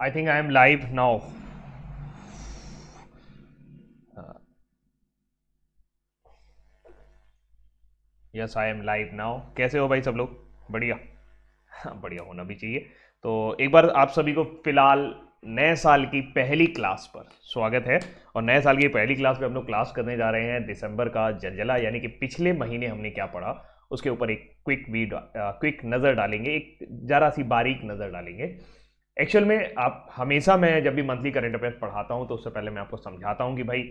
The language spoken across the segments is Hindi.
I think I am live now. Yes I am live now कैसे हो भाई सब लोग बढ़िया हाँ, बढ़िया होना भी चाहिए तो एक बार आप सभी को फिलहाल नए साल की पहली क्लास पर स्वागत है और नए साल की पहली क्लास पे हम लोग क्लास करने जा रहे हैं दिसंबर का जलजला यानी कि पिछले महीने हमने क्या पढ़ा उसके ऊपर एक क्विक वीड क्विक नज़र डालेंगे एक ज़रा सी बारीक नज़र डालेंगे एक्चुअल में आप हमेशा मैं जब भी मंथली करंट अफेयर्स पढ़ाता हूँ तो उससे पहले मैं आपको समझाता हूँ कि भाई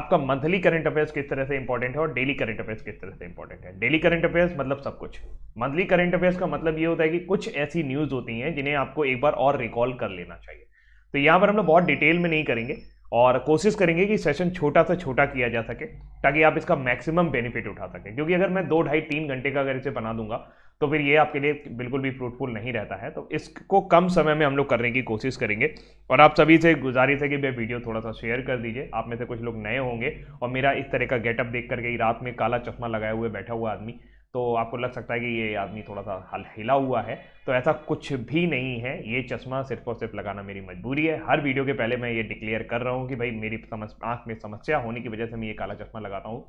आपका मंथली करंट अफेयर्स किस तरह से इंपॉर्टेंट है और डेली करंट अफेयर्स किस तरह से इंपॉर्टेंट है डेली करंट अफेयर्स मतलब सब कुछ मंथली करंट अफेयर्स का मतलब ये होता है कि कुछ ऐसी न्यूज़ होती हैं जिन्हें आपको एक बार और रिकॉल कर लेना चाहिए तो यहाँ पर हम लोग बहुत डिटेल में नहीं करेंगे और कोशिश करेंगे कि सेशन छोटा सा छोटा किया जा सके ताकि आप इसका मैक्सिमम बेनिफिट उठा सकें क्योंकि अगर मैं दो ढाई तीन घंटे का अगर इसे बना दूंगा तो फिर ये आपके लिए बिल्कुल भी फ्रूटफुल नहीं रहता है तो इसको कम समय में हम लोग करने की कोशिश करेंगे और आप सभी से गुजारिश है कि भाई वीडियो थोड़ा सा शेयर कर दीजिए आप में से कुछ लोग नए होंगे और मेरा इस तरह का गेटअप देख करके रात में काला चश्मा लगाए हुए बैठा हुआ आदमी तो आपको लग सकता है कि ये आदमी थोड़ा सा हल हिला हुआ है तो ऐसा कुछ भी नहीं है ये चश्मा सिर्फ और सिर्फ लगाना मेरी मजबूरी है हर वीडियो के पहले मैं ये डिक्लेयर कर रहा हूँ कि भाई मेरी समस्या आँख में समस्या होने की वजह से मैं ये काला चश्मा लगाता हूँ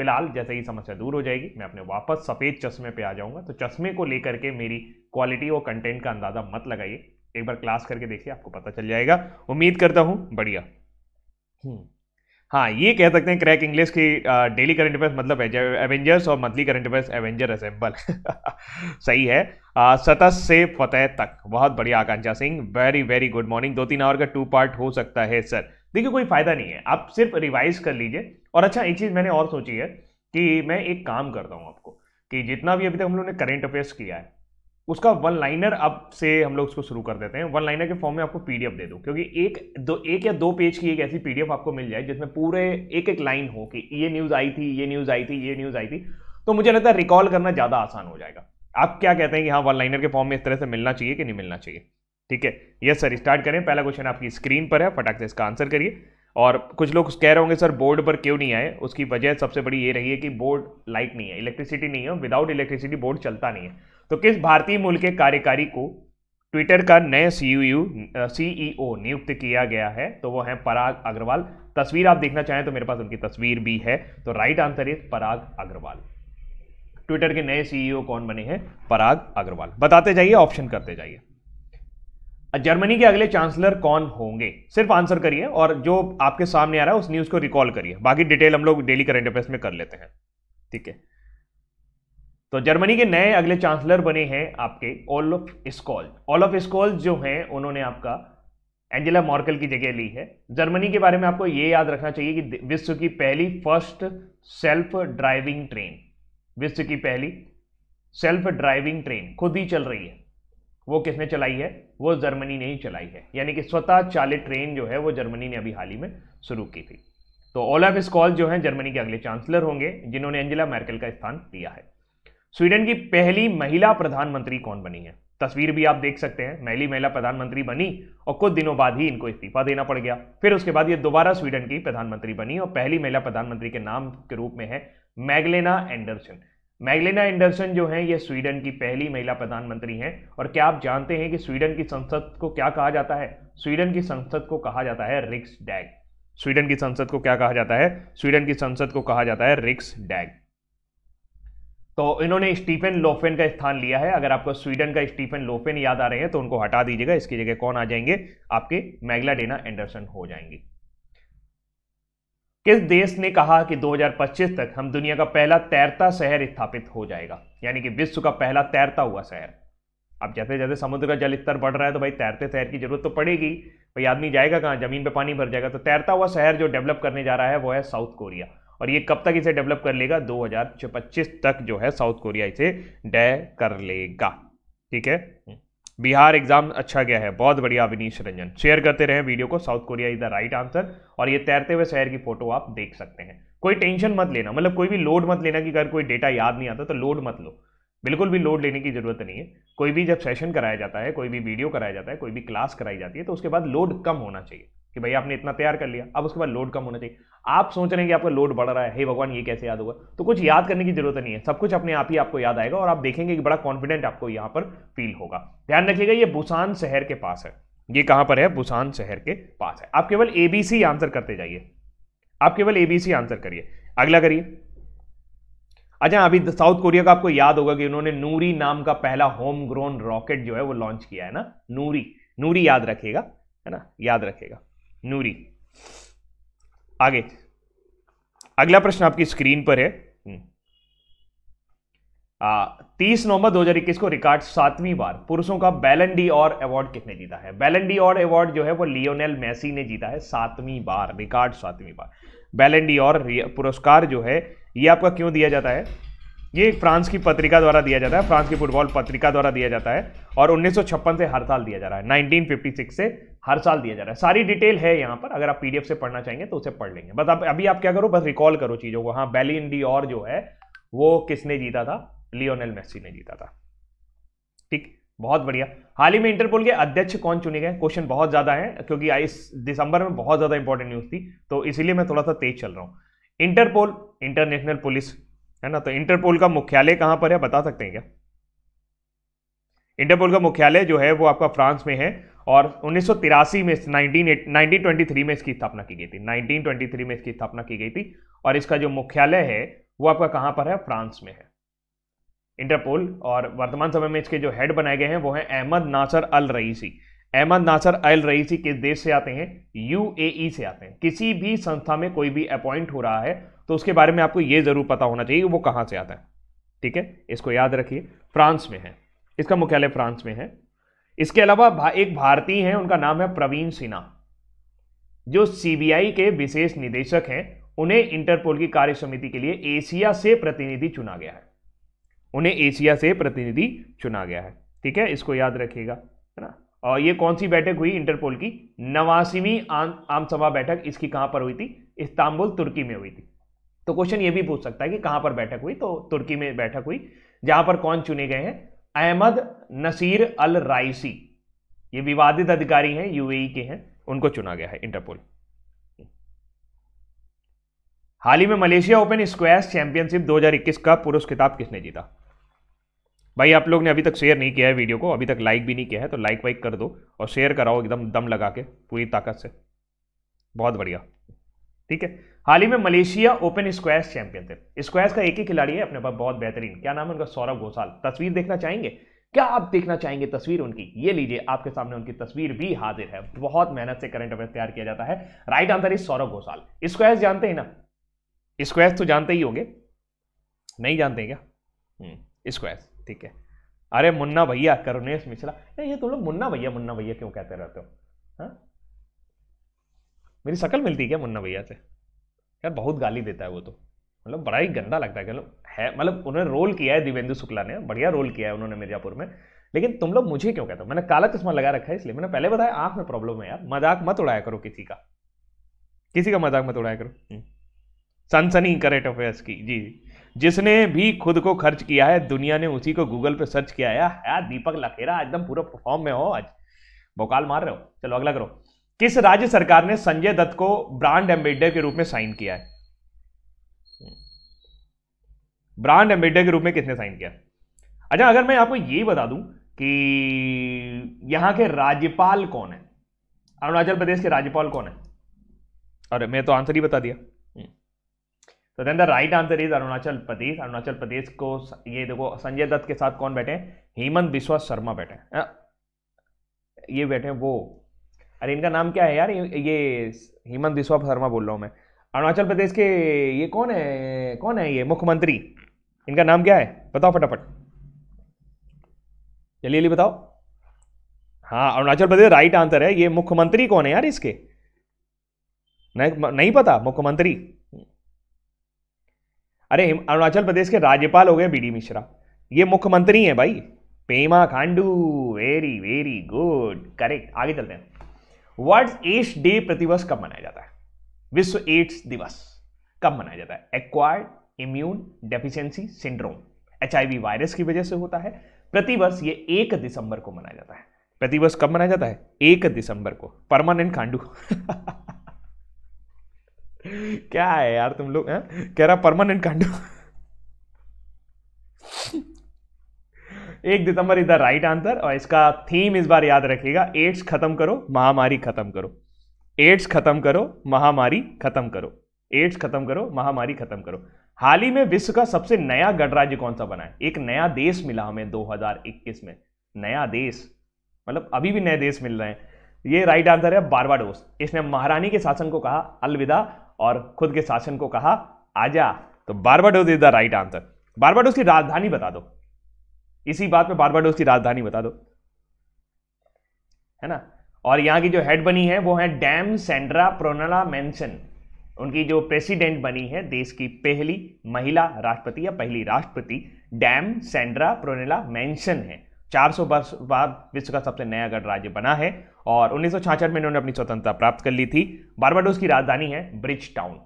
फिलहाल जैसे ही समस्या दूर हो जाएगी मैं अपने वापस सफ़ेद चश्मे पे आ जाऊंगा तो चश्मे को लेकर के मेरी क्वालिटी और कंटेंट का अंदाज़ा मत लगाइए एक बार क्लास करके देखिए आपको पता चल जाएगा उम्मीद करता हूँ बढ़िया हम्म। हाँ ये कह सकते हैं क्रैक इंग्लिश की डेली करंट अफेयर्स मतलब एवेंजर्स और monthly current affairs Avenger assemble सही है सतस से फतेह तक बहुत बढ़िया Akanksha Singh very very good morning दो तीन आवर का टू पार्ट हो सकता है सर देखिए कोई फायदा नहीं है आप सिर्फ रिवाइज कर लीजिए और अच्छा एक चीज़ मैंने और सोची है कि मैं एक काम करता हूँ आपको कि जितना भी अभी तक हम लोग ने करेंट अफेयर्स किया है उसका वन लाइनर अब से हम लोग उसको शुरू कर देते हैं वन लाइनर के फॉर्म में आपको पीडीएफ दे दो क्योंकि एक दो एक या दो पेज की एक ऐसी पीडीएफ आपको मिल जाए जिसमें पूरे एक एक लाइन हो कि ये न्यूज़ आई थी ये न्यूज़ आई थी ये न्यूज़ आई थी तो मुझे लगता है रिकॉल करना ज़्यादा आसान हो जाएगा आप क्या कहते हैं कि हाँ वन लाइनर के फॉर्म में इस तरह से मिलना चाहिए कि नहीं मिलना चाहिए ठीक है यस सर स्टार्ट करें पहला क्वेश्चन आपकी स्क्रीन पर है फटाक से इसका आंसर करिए और कुछ लोग कह रहे होंगे सर बोर्ड पर क्यों नहीं आए उसकी वजह सबसे बड़ी ये रही है कि बोर्ड लाइट नहीं है इलेक्ट्रिसिटी नहीं है विदाउट इलेक्ट्रिसिटी बोर्ड चलता नहीं है तो किस भारतीय मूल के कार्यकारी को ट्विटर का नए सी यू सीईओ नियुक्त किया गया है तो वो है पराग अग्रवाल तस्वीर आप देखना चाहें तो मेरे पास उनकी तस्वीर भी है तो right answer is Parag Agrawal Twitter के नए सीईओ e कौन बने हैं पराग अग्रवाल बताते जाइए ऑप्शन करते जाइए जर्मनी के अगले चांसलर कौन होंगे सिर्फ आंसर करिए और जो आपके सामने आ रहा है उस न्यूज़ को रिकॉल करिए बाकी डिटेल हम लोग डेली करेंट अफेयर्स में कर लेते हैं ठीक है तो जर्मनी के नए अगले चांसलर बने हैं आपके ऑफ स्कॉल ऑफ स्कॉल जो हैं उन्होंने आपका एंजेला मॉर्कल की जगह ली है जर्मनी के बारे में आपको यह याद रखना चाहिए कि विश्व की पहली फर्स्ट सेल्फ ड्राइविंग ट्रेन विश्व की पहली सेल्फ ड्राइविंग ट्रेन खुद ही चल रही है वो किसने चलाई है वो जर्मनी ने ही चलाई है यानी कि स्वतः चालित ट्रेन जो है वो जर्मनी ने अभी हाल ही में शुरू की थी तो ओलाफ स्कॉल जो है जर्मनी के अगले चांसलर होंगे जिन्होंने एंजेला मैर्केल का स्थान लिया है स्वीडन की पहली महिला प्रधानमंत्री कौन बनी है तस्वीर भी आप देख सकते हैं पहली महिला प्रधानमंत्री बनी और कुछ दिनों बाद ही इनको इस्तीफा देना पड़ गया फिर उसके बाद ये दोबारा स्वीडन की प्रधानमंत्री बनी और पहली महिला प्रधानमंत्री के नाम के रूप में है मैगलेना एंडरसन मैगलेना एंडरसन जो हैं ये स्वीडन की पहली महिला प्रधानमंत्री हैं और क्या आप जानते हैं कि स्वीडन की संसद को क्या कहा जाता है स्वीडन की संसद को कहा जाता है रिक्स डैग स्वीडन की संसद को क्या कहा जाता है स्वीडन की संसद को कहा जाता है रिक्स डैग तो इन्होंने स्टीफन लोफेन का स्थान लिया है अगर आपको स्वीडन का स्टीफन लोफेन याद आ रहे हैं तो उनको हटा दीजिएगा इसकी जगह कौन आ जाएंगे आपके मैगलाडेना एंडरसन हो जाएंगे किस देश ने कहा कि 2025 तक हम दुनिया का पहला तैरता शहर स्थापित हो जाएगा यानी कि विश्व का पहला तैरता हुआ शहर अब जैसे जैसे समुद्र का जल स्तर बढ़ रहा है तो भाई तैरते शहर की जरूरत तो पड़ेगी भाई आदमी जाएगा कहाँ जमीन पे पानी भर जाएगा तो तैरता हुआ शहर जो डेवलप करने जा रहा है वो है साउथ कोरिया और ये कब तक इसे डेवलप कर लेगा दो तक जो है साउथ कोरिया इसे डे कर लेगा ठीक है बिहार एग्जाम अच्छा गया है बहुत बढ़िया अविनीश रंजन शेयर करते रहे वीडियो को South Korea is the right answer और ये तैरते हुए शहर की फोटो आप देख सकते हैं कोई टेंशन मत लेना मतलब कोई भी लोड मत लेना कि अगर कोई डेटा याद नहीं आता तो लोड मत लो बिल्कुल भी लोड लेने की ज़रूरत नहीं है कोई भी जब सेशन कराया जाता है कोई भी वीडियो कराया जाता है कोई भी क्लास कराई जाती है तो उसके बाद लोड कम होना चाहिए कि भाई आपने इतना तैयार कर लिया अब उसके बाद लोड कम होना चाहिए आप सोच रहे हैं कि आपका लोड बढ़ रहा है हे भगवान ये कैसे याद होगा तो कुछ याद करने की जरूरत नहीं है सब कुछ अपने आप ही आपको याद आएगा और आप देखेंगे कि बड़ा कॉन्फिडेंट आपको यहाँ पर फील होगा ध्यान रखिएगा ये बुसान शहर के पास है ये कहाँ पर है बुसान शहर के पास है आप केवल एबीसी आंसर करते जाइए आप केवल एबीसी आंसर करिए अगला करिए अच्छा अभी साउथ कोरिया का आपको याद होगा कि उन्होंने नूरी नाम का पहला होम ग्रोन रॉकेट जो है वो लॉन्च किया है ना नूरी नूरी याद रखेगा है ना याद रखेगा नूरी आगे अगला प्रश्न आपकी स्क्रीन पर है हम्म। तीस नवंबर 2021 को रिकॉर्ड सातवीं बार पुरुषों का बैलेंडी और अवार्ड किसने जीता है बैलेंडी और अवार्ड जो है वो लियोनेल मेसी ने जीता है सातवीं बार रिकॉर्ड सातवीं बार बैलेंडी और पुरस्कार जो है ये आपका क्यों दिया जाता है ये फ्रांस की पत्रिका द्वारा दिया जाता है फ्रांस की फुटबॉल पत्रिका द्वारा दिया जाता है और 1956 से हर साल दिया जा रहा है 1956 से हर साल दिया जा रहा है सारी डिटेल है यहाँ पर अगर आप पीडीएफ से पढ़ना चाहेंगे तो उसे पढ़ लेंगे बस अब अभी आप क्या करो बस रिकॉल करो चीज़ों को हाँ बैली इन डी और जो है वो किसने जीता था लियोनेल मेस्सी ने जीता था ठीक बहुत बढ़िया हाल ही में इंटरपोल के अध्यक्ष कौन चुने गए क्वेश्चन बहुत ज़्यादा है क्योंकि इस दिसंबर में बहुत ज़्यादा इंपॉर्टेंट न्यूज़ थी तो इसीलिए मैं थोड़ा सा तेज चल रहा हूँ इंटरपोल इंटरनेशनल पुलिस है ना तो इंटरपोल का मुख्यालय कहाँ पर है बता सकते हैं क्या इंटरपोल का मुख्यालय जो है वो आपका फ्रांस में है और उन्नीस में नाइनटीन नाइनटीन में इसकी स्थापना की गई थी 1923 में इसकी स्थापना की गई थी और इसका जो मुख्यालय है वो आपका कहां पर है फ्रांस में है इंटरपोल और वर्तमान समय में इसके जो हेड बनाए गए हैं वो हैं अहमद नासर अल रईसी अहमद नासर अल रईसी किस देश से आते हैं यू से आते हैं किसी भी संस्था में कोई भी अपॉइंट हो रहा है तो उसके बारे में आपको ये जरूर पता होना चाहिए वो कहाँ से आता है ठीक है इसको याद रखिए फ्रांस में है इसका मुख्यालय फ्रांस में है इसके अलावा भा, एक भारतीय हैं उनका नाम है प्रवीण सिन्हा जो सीबीआई के विशेष निदेशक हैं उन्हें इंटरपोल की कार्य समिति के लिए एशिया से प्रतिनिधि चुना गया है उन्हें एशिया से प्रतिनिधि चुना गया है ठीक है इसको याद रखिएगा है ना और ये कौन सी बैठक हुई इंटरपोल की नवासीवी आम सभा बैठक इसकी कहां पर हुई थी इस्तांबुल तुर्की में हुई थी तो क्वेश्चन ये भी पूछ सकता है कि कहां पर बैठक हुई तो तुर्की में बैठक हुई जहां पर कौन चुने गए हैं अहमद नसीर अल राइसी ये विवादित अधिकारी हैं यूएई के हैं उनको चुना गया है इंटरपोल हाल ही में मलेशिया ओपन स्क्वैश चैंपियनशिप 2021 का पुरुष खिताब किसने जीता भाई आप लोग ने अभी तक शेयर नहीं किया है वीडियो को अभी तक लाइक भी नहीं किया है तो लाइक वाइक कर दो और शेयर कराओ एकदम दम लगा के पूरी ताकत से बहुत बढ़िया ठीक है हाल ही में मलेशिया ओपन स्क्वैश चैंपियन थे स्क्वैश का एक ही खिलाड़ी है अपने पास बहुत बेहतरीन क्या नाम है उनका सौरभ घोषाल तस्वीर देखना चाहेंगे क्या आप देखना चाहेंगे तस्वीर उनकी ये लीजिए आपके सामने उनकी तस्वीर भी हाजिर है बहुत मेहनत से करंट अफेयर तैयार किया जाता है right answer is Saurabh Ghosal squash जानते हैं ना स्क्वैश तो जानते ही होंगे नहीं जानते क्या हम्म, स्क्वैश ठीक है अरे मुन्ना भैया करुणेश मिश्रा ये तुम तो लोग मुन्ना भैया मुन्ना भैया क्यों कहते रहते हो हाँ? मेरी शकल मिलती क्या मुन्ना भैया से यार बहुत गाली देता है वो तो मतलब बड़ा ही गंदा लगता है है मतलब उन्होंने रोल किया है दिवेंदु शुक्ला ने बढ़िया रोल किया है उन्होंने मिर्जापुर में लेकिन तुम लोग मुझे क्यों कहते हो मैंने काला चश्मा लगा रखा है इसलिए मैंने पहले बताया आंख में प्रॉब्लम है यार मजाक मत उड़ाया करो किसी का किसी का मजाक मत उड़ाया करो हम्म। सनसनी करेंट अफेयर्स की जी जिसने भी खुद को खर्च किया है दुनिया ने उसी को गूगल पे सर्च किया है यार दीपक लखेरा एकदम पूरा फॉर्म में हो आज भोकाल मार रहे हो चलो अगला करो किस राज्य सरकार ने संजय दत्त को ब्रांड एम्बेडर के रूप में साइन किया है ब्रांड एम्बेडर के रूप में किसने साइन किया अच्छा अगर मैं आपको ये बता दूं कि यहां के राज्यपाल कौन है अरुणाचल प्रदेश के राज्यपाल कौन है और मैं तो आंसर ही बता दिया तो then the right answer is Arunachal Pradesh Arunachal Pradesh को ये देखो संजय दत्त के साथ कौन बैठे हैं हेमंत बिश्वा शर्मा बैठे हैं ये बैठे हैं वो अरे इनका नाम क्या है यार ये हेमंत बिस्वा शर्मा बोल रहा हूँ मैं अरुणाचल प्रदेश के ये कौन है कौन है ये मुख्यमंत्री इनका नाम क्या है बताओ फटाफट जल्दी जल्दी बताओ हाँ अरुणाचल प्रदेश राइट आंसर है ये मुख्यमंत्री कौन है यार इसके नहीं नहीं पता मुख्यमंत्री अरे अरुणाचल प्रदेश के राज्यपाल हो गए बीडी मिश्रा ये मुख्यमंत्री हैं भाई Pema Khandu very very good correct आगे चलते हैं वर्ल्ड एड्स डे प्रतिवर्ष कब मनाया जाता है विश्व एड्स दिवस कब मनाया जाता है acquired immune deficiency syndrome H virus की वजह से होता है प्रतिवर्ष ये एक दिसंबर को मनाया जाता है प्रतिवर्ष कब मनाया जाता है एक दिसंबर को परमानेंट खांडू क्या है यार तुम लोग कह रहा परमानेंट खांडू एक दिसंबर इज द राइट आंसर और इसका थीम इस बार याद रखिएगा एड्स खत्म करो महामारी खत्म करो एड्स खत्म करो महामारी खत्म करो एड्स खत्म करो महामारी खत्म करो हाल ही में विश्व का सबसे नया गणराज्य कौन सा बना है एक नया देश मिला हमें 2021 में नया देश मतलब अभी भी नए देश मिल रहे हैं ये राइट आंसर है बारबाडोस इसने महारानी के शासन को कहा अलविदा और खुद के शासन को कहा आजा तो Barbados is the right answer Barbados की राजधानी बता दो इसी बात में बारबाडोस की राजधानी बता दो है ना और यहाँ की जो हेड बनी है वो है डैम सेंड्रा प्रोनला मेंशन उनकी जो प्रेसिडेंट बनी है देश की पहली महिला राष्ट्रपति या पहली राष्ट्रपति डैम सेंड्रा प्रोनेला मेंशन है 400 वर्ष बाद विश्व का सबसे नया गढ़ राज्य बना है और उन्नीस में इन्होंने अपनी स्वतंत्रता प्राप्त कर ली थी बारबाडोस की राजधानी है ब्रिज टाउन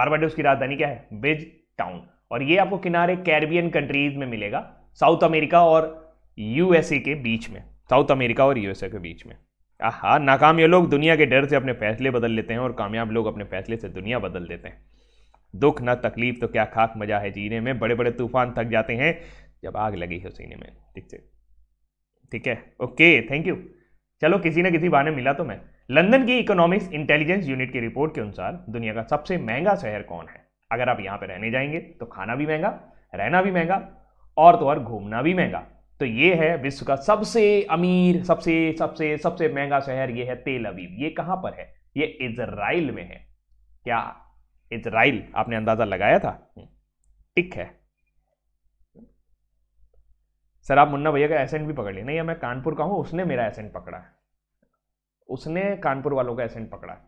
बारबाडोस की राजधानी क्या है ब्रिज टाउन और ये आपको किनारे कैरबियन कंट्रीज में मिलेगा साउथ अमेरिका और यूएसए के बीच में साउथ अमेरिका और यूएसए के बीच में हाँ नाकाम ये लोग दुनिया के डर से अपने फैसले बदल लेते हैं और कामयाब लोग अपने फैसले से दुनिया बदल देते हैं दुख ना तकलीफ तो क्या खाक मजा है जीने में बड़े बड़े तूफान थक जाते हैं जब आग लगी है सीने में ठीक से ठीक है ओके थैंक यू चलो किसी ना किसी बहाने मिला तो मैं लंदन की इकोनॉमिक्स इंटेलिजेंस यूनिट की रिपोर्ट के अनुसार दुनिया का सबसे महंगा शहर कौन है अगर आप यहाँ पर रहने जाएंगे तो खाना भी महंगा रहना भी महंगा और तो और घूमना भी महंगा तो ये है विश्व का सबसे अमीर सबसे सबसे सबसे महंगा शहर ये है तेल अबीब ये कहां पर है ये इजराइल में है क्या इजराइल आपने अंदाजा लगाया था टिक हम्म। है सर आप मुन्ना भैया का एसेंट भी पकड़ लिया नहीं मैं कानपुर का हूं उसने मेरा एसेंट पकड़ा है उसने कानपुर वालों का एसेंट पकड़ा है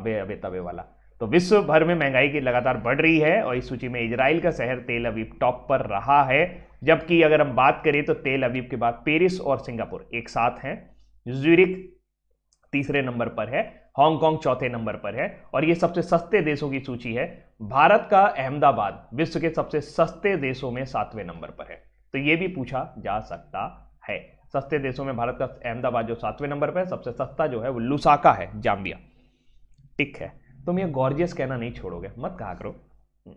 अबे अबे तबे वाला तो विश्व भर में महंगाई की लगातार बढ़ रही है और इस सूची में इजराइल का शहर तेल अवीब टॉप पर रहा है जबकि अगर हम बात करें तो तेल अवीब के बाद पेरिस और सिंगापुर एक साथ हैं जूरिक तीसरे नंबर पर है हांगकांग चौथे नंबर पर है और ये सबसे सस्ते देशों की सूची है भारत का अहमदाबाद विश्व के सबसे सस्ते देशों में सातवें नंबर पर है तो ये भी पूछा जा सकता है सस्ते देशों में भारत का अहमदाबाद जो सातवें नंबर पर है सबसे सस्ता जो है वो लुसाका है जाम्बिया टिक है तुम ये गॉर्जियस कहना नहीं छोड़ोगे मत कहा करो हम्म,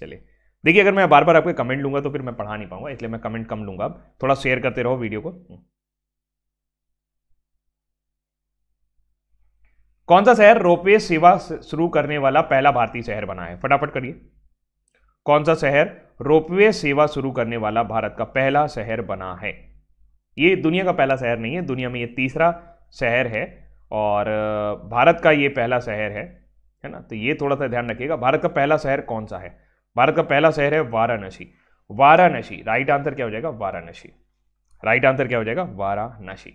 चलिए देखिए अगर मैं बार बार आपके कमेंट लूंगा तो फिर मैं पढ़ा नहीं पाऊंगा इसलिए मैं कमेंट कम लूंगा अब थोड़ा शेयर करते रहो वीडियो को हम्म। कौन सा शहर रोपवे सेवा शुरू करने वाला पहला भारतीय शहर बना है फटाफट करिए कौन सा शहर रोपवे सेवा शुरू करने वाला भारत का पहला शहर बना है ये दुनिया का पहला शहर नहीं है दुनिया में ये तीसरा शहर है और भारत का ये पहला शहर है है ना तो ये थोड़ा सा ध्यान रखिएगा भारत का पहला शहर कौन सा है भारत का पहला शहर है वाराणसी वाराणसी राइट आंसर क्या हो जाएगा वाराणसी राइट आंसर क्या हो जाएगा वाराणसी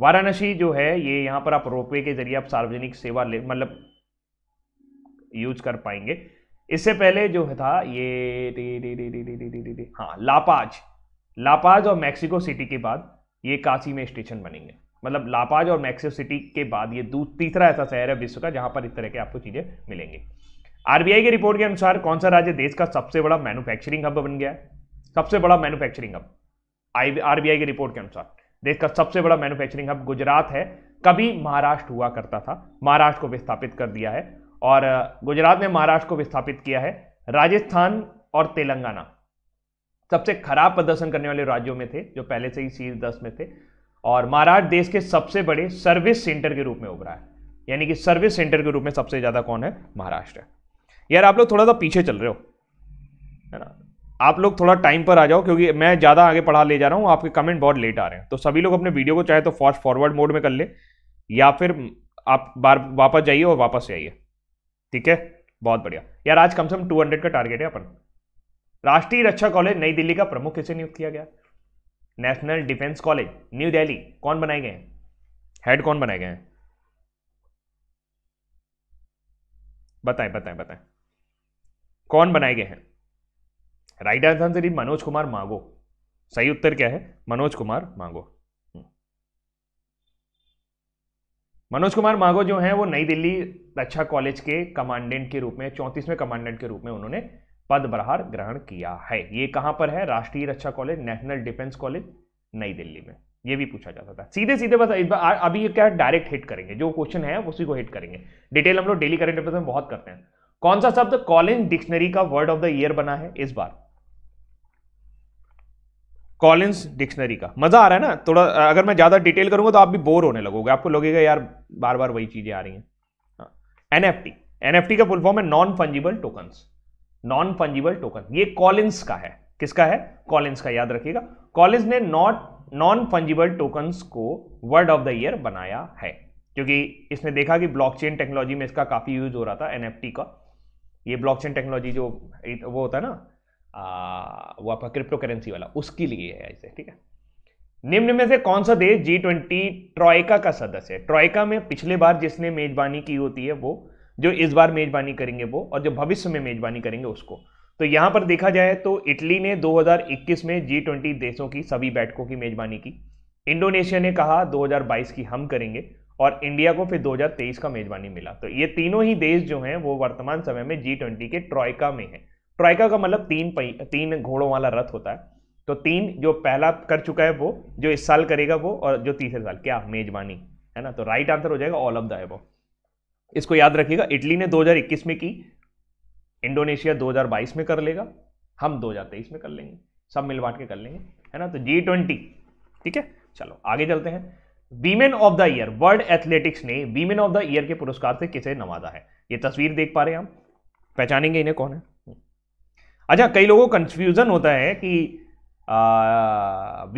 वाराणसी जो है ये यहां पर आप रोपवे के जरिए आप सार्वजनिक सेवा ले मतलब यूज कर पाएंगे इससे पहले जो था ये हाँ लापाज लापाज और मैक्सिको सिटी के बाद ये काशी में स्टेशन बनेंगे मतलब लापाज और मैक्सिव सिटी के बाद ये तीसरा ऐसा शहर है विश्व का जहां पर इस तरह के आपको चीज़ें मिलेंगी आरबीआई की रिपोर्ट के अनुसार कौन सा राज्य देश का सबसे बड़ा मैन्युफैक्चरिंग हब बन गया है सबसे बड़ा मैन्युफैक्चरिंग हब आरबीआई की रिपोर्ट के अनुसार देश का सबसे बड़ा मैन्युफैक्चरिंग हब गुजरात है कभी महाराष्ट्र हुआ करता था महाराष्ट्र को विस्थापित कर दिया है और गुजरात ने महाराष्ट्र को विस्थापित किया है राजस्थान और तेलंगाना सबसे खराब प्रदर्शन करने वाले राज्यों में थे जो पहले से ही सी दस में थे और महाराष्ट्र देश के सबसे बड़े सर्विस सेंटर के रूप में उभरा है यानी कि सर्विस सेंटर के रूप में सबसे ज़्यादा कौन है महाराष्ट्र यार आप लोग थोड़ा सा पीछे चल रहे हो है ना आप लोग थोड़ा टाइम पर आ जाओ क्योंकि मैं ज़्यादा आगे पढ़ा ले जा रहा हूँ आपके कमेंट बहुत लेट आ रहे हैं तो सभी लोग अपने वीडियो को चाहे तो फास्ट फॉरवर्ड मोड में कर ले या फिर आप बार वापस जाइए और वापस जाइए ठीक है बहुत बढ़िया यार आज कम से कम 200 का टारगेट है अपन राष्ट्रीय रक्षा कॉलेज नई दिल्ली का प्रमुख किसे नियुक्त किया गया national defence college New Delhi कौन बनाए गए हैं हेड कौन बनाए गए हैं बताएं बताएं बताएं कौन बनाए गए हैं right answer is Manoj Kumar मांगो सही उत्तर क्या है मनोज कुमार मांगो हम्म। मनोज कुमार मांगो जो हैं वो नई दिल्ली रक्षा अच्छा कॉलेज के कमांडेंट के रूप में चौंतीसवें कमांडेंट के रूप में उन्होंने पदभार ग्रहण किया है ये कहां पर है राष्ट्रीय रक्षा कॉलेज नेशनल डिफेंस कॉलेज नई दिल्ली में ये भी पूछा जाता था सीधे सीधे बस इस बार अभी ये क्या डायरेक्ट हिट करेंगे जो क्वेश्चन है उसी को हिट करेंगे डिटेल हम लोग डेली करेंट अफेयर में बहुत करते हैं कौन सा शब्द कॉलिन डिक्शनरी का वर्ड ऑफ द ईयर बना है इस बार कॉलिंस डिक्शनरी का मजा आ रहा है ना थोड़ा अगर मैं ज्यादा डिटेल करूंगा तो आप भी बोर होने लगोगे आपको लगेगा यार बार बार वही चीजें आ रही हैं एनएफटी हाँ। एनएफटी का फुल फॉर्म है non fungible tokens non fungible token ये कॉलिंस का है किसका है कॉलिंस का याद रखिएगा कॉलिंस ने नॉट नॉन फंजिबल टोकन्स को वर्ड ऑफ द ईयर बनाया है क्योंकि इसने देखा कि ब्लॉकचेन टेक्नोलॉजी में इसका काफ़ी यूज हो रहा था एनएफटी का ये ब्लॉकचेन टेक्नोलॉजी जो वो होता है ना आ, वो आपका क्रिप्टो करेंसी वाला उसके लिए है ऐसे ठीक है निम्न में से कौन सा देश जी ट्वेंटी ट्रॉयका का सदस्य है ट्रॉयका में पिछले बार जिसने मेजबानी की होती है वो जो इस बार मेज़बानी करेंगे वो और जो भविष्य में मेज़बानी करेंगे उसको तो यहाँ पर देखा जाए तो इटली ने 2021 में जी ट्वेंटी देशों की सभी बैठकों की मेज़बानी की इंडोनेशिया ने कहा 2022 की हम करेंगे और इंडिया को फिर 2023 का मेज़बानी मिला तो ये तीनों ही देश जो हैं वो वर्तमान समय में जी ट्वेंटी के ट्रॉयका में हैं ट्रॉयका का मतलब तीन तीन घोड़ों वाला रथ होता है तो तीन जो पहला कर चुका है वो जो इस साल करेगा वो और जो तीसरे साल क्या मेज़बानी है ना तो राइट आंसर हो जाएगा ऑल ऑफ द एबो इसको याद रखिएगा इटली ने 2021 में की इंडोनेशिया 2022 में कर लेगा हम 2023 में कर लेंगे सब मिल बांट के कर लेंगे है ना तो जी ट्वेंटी ठीक है चलो आगे चलते हैं women of the year world athletics ने वीमेन ऑफ द ईयर के पुरस्कार से किसे नवाजा है ये तस्वीर देख पा रहे हैं हम पहचानेंगे इन्हें कौन है अच्छा कई लोगों को कंफ्यूजन होता है कि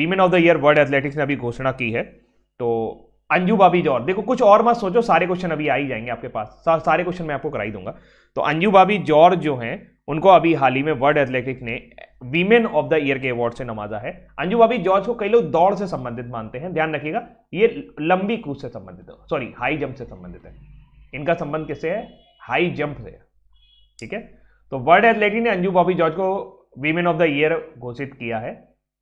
women of the year world athletics ने अभी घोषणा की है तो अंजू बाबी जौहर देखो कुछ और मत सोचो सारे क्वेश्चन अभी आ ही जाएंगे आपके पास सा, सारे क्वेश्चन मैं आपको कराई दूंगा तो अंजू बाबी जौहर जो हैं उनको अभी हाल ही में वर्ल्ड एथलेटिक ने वीमेन ऑफ द ईयर के अवार्ड से नवाजा है अंजू बाबी जॉर्ज को कई लोग दौड़ से संबंधित मानते हैं ध्यान रखिएगा ये लंबी कूद से संबंधित है सॉरी हाई जंप से संबंधित है इनका संबंध किससे है हाई जंप से ठीक है तो वर्ल्ड एथलेटिक ने अंजू बॉबी जॉर्ज को वीमेन ऑफ द ईयर घोषित किया है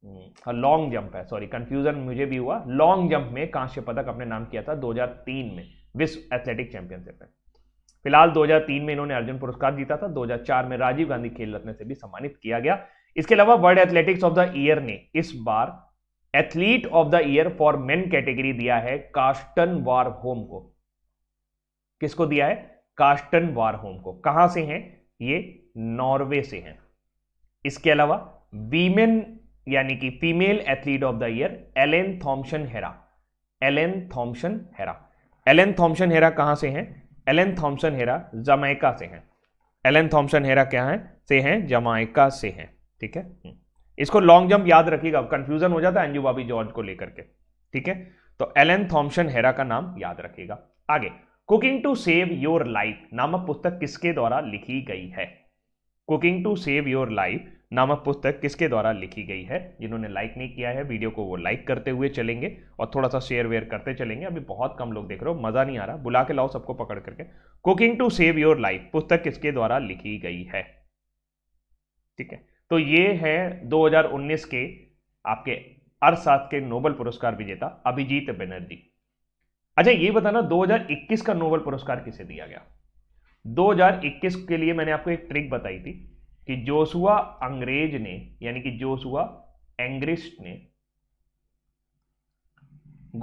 लॉन्ग हम्म, जंप हाँ, है सॉरी कंफ्यूजन मुझे भी हुआ लॉन्ग जंप में कांस्य पदक अपने नाम किया था 2003 में विश्व एथलेटिक चैंपियनशिप में फिलहाल 2003 में इन्होंने अर्जुन पुरस्कार जीता था 2004 में राजीव गांधी खेल रत्न से भी सम्मानित किया गया इसके अलावा world athletics of the year ने इस बार athlete of the year for men category दिया है कास्टन वार होम को किसको दिया है कास्टन वार होम को कहां से हैं ये नॉर्वे से हैं इसके अलावा वीमेन यानी कि female athlete of the year Elaine Thompson Herah Elaine Thompson Herah Elaine Thompson Herah कहाँ से हैं एलेन थॉम्सन हेरा जमैका से हैं एलेन थॉम्सन हेरा क्या है से हैं जमैका से हैं ठीक है हम्म. इसको लॉन्ग जंप याद रखिएगा कंफ्यूजन हो जाता है अंजू बाबी जॉर्ज को लेकर के ठीक है तो एलेन थॉम्सन हेरा का नाम याद रखिएगा आगे cooking to save your life नामक पुस्तक किसके द्वारा लिखी गई है cooking to save your life नामक पुस्तक किसके द्वारा लिखी गई है जिन्होंने लाइक नहीं किया है वीडियो को वो लाइक करते हुए चलेंगे और थोड़ा सा शेयर वेयर करते चलेंगे अभी बहुत कम लोग देख रहे हो मज़ा नहीं आ रहा बुला के लाओ सबको पकड़ करके cooking to save your life पुस्तक किसके द्वारा लिखी गई है ठीक है तो ये है 2019 के आपके अर्थशास्त्र के नोबल पुरस्कार विजेता अभिजीत बनर्जी अच्छा ये बताना 2021 का नोबल पुरस्कार किसे दिया गया 2021 के लिए मैंने आपको एक ट्रिक बताई थी कि जोसुआ अंग्रेज ने यानी कि जोसुआ एंग्रिस्ट ने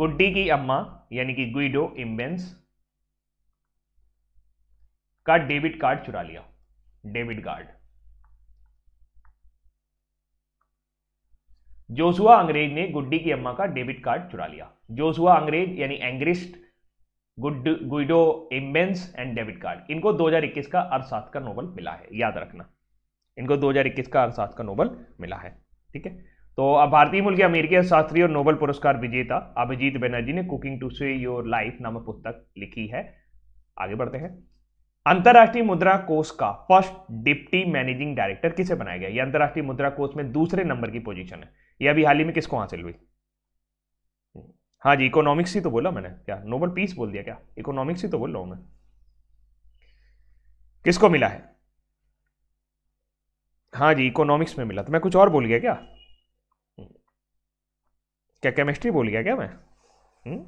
गुड्डी की अम्मा यानी कि गुइडो इम्बेंस का डेबिट कार्ड चुरा लिया डेबिट कार्ड जोसुआ अंग्रेज ने गुड्डी की अम्मा का डेबिट कार्ड चुरा लिया जोसुआ अंग्रेज यानी Angrist good Guido Imbens and debit card इनको 2021 का अर्थशास्त्र का नोबल मिला है याद रखना इनको 2021 का अर्थशास्त्र का नोबल मिला है ठीक है तो अब भारतीय मूल के अमेरिकी अर्थशास्त्री और नोबल पुरस्कार विजेता अभिजीत बनर्जी ने cooking to save your life नामक पुस्तक लिखी है आगे बढ़ते हैं अंतर्राष्ट्रीय मुद्रा कोष का फर्स्ट डिप्टी मैनेजिंग डायरेक्टर किसे बनाया गया यह अंतर्राष्ट्रीय मुद्रा कोष में दूसरे नंबर की पोजीशन है यह अभी हाल ही में किसको हासिल हुई हाँ जी इकोनॉमिक्स ही तो बोला मैंने क्या नोबल पीस बोल दिया क्या इकोनॉमिक्स ही तो बोल रहा हूं मैं किसको मिला है हाँ जी इकोनॉमिक्स में मिला तो मैं कुछ और बोल गया क्या क्या केमिस्ट्री बोल गया क्या मैं हुँ? हम्म?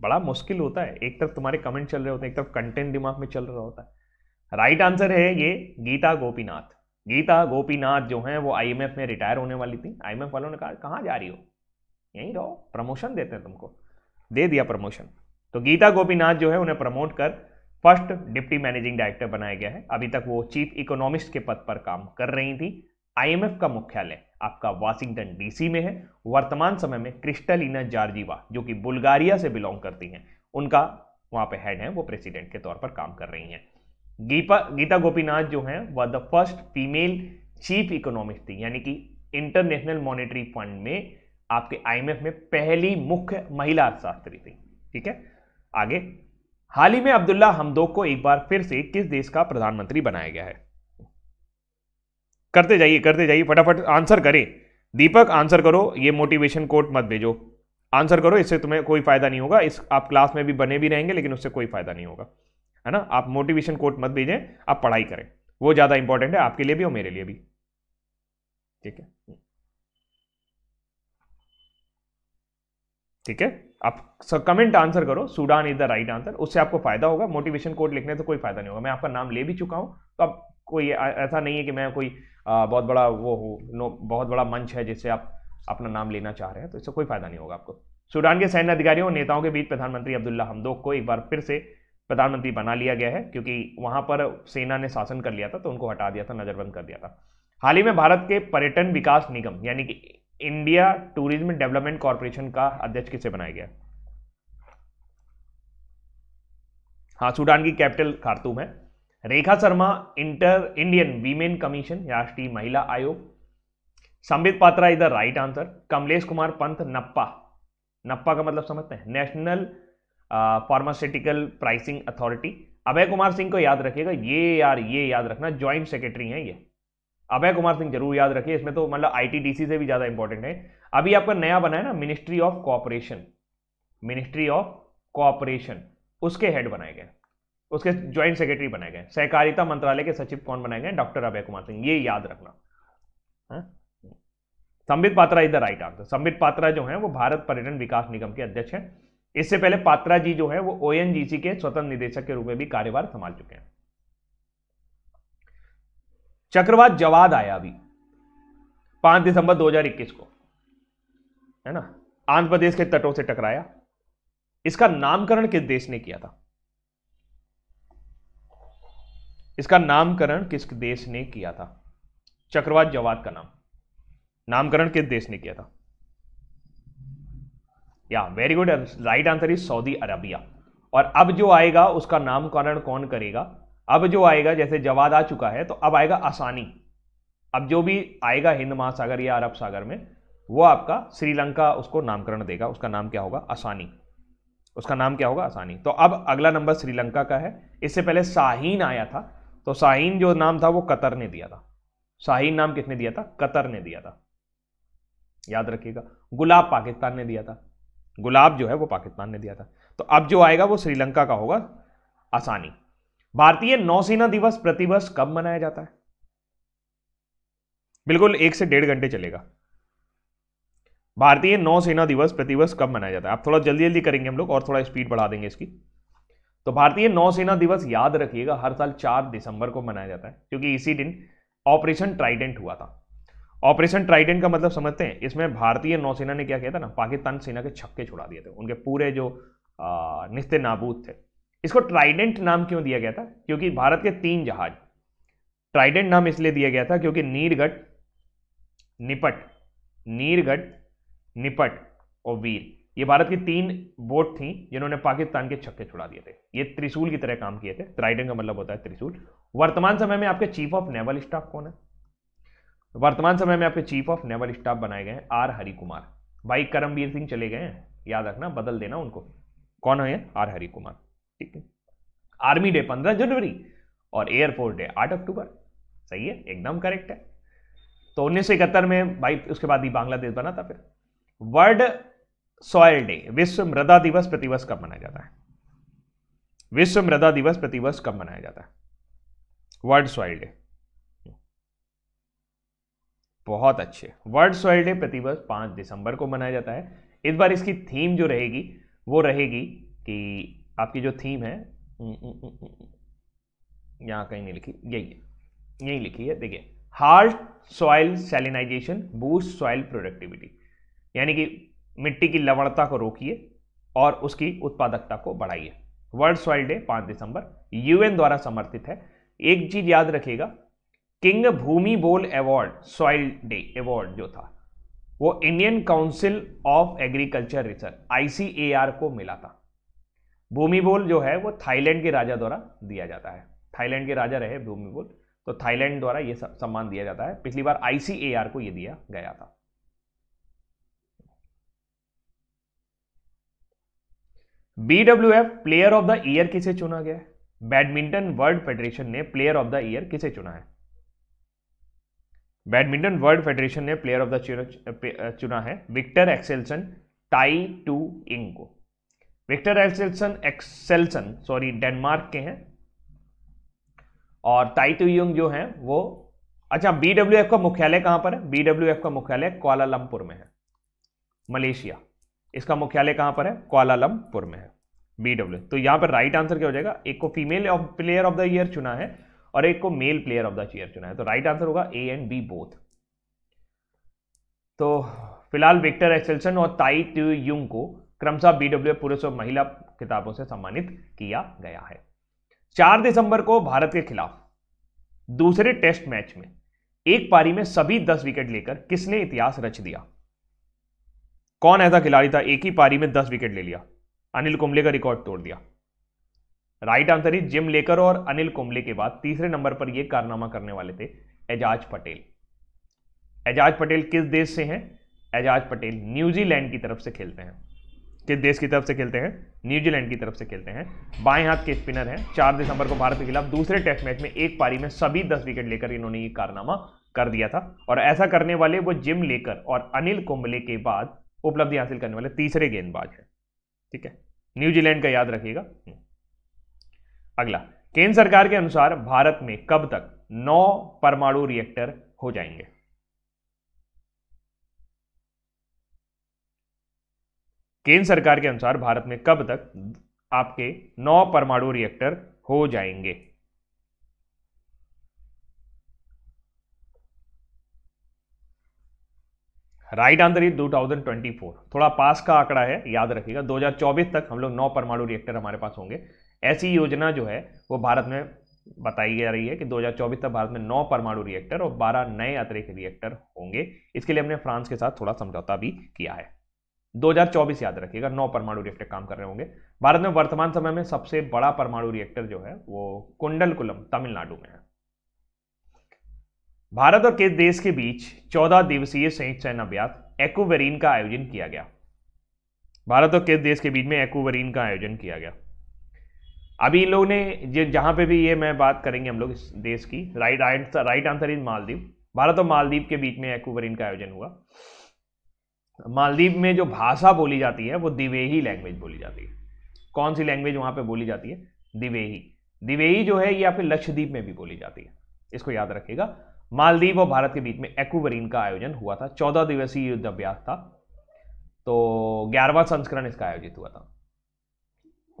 बड़ा मुश्किल होता है एक तरफ तुम्हारे कमेंट चल रहे होते हैं एक तरफ कंटेंट दिमाग में चल रहा होता है राइट आंसर है ये गीता गोपीनाथ गीता गोपीनाथ जो है वो आईएमएफ में रिटायर होने वाली थी आईएमएफ वालों ने कहा कहाँ जा रही हो यहीं रहो प्रमोशन देते हैं तुमको दे दिया प्रमोशन तो गीता गोपीनाथ जो है उन्हें प्रमोट कर फर्स्ट डिप्टी मैनेजिंग डायरेक्टर बनाया गया है अभी तक वो चीफ इकोनॉमिस्ट के पद पर काम कर रही थी आईएमएफ का मुख्यालय आपका वाशिंगटन डीसी में है वर्तमान समय में क्रिस्टलिना जार्जीवा जो कि बुल्गारिया से बिलोंग करती हैं उनका वहां पे हेड है वो प्रेसिडेंट के तौर पर काम कर रही हैं गीपा गीता गोपीनाथ जो हैं वह the first female chief economist थी यानी कि इंटरनेशनल मॉनिटरी फंड में आपके आईएमएफ में पहली मुख्य महिला अर्थशास्त्री थी ठीक है आगे हाल ही में अब्दुल्ला हमदोक को एक बार फिर से किस देश का प्रधानमंत्री बनाया गया है करते जाइए करते जाइए फटाफट आंसर करें दीपक आंसर करो ये मोटिवेशन कोट मत भेजो आंसर करो इससे तुम्हें कोई फायदा नहीं होगा इस आप क्लास में भी बने भी रहेंगे लेकिन उससे कोई फायदा नहीं होगा है ना आप मोटिवेशन कोट मत भेजें आप पढ़ाई करें वो ज़्यादा इंपॉर्टेंट है आपके लिए भी और मेरे लिए भी ठीक है ठीक है आप कमेंट आंसर करो Sudan is the right answer उससे आपको फायदा होगा मोटिवेशन कोड लिखने से कोई फायदा नहीं होगा मैं आपका नाम ले भी चुका हूँ तो आप कोई ऐसा नहीं है कि मैं कोई आ, बहुत बड़ा वो हूँ बहुत बड़ा मंच है जिससे आप अपना नाम लेना चाह रहे हैं तो इससे कोई फायदा नहीं होगा आपको सूडान के सैन्य अधिकारियों और नेताओं के बीच प्रधानमंत्री अब्दुल्ला हमदोक को एक बार फिर से प्रधानमंत्री बना लिया गया है क्योंकि वहाँ पर सेना ने शासन कर लिया था तो उनको हटा दिया था नजरबंद कर दिया था हाल ही में भारत के पर्यटन विकास निगम यानी कि इंडिया टूरिज्म डेवलपमेंट कॉरपोरेशन का अध्यक्ष किसे बनाया गया हाँ सूडान की कैपिटल खारतूम है Rekha Sharma inter Indian women commission राष्ट्रीय महिला आयोग Sambit Patra is the right answer Kamlesh Kumar Pant NPPA NPPA का मतलब समझते हैं national pharmaceutical pricing authority Abhay Kumar Singh को याद रखिएगा ये यार ये याद रखना ज्वाइंट सेक्रेटरी है ये अभय कुमार सिंह जरूर याद रखिए इसमें तो मतलब आईटीडीसी से भी ज़्यादा इंपॉर्टेंट है अभी आपका नया बना है ना ministry of cooperation ministry of cooperation उसके हेड बनाए गए उसके ज्वाइंट सेक्रेटरी बनाए गए सहकारिता मंत्रालय के सचिव कौन बनाए गए डॉक्टर अभय कुमार सिंह ये याद रखना हाँ? Sambit Patra is the right answer Sambit Patra जो है वो भारत पर्यटन विकास निगम के अध्यक्ष हैं इससे पहले पात्रा जी जो है वो ओ के स्वतंत्र निदेशक के रूप में भी कार्यभार संभाल चुके हैं चक्रवात जवाद आया अभी पांच दिसंबर 2021 को है ना आंध्र प्रदेश के तटों से टकराया इसका नामकरण किस देश ने किया था इसका नामकरण किस देश ने किया था चक्रवात जवाद का नाम नामकरण किस देश ने किया था या very good right answer is Saudi Arabia और अब जो आएगा उसका नामकरण कौन करेगा अब जो आएगा जैसे जवाद आ चुका है तो अब आएगा आसानी अब जो भी आएगा हिंद महासागर या अरब सागर में वो आपका श्रीलंका उसको नामकरण देगा उसका नाम क्या होगा आसानी उसका नाम क्या होगा आसानी तो अब अगला नंबर श्रीलंका का है इससे पहले शाहीन आया था तो शाहीन जो नाम था वो कतर ने दिया था शाहीन नाम किसने दिया था कतर ने दिया था याद रखिएगा गुलाब पाकिस्तान ने दिया था गुलाब जो है वो पाकिस्तान ने दिया था तो अब जो आएगा वो श्रीलंका का होगा आसानी भारतीय नौसेना दिवस प्रतिवर्ष कब मनाया जाता है बिल्कुल एक से डेढ़ घंटे चलेगा भारतीय नौसेना दिवस प्रतिवर्ष कब मनाया जाता है आप थोड़ा जल्दी जल्दी करेंगे हम लोग और थोड़ा स्पीड बढ़ा देंगे इसकी तो भारतीय नौसेना दिवस याद रखिएगा हर साल चार दिसंबर को मनाया जाता है क्योंकि इसी दिन ऑपरेशन ट्राइडेंट हुआ था ऑपरेशन ट्राइडेंट का मतलब समझते हैं इसमें भारतीय नौसेना ने क्या किया था ना पाकिस्तान सेना के छक्के छुड़ा दिए थे उनके पूरे जो निस्ते नाबूद थे इसको ट्राइडेंट नाम क्यों दिया गया था क्योंकि भारत के तीन जहाज ट्राइडेंट नाम इसलिए दिया गया था क्योंकि नीरगढ़ निपट नीरगढ़ निपट और वीर ये भारत की तीन बोट थी जिन्होंने पाकिस्तान के छक्के छुड़ा दिए थे ये त्रिशूल की तरह काम किए थे ट्राइडेंट का मतलब होता है त्रिशूल वर्तमान समय में आपके चीफ ऑफ नेवल स्टाफ कौन है वर्तमान समय में आपके चीफ ऑफ नेवल स्टाफ बनाए गए हैं आर हरि कुमार भाई करमवीर सिंह चले गए हैं याद रखना बदल देना उनको कौन है आर हरि कुमार ठीक है आर्मी डे पंद्रह जनवरी और एयरफोर्स डे आठ अक्टूबर सही है एकदम करेक्ट है तो उन्नीस सौ इकहत्तर में भाई उसके बाद ही बांग्लादेश बना था फिर वर्ल्ड सॉयल डे विश्व मृदा दिवस प्रतिवर्ष कब मनाया जाता है विश्व मृदा दिवस प्रतिवर्ष कब मनाया जाता है वर्ल्ड सॉयल डे बहुत अच्छे वर्ल्ड सॉयल डे प्रतिवर्ष पांच दिसंबर को मनाया जाता है इस बार इसकी थीम जो रहेगी वो रहेगी कि आपकी जो थीम है हम्म, हम्म, हम्म, यहाँ कहीं नहीं लिखी यही है यही लिखी है देखिए hard soil salinization boost soil productivity यानी कि मिट्टी की लवणता को रोकिए और उसकी उत्पादकता को बढ़ाइए वर्ल्ड सॉइल डे पाँच दिसंबर यूएन द्वारा समर्थित है एक चीज याद रखिएगा किंग भूमि बोल अवार्ड सॉइल डे अवार्ड जो था वो Indian council of agriculture research ICAR को मिला था भूमिबोल जो है वो थाईलैंड के राजा द्वारा दिया जाता है थाईलैंड के राजा रहे भूमिबोल तो थाईलैंड द्वारा ये सम्मान दिया जाता है पिछली बार आईसीएआर को ये दिया गया था BWF player of the year किसे चुना गया है बैडमिंटन वर्ल्ड फेडरेशन ने प्लेयर ऑफ द ईयर किसे चुना है बैडमिंटन वर्ल्ड फेडरेशन ने प्लेयर ऑफ द चुना है Viktor Axelsen Tai Tzu Ying को Viktor Axelsen Axelsen sorry Denmark के हैं और ताइटो जो हैं वो अच्छा बीडब्ल्यूएफ का मुख्यालय कहां पर है बीडब्ल्यूएफ का मुख्यालय कोलालमपुर में है मलेशिया इसका मुख्यालय कहां पर है कोलालमपुर में है बीडब्ल्यू तो यहां पर राइट आंसर क्या हो जाएगा एक को female player of the year चुना है और एक को male player of the year चुना है तो राइट आंसर होगा ए एंड बी बोथ तो फिलहाल विक्टर एक्सेल्सन और ताई ट्यू को क्रमशः बी डब्ल्यू पुरुष और महिला किताबों से सम्मानित किया गया है चार दिसंबर को भारत के खिलाफ दूसरे टेस्ट मैच में एक पारी में सभी दस विकेट लेकर किसने इतिहास रच दिया कौन ऐसा खिलाड़ी था एक ही पारी में दस विकेट ले लिया अनिल कुंबले का रिकॉर्ड तोड़ दिया राइट आंसर इज जिम लेकर और अनिल कुंबले के बाद तीसरे नंबर पर यह कारनामा करने वाले थे एजाज पटेल एजाज पटेल किस देश से हैं एजाज पटेल न्यूजीलैंड की तरफ से खेलते हैं किस देश की तरफ से खेलते हैं न्यूजीलैंड की तरफ से खेलते हैं बाएं हाथ के स्पिनर हैं चार दिसंबर को भारत के खिलाफ दूसरे टेस्ट मैच में एक पारी में सभी दस विकेट लेकर इन्होंने ये कारनामा कर दिया था और ऐसा करने वाले वो जिम लेकर और अनिल कुंबले के बाद उपलब्धि हासिल करने वाले तीसरे गेंदबाज हैं ठीक है न्यूजीलैंड का याद रखिएगा हम्म। अगला केंद्र सरकार के अनुसार भारत में कब तक नौ परमाणु रिएक्टर हो जाएंगे केंद्र सरकार के अनुसार भारत में कब तक आपके नौ परमाणु रिएक्टर हो जाएंगे राइट आंसर इज 2024 थोड़ा पास का आंकड़ा है याद रखिएगा 2024 तक हम लोग नौ परमाणु रिएक्टर हमारे पास होंगे ऐसी योजना जो है वो भारत में बताई जा रही है कि 2024 तक भारत में नौ परमाणु रिएक्टर और 12 नए अतिरिक्त रिएक्टर होंगे इसके लिए हमने फ्रांस के साथ थोड़ा समझौता भी किया है 2024 याद रखिएगा नौ परमाणु रिएक्टर काम कर रहे होंगे भारत में वर्तमान समय में सबसे बड़ा परमाणु रिएक्टर जो है वो कुंडलकुलम तमिलनाडु में है भारत और के देश के बीच 14 दिवसीय संयुक्त सैन्य अभ्यास एक्वेरिन का आयोजन किया गया भारत और किस देश के बीच में एक्वेरिन का आयोजन किया गया अभी इन लोगों ने जहां पे भी ये मैं बात करेंगे हम लोग इस देश की right answer right answer is Maldives भारत और मालदीव के बीच में एक्वेरिन का आयोजन हुआ मालदीव में जो भाषा बोली जाती है वो दिवेही लैंग्वेज बोली जाती है कौन सी लैंग्वेज वहां पे बोली जाती है दिवेही दिवेही जो है ये आपके लक्षद्वीप में भी बोली जाती है इसको याद रखिएगा मालदीव और भारत के बीच में एक्वरीन का आयोजन हुआ था चौदह दिवसीय युद्ध अभ्यास था तो ग्यारहवा संस्करण इसका आयोजित हुआ था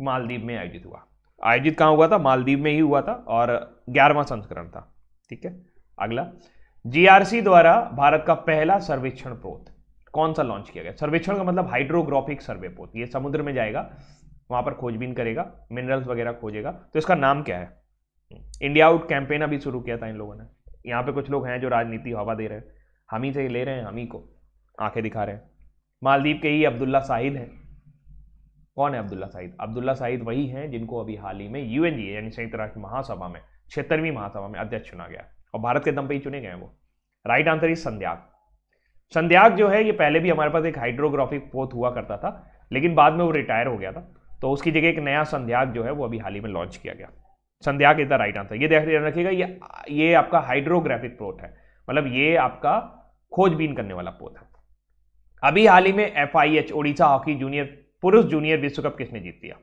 मालदीव में आयोजित हुआ आयोजित कहाँ हुआ था मालदीव में ही हुआ था और ग्यारहवा संस्करण था ठीक है अगला जीआरसी द्वारा भारत का पहला सर्वेक्षण प्रोत कौन सा लॉन्च किया गया सर्वेक्षण का मतलब हाइड्रोग्राफिक सर्वे पोत ये समुद्र में जाएगा वहां पर खोजबीन करेगा मिनरल्स वगैरह खोजेगा तो इसका नाम क्या है इंडिया आउट कैंपेन अभी शुरू किया था इन लोगों ने यहाँ पे कुछ लोग हैं जो राजनीति हवा दे रहे हैं हम ही से ले रहे हैं हम ही को आंखें दिखा रहे हैं मालदीव के ही अब्दुल्ला साहिद हैं कौन है अब्दुल्ला साहिद अब्दुल्ला साहिद वही हैं जिनको अभी हाल ही में यू यानी संयुक्त राष्ट्र महासभा में छिहत्तरवीं महासभा में अध्यक्ष चुना गया और भारत के दम पर ही चुने गए वो right answer is Sandhya Sandhyag जो है ये पहले भी हमारे पास एक हाइड्रोग्राफिक पोत हुआ करता था लेकिन बाद में वो रिटायर हो गया था तो उसकी जगह एक नया संध्याग जो है वो अभी हाल ही में लॉन्च किया गया Sandhyag is the right answer ये देख ध्यान रखिएगा ये ये आपका हाइड्रोग्राफिक पोत है मतलब ये आपका खोजबीन करने वाला पोत है अभी हाल ही में F I H Odisha hockey junior पुरुष जूनियर विश्व कप किसने जीत लिया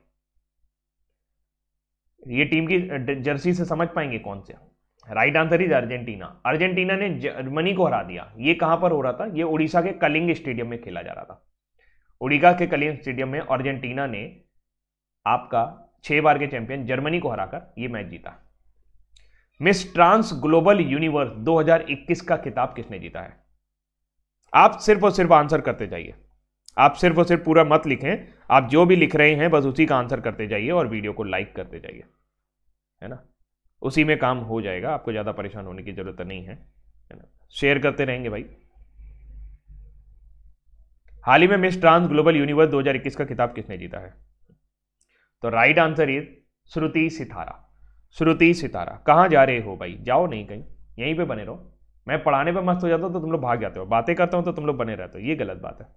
ये टीम की जर्सी से समझ पाएंगे कौन से right answer is Argentina Argentina ने जर्मनी को हरा दिया ये कहां पर हो रहा था ये उड़ीसा के कलिंग स्टेडियम में खेला जा रहा था उड़ीसा के कलिंग स्टेडियम में अर्जेंटीना ने आपका छह बार के चैंपियन जर्मनी को हराकर ये मैच जीता मिस ट्रांस ग्लोबल यूनिवर्स 2021 का खिताब किसने जीता है आप सिर्फ और सिर्फ आंसर करते जाइए आप सिर्फ और सिर्फ पूरा मत लिखें आप जो भी लिख रहे हैं बस उसी का आंसर करते जाइए और वीडियो को लाइक करते जाइए है ना उसी में काम हो जाएगा आपको ज़्यादा परेशान होने की ज़रूरत नहीं है ना शेयर करते रहेंगे भाई हाल ही में मिस ट्रांस ग्लोबल यूनिवर्स 2021 का किताब किसने जीता है तो right answer is Shruti Sitara Shruti Sitara कहाँ जा रहे हो भाई जाओ नहीं कहीं यहीं पे बने रहो मैं पढ़ाने पे मस्त हो जाता हूँ तो तुम लोग भाग जाते हो बातें करता हूँ तो तुम लोग बने रहते हो ये गलत बात है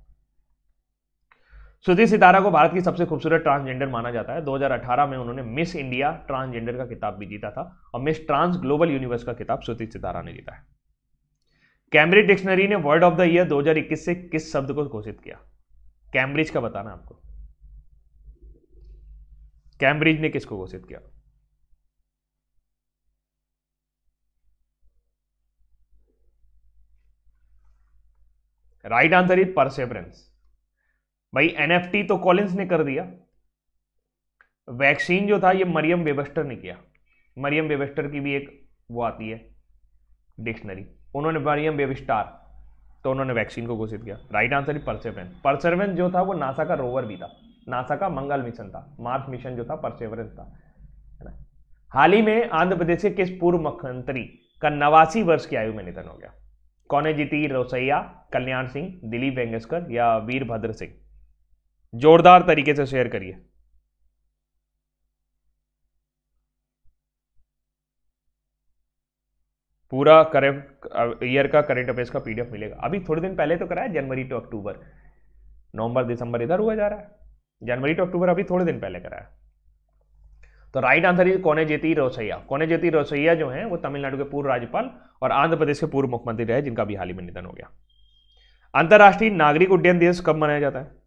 सुधीर सितारा को भारत की सबसे खूबसूरत ट्रांसजेंडर माना जाता है 2018 में उन्होंने मिस इंडिया ट्रांसजेंडर का किताब भी जीता था और मिस ट्रांस ग्लोबल यूनिवर्स का किताब सुधीर सितारा ने जीता है कैम्ब्रिज डिक्शनरी ने वर्ड ऑफ द ईयर 2021 से किस शब्द को घोषित किया कैम्ब्रिज का बताना आपको कैम्ब्रिज ने किसको घोषित किया राइट आंसर इज परसेवरेंस भाई एनएफटी तो कॉलिंस ने कर दिया वैक्सीन जो था ये मरियम वेबस्टर ने किया मरियम वेबस्टर की भी एक वो आती है डिक्शनरी उन्होंने मरियम वेबस्टार तो उन्होंने वैक्सीन को घोषित किया राइट आंसर ही परसेवरेंस परसेवरेंस जो था वो नासा का रोवर भी था नासा का मंगल मिशन था मार्स मिशन जो था परसेवरेंस था हाल ही में आंध्र प्रदेश के किस पूर्व मुख्यमंत्री का नवासी वर्ष की आयु में निधन हो गया कौने जीती रोसैया कल्याण सिंह दिलीप वेंगेशकर या वीरभद्र सिंह जोरदार तरीके से शेयर करिए पूरा करंट ईयर का करंट अफेयर्स का पीडीएफ मिलेगा अभी थोड़े दिन पहले तो कराया जनवरी टू अक्टूबर नवंबर दिसंबर इधर हुआ जा रहा है जनवरी टू अक्टूबर अभी थोड़े दिन पहले कराया तो राइट आंसर इज कोने जेती रोसैया कोने जेती रोसैया जो है वो तमिलनाडु के पूर्व राज्यपाल और आंध्र प्रदेश के पूर्व मुख्यमंत्री रहे जिनका भी हाल ही में निधन हो गया अंतर्राष्ट्रीय नागरिक उड्डयन दिवस कब मनाया जाता है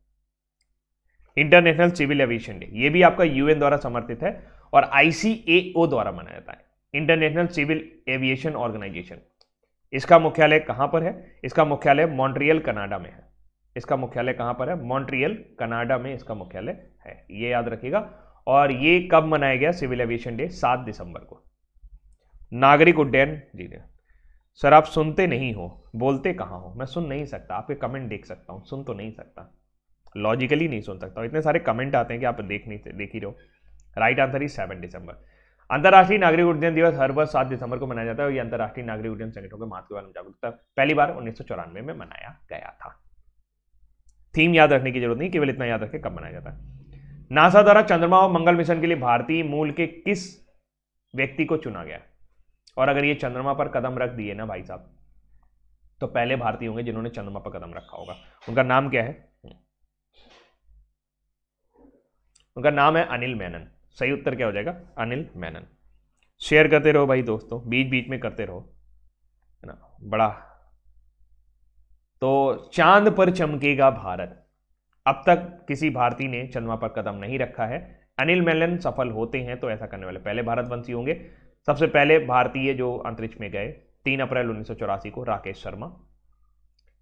इंटरनेशनल सिविल एविएशन डे ये भी आपका यूएन द्वारा समर्थित है और आईसीएओ द्वारा मनाया जाता है इंटरनेशनल सिविल एविएशन ऑर्गेनाइजेशन इसका मुख्यालय कहां पर है इसका मुख्यालय मॉन्ट्रियल कनाडा में है इसका मुख्यालय कहां पर है मॉन्ट्रियल कनाडा में इसका मुख्यालय है ये याद रखिएगा और ये कब मनाया गया सिविल एविएशन डे सात दिसंबर को नागरिक उड्डयन जी ने सर आप सुनते नहीं हो बोलते कहाँ हो मैं सुन नहीं सकता आपके कमेंट देख सकता हूँ सुन तो नहीं सकता लॉजिकली नहीं सुन सकता इतने सारे कमेंट आते हैं कि आप देख नहीं देख ही रहो राइट आंसर ही सेवन दिसंबर अंतर्राष्ट्रीय नागरिक उड्डयन दिवस हर वर्ष सात दिसंबर को मनाया जाता है और ये अंतर्राष्ट्रीय नागरिक उड्डयन संगठनों के महत्व के बारे में जागरूकता पहली बार उन्नीस में मनाया गया था थीम याद रखने की जरूरत नहीं केवल इतना याद रखे कब मनाया जाता है नासा द्वारा चंद्रमा और मंगल मिशन के लिए भारतीय मूल के किस व्यक्ति को चुना गया और अगर ये चंद्रमा पर कदम रख दिए ना भाई साहब तो पहले भारतीय होंगे जिन्होंने चंद्रमा पर कदम रखा होगा उनका नाम क्या है उनका नाम है अनिल मैनन सही उत्तर क्या हो जाएगा अनिल मैनन शेयर करते रहो भाई दोस्तों बीच बीच में करते रहो है ना बड़ा तो चांद पर चमकेगा भारत अब तक किसी भारतीय ने चंद्रमा पर कदम नहीं रखा है अनिल मैनन सफल होते हैं तो ऐसा करने वाले पहले भारतवंशी होंगे सबसे पहले भारतीय जो अंतरिक्ष में गए तीन अप्रैल उन्नीस को राकेश शर्मा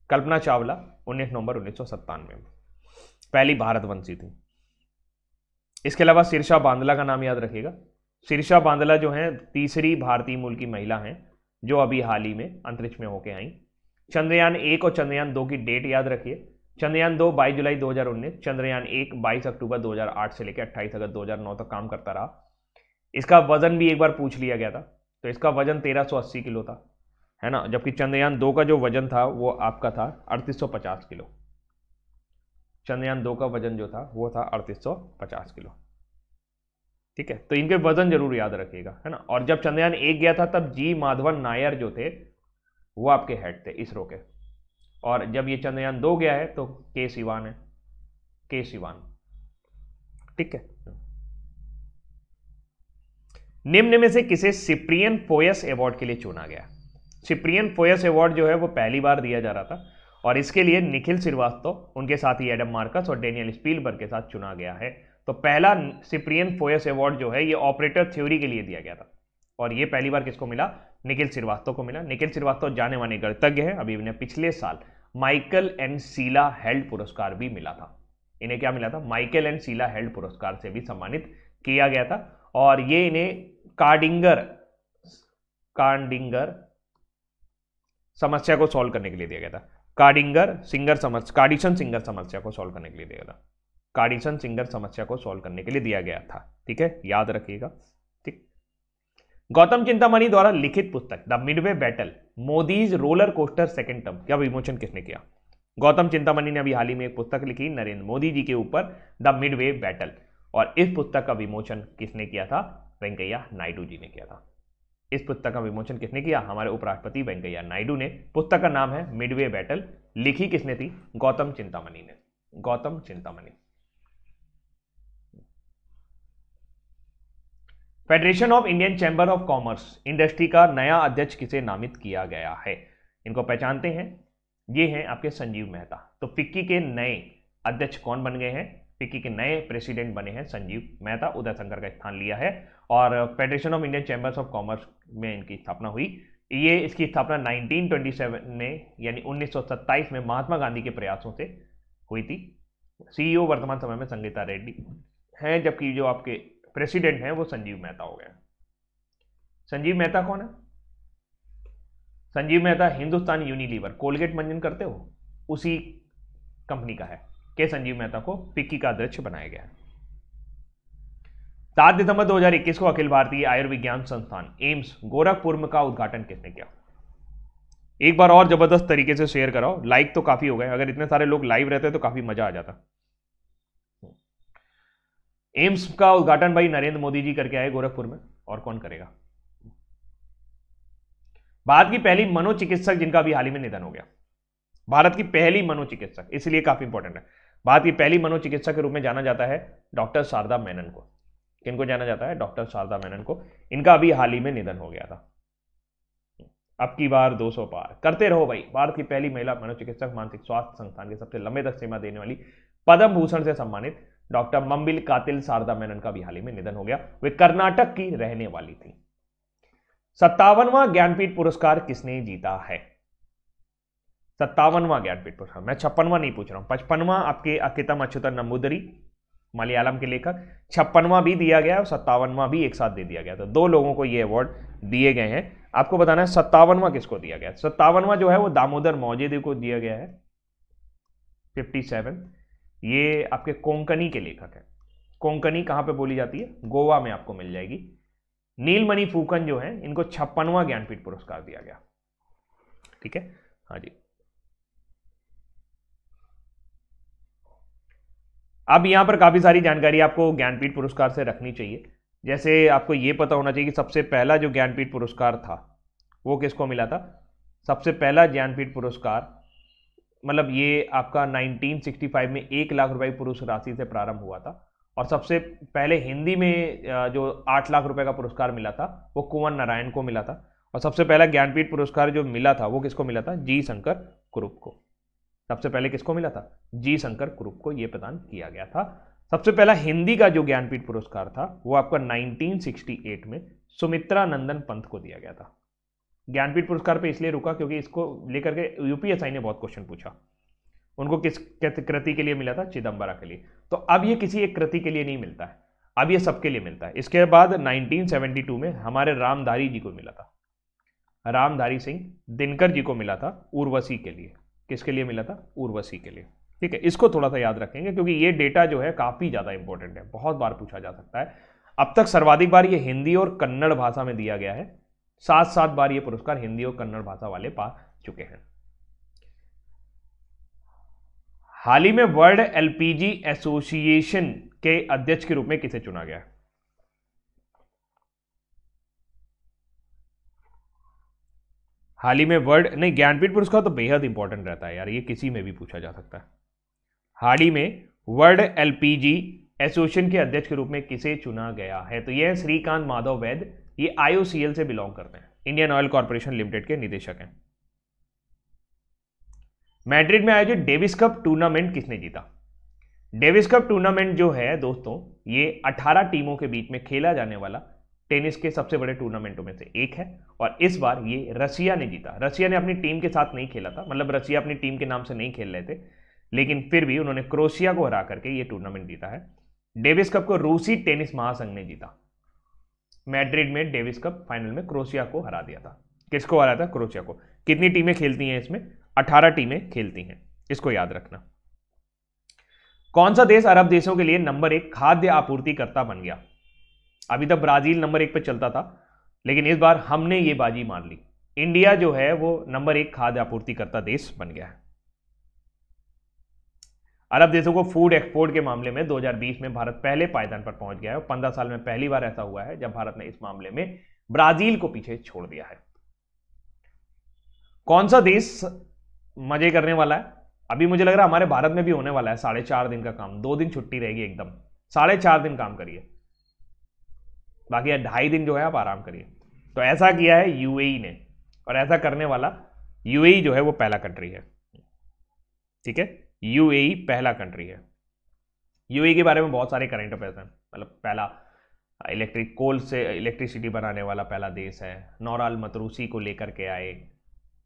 कल्पना चावला उन्नीस नवंबर उन्नीस में पहली भारतवंशी थी इसके अलावा सिरशा बांदला का नाम याद रखिएगा सिरशा बांदला जो है तीसरी भारतीय मूल की महिला हैं जो अभी हाल ही में अंतरिक्ष में होके आई चंद्रयान एक और चंद्रयान दो की डेट याद रखिए चंद्रयान दो बाईस जुलाई 2019, चंद्रयान एक बाईस अक्टूबर 2008 से लेकर 28 अगस्त 2009 तक काम करता रहा इसका वजन भी एक बार पूछ लिया गया था तो इसका वजन 1380 किलो था है ना जबकि चंद्रयान दो का जो वजन था वो आपका था अड़तीस किलो चंद्रयान दो का वजन जो था वो था अड़तीस किलो ठीक है तो इनके वजन जरूर याद रखिएगा है ना और जब चंद्रयान एक गया था तब जी माधवन नायर जो थे वो आपके हेड थे इसरो के और जब ये चंद्रयान दो गया है तो के सिवान है के सिवान ठीक है निम्न में से किसे सिप्रियन पोयस अवार्ड के लिए चुना गया सिप्रियन पोयस अवार्ड जो है वो पहली बार दिया जा रहा था और इसके लिए निखिल श्रीवास्तव उनके साथ ही एडम मार्कस और डेनियल स्पीलबर्ग के साथ चुना गया है तो पहला सिप्रियन फोयस अवार्ड जो है ये ऑपरेटर थ्योरी के लिए दिया गया था और ये पहली बार किसको मिला निखिल श्रीवास्तव को मिला निखिल श्रीवास्तव जाने माने गणतज्ञ हैं अभी इन्हें पिछले साल माइकल एंड सीला हेल्ड पुरस्कार भी मिला था इन्हें क्या मिला था माइकल एंड सीला हेल्ड पुरस्कार से भी सम्मानित किया गया था और ये इन्हें कार्डिंगर कार्डिंगर समस्या को सॉल्व करने के लिए दिया गया था कार्डिंगर सिंगर समस्या कार्डिशन सिंगर समस्या को सॉल्व करने के लिए दिया था कार्डिशन सिंगर समस्या को सॉल्व करने के लिए दिया गया था ठीक है याद रखिएगा ठीक गौतम चिंतामणि द्वारा लिखित पुस्तक the midway battle Modi's roller coaster second term क्या विमोचन किसने किया गौतम चिंतामणि ने अभी हाल ही में एक पुस्तक लिखी नरेंद्र मोदी जी के ऊपर द मिडवे बैटल और इस पुस्तक का विमोचन किसने किया था वेंकैया नायडू जी ने किया था इस पुस्तक का विमोचन किसने किया हमारे उपराष्ट्रपति वेंकैया नायडू ने पुस्तक का नाम है मिडवे बैटल लिखी किसने थी गौतम चिंतामणि ने Gautam Chintamani federation of Indian chamber of commerce industry का नया अध्यक्ष किसे नामित किया गया है इनको पहचानते हैं ये हैं आपके संजीव मेहता तो फिक्की के नए अध्यक्ष कौन बन गए हैं फिक्की के नए प्रेसिडेंट बने हैं संजीव मेहता उदय शंकर का स्थान लिया है और federation of Indian chambers of commerce में इनकी स्थापना हुई ये इसकी स्थापना 1927 में यानी 1927 में महात्मा गांधी के प्रयासों से हुई थी सीईओ e वर्तमान समय में संगीता रेड्डी हैं जबकि जो आपके प्रेसिडेंट हैं वो संजीव मेहता हो गए संजीव मेहता कौन है संजीव मेहता हिंदुस्तान यूनिलीवर कोलगेट मंजन करते हो उसी कंपनी का है के संजीव मेहता को पिक्की का अध्यक्ष बनाया गया है सात दिसंबर 2021 को अखिल भारतीय आयुर्विज्ञान संस्थान एम्स गोरखपुर में का उद्घाटन किसने किया एक बार और जबरदस्त तरीके से शेयर कराओ लाइक तो काफी हो गए अगर इतने सारे लोग लाइव रहते तो काफी मजा आ जाता एम्स का उद्घाटन भाई नरेंद्र मोदी जी करके आए गोरखपुर में और कौन करेगा भारत की पहली मनोचिकित्सक जिनका अभी हाल ही में निधन हो गया भारत की पहली मनोचिकित्सक इसलिए काफी इंपॉर्टेंट है भारत की पहली मनोचिकित्सक के रूप में जाना जाता है डॉक्टर शारदा मेनन को किनको जाना जाता है डॉक्टर शारदा मेनन को इनका अभी हाल ही में निधन हो गया था अब की बार 200 पार करते रहो भाई भारत की पहली महिला मनोचिकित्सक मानसिक स्वास्थ्य संस्थान के सबसे लंबे तक सेवा देने वाली पद्म भूषण से सम्मानित डॉक्टर मम्बिल कातिल शारदा मेनन का भी हाल ही में निधन हो गया वे कर्नाटक की रहने वाली थी सत्तावनवा ज्ञानपीठ पुरस्कार किसने जीता है सत्तावनवा ज्ञानपीठ पुरस्कार मैं छप्पनवा नहीं पूछ रहा हूं पचपनवा आपके अकितम अच्युतन नंबूदरी मलयालम के लेखक छप्पनवा भी दिया गया और सत्तावनवा भी एक साथ दे दिया गया तो दो लोगों को ये अवार्ड दिए गए हैं आपको बताना है सत्तावनवा किसको दिया गया सत्तावनवा जो है वो दामोदर मौजेदेव को दिया गया है फिफ्टी सेवन ये आपके कोंकणी के लेखक है कोंकणी कहां पे बोली जाती है गोवा में आपको मिल जाएगी नीलमणि फूकन जो है इनको छप्पनवा ज्ञानपीठ पुरस्कार दिया गया ठीक है हाँ जी अब यहाँ पर काफ़ी सारी जानकारी आपको ज्ञानपीठ पुरस्कार से रखनी चाहिए जैसे आपको ये पता होना चाहिए कि सबसे पहला जो ज्ञानपीठ पुरस्कार था वो किसको मिला था सबसे पहला ज्ञानपीठ पुरस्कार मतलब ये आपका 1965 में एक लाख रुपए की पुरुष राशि से प्रारंभ हुआ था और सबसे पहले हिंदी में जो आठ लाख रुपए का पुरस्कार मिला था वो कुंवर नारायण को मिला था और सबसे पहला ज्ञानपीठ पुरस्कार जो मिला था वो किसको मिला था जी शंकर कुरूप को सबसे पहले किसको मिला था जी शंकर क्रूप को यह प्रदान किया गया था सबसे पहला हिंदी का जो ज्ञानपीठ पुरस्कार था वो आपका 1968 में सुमित्रा नंदन पंत को दिया गया था ज्ञानपीठ पुरस्कार पे इसलिए रुका क्योंकि इसको लेकर के यूपीएसआई ने बहुत क्वेश्चन पूछा उनको किस कृति के लिए मिला था चिदम्बरा के लिए तो अब ये किसी एक कृति के लिए नहीं मिलता है अब ये सबके लिए मिलता है इसके बाद 1972 में हमारे रामधारी जी को मिला था रामधारी सिंह दिनकर जी को मिला था उर्वशी के लिए किसके लिए मिला था उर्वशी के लिए ठीक है इसको थोड़ा सा याद रखेंगे क्योंकि ये डेटा जो है काफ़ी ज़्यादा इंपॉर्टेंट है बहुत बार पूछा जा सकता है अब तक सर्वाधिक बार ये हिंदी और कन्नड़ भाषा में दिया गया है सात सात बार ये पुरस्कार हिंदी और कन्नड़ भाषा वाले पा चुके हैं हाल ही में वर्ल्ड एलपीजी एसोसिएशन के अध्यक्ष के रूप में किसे चुना गया है हाल ही में वर्ल्ड नहीं ज्ञानपीठ पुरस्कार तो बेहद इंपॉर्टेंट रहता है यार ये किसी में भी पूछा जा सकता है हाल ही में वर्ल्ड एलपीजी एसोसिएशन के अध्यक्ष के रूप में किसे चुना गया है तो यह श्रीकांत माधव वैद ये आईओसीएल से बिलोंग करते हैं इंडियन ऑयल कॉरपोरेशन लिमिटेड के निदेशक हैं मैड्रिड में आयोजित डेविस कप टूर्नामेंट किसने जीता डेविस कप टूर्नामेंट जो है दोस्तों ये 18 टीमों के बीच में खेला जाने वाला टेनिस के सबसे बड़े टूर्नामेंटों में से एक है और इस बार ये रसिया ने जीता रसिया ने अपनी टीम के साथ नहीं खेला था मतलब रसिया अपनी टीम के नाम से नहीं खेल रहे थे लेकिन फिर भी उन्होंने क्रोशिया को हरा करके ये टूर्नामेंट जीता है डेविस कप को रूसी टेनिस महासंघ ने जीता मैड्रिड में डेविस कप फाइनल में क्रोशिया को हरा दिया था किसको हराया था क्रोशिया को कितनी टीमें खेलती हैं इसमें अठारह टीमें खेलती हैं इसको याद रखना कौन सा देश अरब देशों के लिए नंबर एक खाद्य आपूर्तिकर्ता बन गया अभी तक ब्राज़ील नंबर एक पे चलता था लेकिन इस बार हमने ये बाजी मार ली इंडिया जो है वो नंबर एक खाद्य आपूर्तिकर्ता देश बन गया है अरब देशों को फूड एक्सपोर्ट के मामले में 2020 में भारत पहले पायदान पर पहुंच गया है और पंद्रह साल में पहली बार ऐसा हुआ है जब भारत ने इस मामले में ब्राजील को पीछे छोड़ दिया है कौन सा देश मजे करने वाला है अभी मुझे लग रहा है हमारे भारत में भी होने वाला है साढ़े चार दिन का काम दो दिन छुट्टी रहेगी एकदम साढ़े चार दिन काम करिए बाकी ढाई दिन जो है आप आराम करिए तो ऐसा किया है यूएई e ने और ऐसा करने वाला यूएई e जो है वो पहला कंट्री है ठीक है यूएई e पहला कंट्री है यूएई के बारे में बहुत सारे करंट अफेयर्स हैं मतलब पहला इलेक्ट्रिक कोल से इलेक्ट्रिसिटी बनाने वाला पहला देश है नौराल मतरूसी को लेकर के आए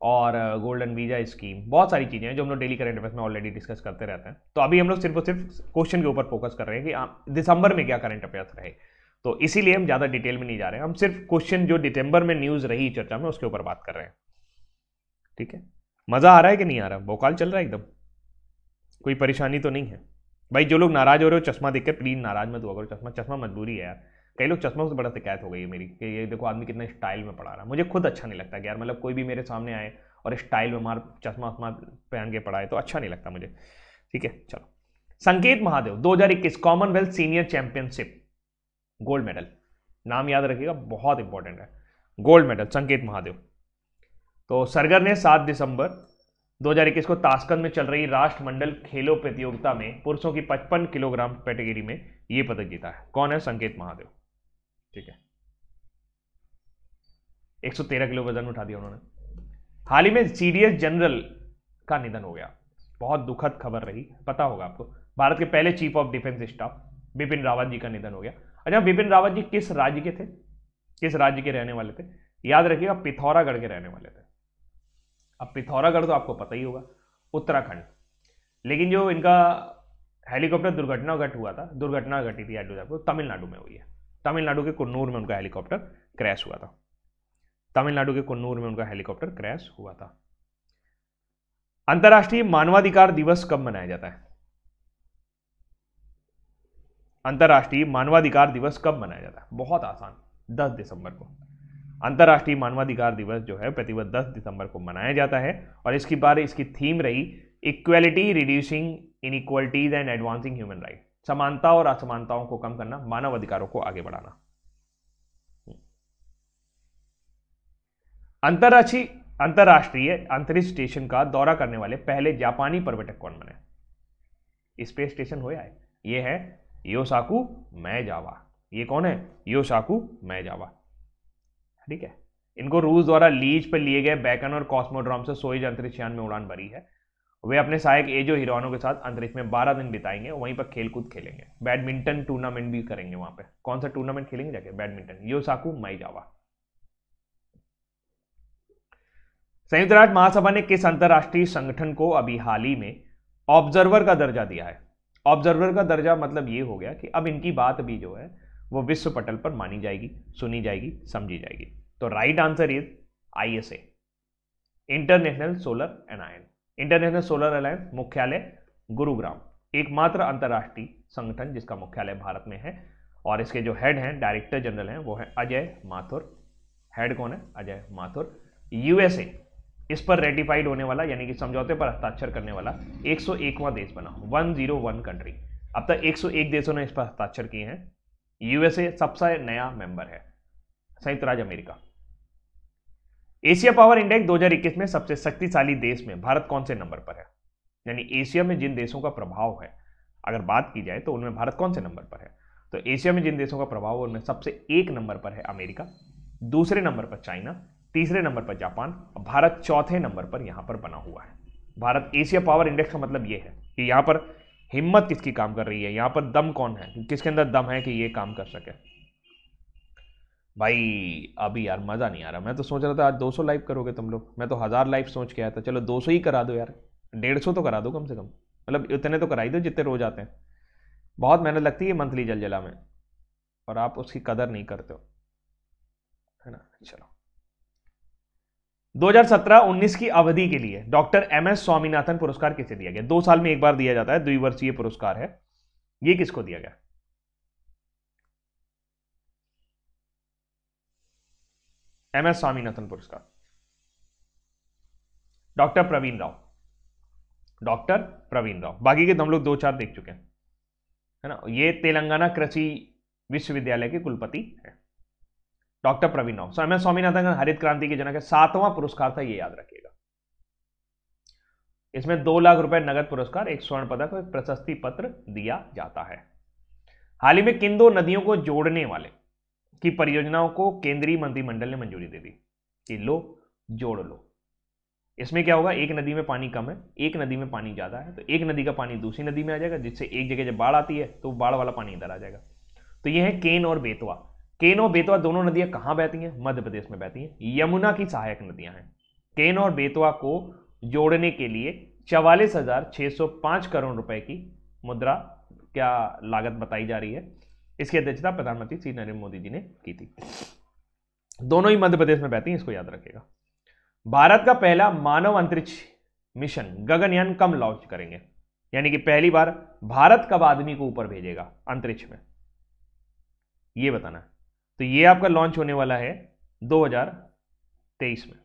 और गोल्डन वीजा स्कीम बहुत सारी चीज़ें हैं जो हम लोग डेली करंट अफेयर्स में ऑलरेडी डिस्कस करते रहते हैं तो अभी हम लोग सिर्फ और सिर्फ क्वेश्चन के ऊपर फोकस कर रहे हैं कि दिसंबर में क्या करेंट अफेयर्स रहे तो इसीलिए हम ज़्यादा डिटेल में नहीं जा रहे हैं हम सिर्फ क्वेश्चन जो दिसंबर में न्यूज़ रही चर्चा में उसके ऊपर बात कर रहे हैं ठीक है मज़ा आ रहा है कि नहीं आ रहा बोकाल चल रहा है एकदम कोई परेशानी तो नहीं है भाई जो लोग नाराज़ हो रहे हो चश्मा देख के प्लीज़ नाराज़ मत हुआ करो चश्मा चश्मा मजबूरी है यार कई लोग चश्मा से बड़ा शिकायत हो गई है मेरी कि ये देखो आदमी कितना स्टाइल में पढ़ा रहा है मुझे खुद अच्छा नहीं लगता कि यार मतलब कोई भी मेरे सामने आए और स्टाइल में मार चश्मा उश्मा पहन के पढ़ाए तो अच्छा नहीं लगता मुझे ठीक है चलो Sanket Mahadev 2021 Commonwealth senior championship gold medal नाम याद रखिएगा बहुत इंपॉर्टेंट है गोल्ड मेडल संकेत महादेव तो सरगर ने 7 दिसंबर 2021 को ताशकंद में चल रही राष्ट्रमंडल खेलों प्रतियोगिता में पुरुषों की 55 किलोग्राम कैटेगरी में यह पदक जीता है कौन है संकेत महादेव ठीक है 113 किलो वजन उठा दिया उन्होंने हाल ही में सीडीएस जनरल का निधन हो गया बहुत दुखद खबर रही पता होगा आपको भारत के पहले chief of defence staff Bipin Rawat ji का निधन हो गया अच्छा बिपिन रावत जी किस राज्य के थे किस राज्य के रहने वाले थे याद रखिएगा पिथौरागढ़ के रहने वाले थे अब पिथौरागढ़ तो आपको पता ही होगा उत्तराखंड लेकिन जो इनका हेलीकॉप्टर दुर्घटना घट हुआ था दुर्घटना घटी थी याद आपको तमिलनाडु में हुई है तमिलनाडु के कन्नूर में उनका हेलीकॉप्टर क्रैश हुआ था तमिलनाडु के कन्नूर में उनका हेलीकॉप्टर क्रैश हुआ था अंतर्राष्ट्रीय मानवाधिकार दिवस कब मनाया जाता है अंतर्राष्ट्रीय मानवाधिकार दिवस कब मनाया जाता है बहुत आसान 10 दिसंबर को अंतर्राष्ट्रीय मानवाधिकार दिवस जो है प्रतिवर्ष दस दिसंबर को मनाया जाता है और इसकी बारे इसकी थीम रही equality reducing inequalities and advancing human right समानता और असमानताओं को कम करना मानव अधिकारों को आगे बढ़ाना अंतर्राष्ट्रीय अंतर्राष्ट्रीय अंतरिक्ष स्टेशन का दौरा करने वाले पहले जापानी पर्यटक कौन बने स्पेस स्टेशन हो आए ये है योसाकू मैं जावा ये कौन है योसाकू मैं जावा ठीक है इनको रूस द्वारा लीज पर लिए गए बैकन और कॉस्मोड्रॉम से सोइज अंतरिक्ष यान में उड़ान भरी है वे अपने सहायक एजो हिरोनों के साथ अंतरिक्ष में 12 दिन बिताएंगे वहीं पर खेलकूद खेलेंगे बैडमिंटन टूर्नामेंट भी करेंगे वहां पे कौन सा टूर्नामेंट खेलेंगे जाके बैडमिंटन योसाकू मई जावा संयुक्त राष्ट्र महासभा ने किस अंतर्राष्ट्रीय संगठन को अभी हाल ही में ऑब्जर्वर का दर्जा दिया है ऑब्जर्वर का दर्जा मतलब ये हो गया कि अब इनकी बात भी जो है वो विश्व पटल पर मानी जाएगी सुनी जाएगी समझी जाएगी तो right answer is I S A international solar alliance international solar alliance मुख्यालय गुरुग्राम एकमात्र अंतर्राष्ट्रीय संगठन जिसका मुख्यालय भारत में है और इसके जो हेड हैं डायरेक्टर जनरल हैं वो हैं अजय माथुर हेड कौन है अजय माथुर यूएसए इस पर रेटिफाइड होने वाला यानी कि समझौते पर हस्ताक्षर करने वाला 101वां देश बना 101 कंट्री अब तक 101 देशों ने इस पर हस्ताक्षर किए हैं यूएसए सबसे नया मेंबर है संयुक्त राज्य अमेरिका एशिया पावर इंडेक्स 2021 में सबसे शक्तिशाली देश में भारत कौन से नंबर पर है यानी एशिया में जिन देशों का प्रभाव है अगर बात की जाए तो उनमें भारत कौन से नंबर पर है तो एशिया में जिन देशों का प्रभाव है उनमें सबसे एक नंबर पर है अमेरिका दूसरे नंबर पर चाइना तीसरे नंबर पर जापान और भारत चौथे नंबर पर यहाँ पर बना हुआ है भारत एशिया पावर इंडेक्स का मतलब ये है कि यहाँ पर हिम्मत किसकी काम कर रही है यहाँ पर दम कौन है किसके अंदर दम है कि ये काम कर सके भाई अभी यार मज़ा नहीं आ रहा मैं तो सोच रहा था आज 200 लाइव करोगे तुम लोग मैं तो हज़ार लाइव सोच के आया था चलो 200 ही करा दो यार सौ तो करा दो कम से कम मतलब इतने तो करा ही दो जितने रोज आते हैं बहुत मेहनत लगती है मंथली जलजला में और आप उसकी कदर नहीं करते हो है ना चलो 2017-19 की अवधि के लिए डॉक्टर एम एस स्वामीनाथन पुरस्कार किसे दिया गया दो साल में एक बार दिया जाता है द्विवर्षीय पुरस्कार है यह किसको दिया गया एम एस स्वामीनाथन पुरस्कार डॉक्टर प्रवीण राव डॉक्टर प्रवीण राव बाकी के तो हम लोग दो चार देख चुके हैं है ना ये तेलंगाना कृषि विश्वविद्यालय के कुलपति है डॉक्टर प्रवीण नाम एम एस स्वामीनाथन हरित क्रांति के जनक है सातवां पुरस्कार था ये याद रखिएगा इसमें दो लाख रुपए नगद पुरस्कार एक स्वर्ण पदक और प्रशस्ति पत्र दिया जाता है हाल ही में किन दो नदियों को जोड़ने वाले की परियोजनाओं को केंद्रीय मंत्रिमंडल ने मंजूरी दे दी कि लो जोड़ लो इसमें क्या होगा एक नदी में पानी कम है एक नदी में पानी ज़्यादा है तो एक नदी का पानी दूसरी नदी में आ जाएगा जिससे एक जगह जब बाढ़ आती है तो बाढ़ वाला पानी इधर आ जाएगा तो यह है केन और बेतवा केन और बेतवा दोनों नदियां कहां बहती हैं मध्य प्रदेश में बहती हैं यमुना की सहायक नदियां हैं केन और बेतवा को जोड़ने के लिए चवालीस हजार छह सौ पांच करोड़ रुपए की मुद्रा क्या लागत बताई जा रही है इसकी अध्यक्षता प्रधानमंत्री श्री नरेंद्र मोदी जी ने की थी दोनों ही मध्य प्रदेश में बहती हैं इसको याद रखेगा भारत का पहला मानव अंतरिक्ष मिशन गगनयान कम लॉन्च करेंगे यानी कि पहली बार भारत कब आदमी को ऊपर भेजेगा अंतरिक्ष में यह बताना है तो ये आपका लॉन्च होने वाला है 2023 में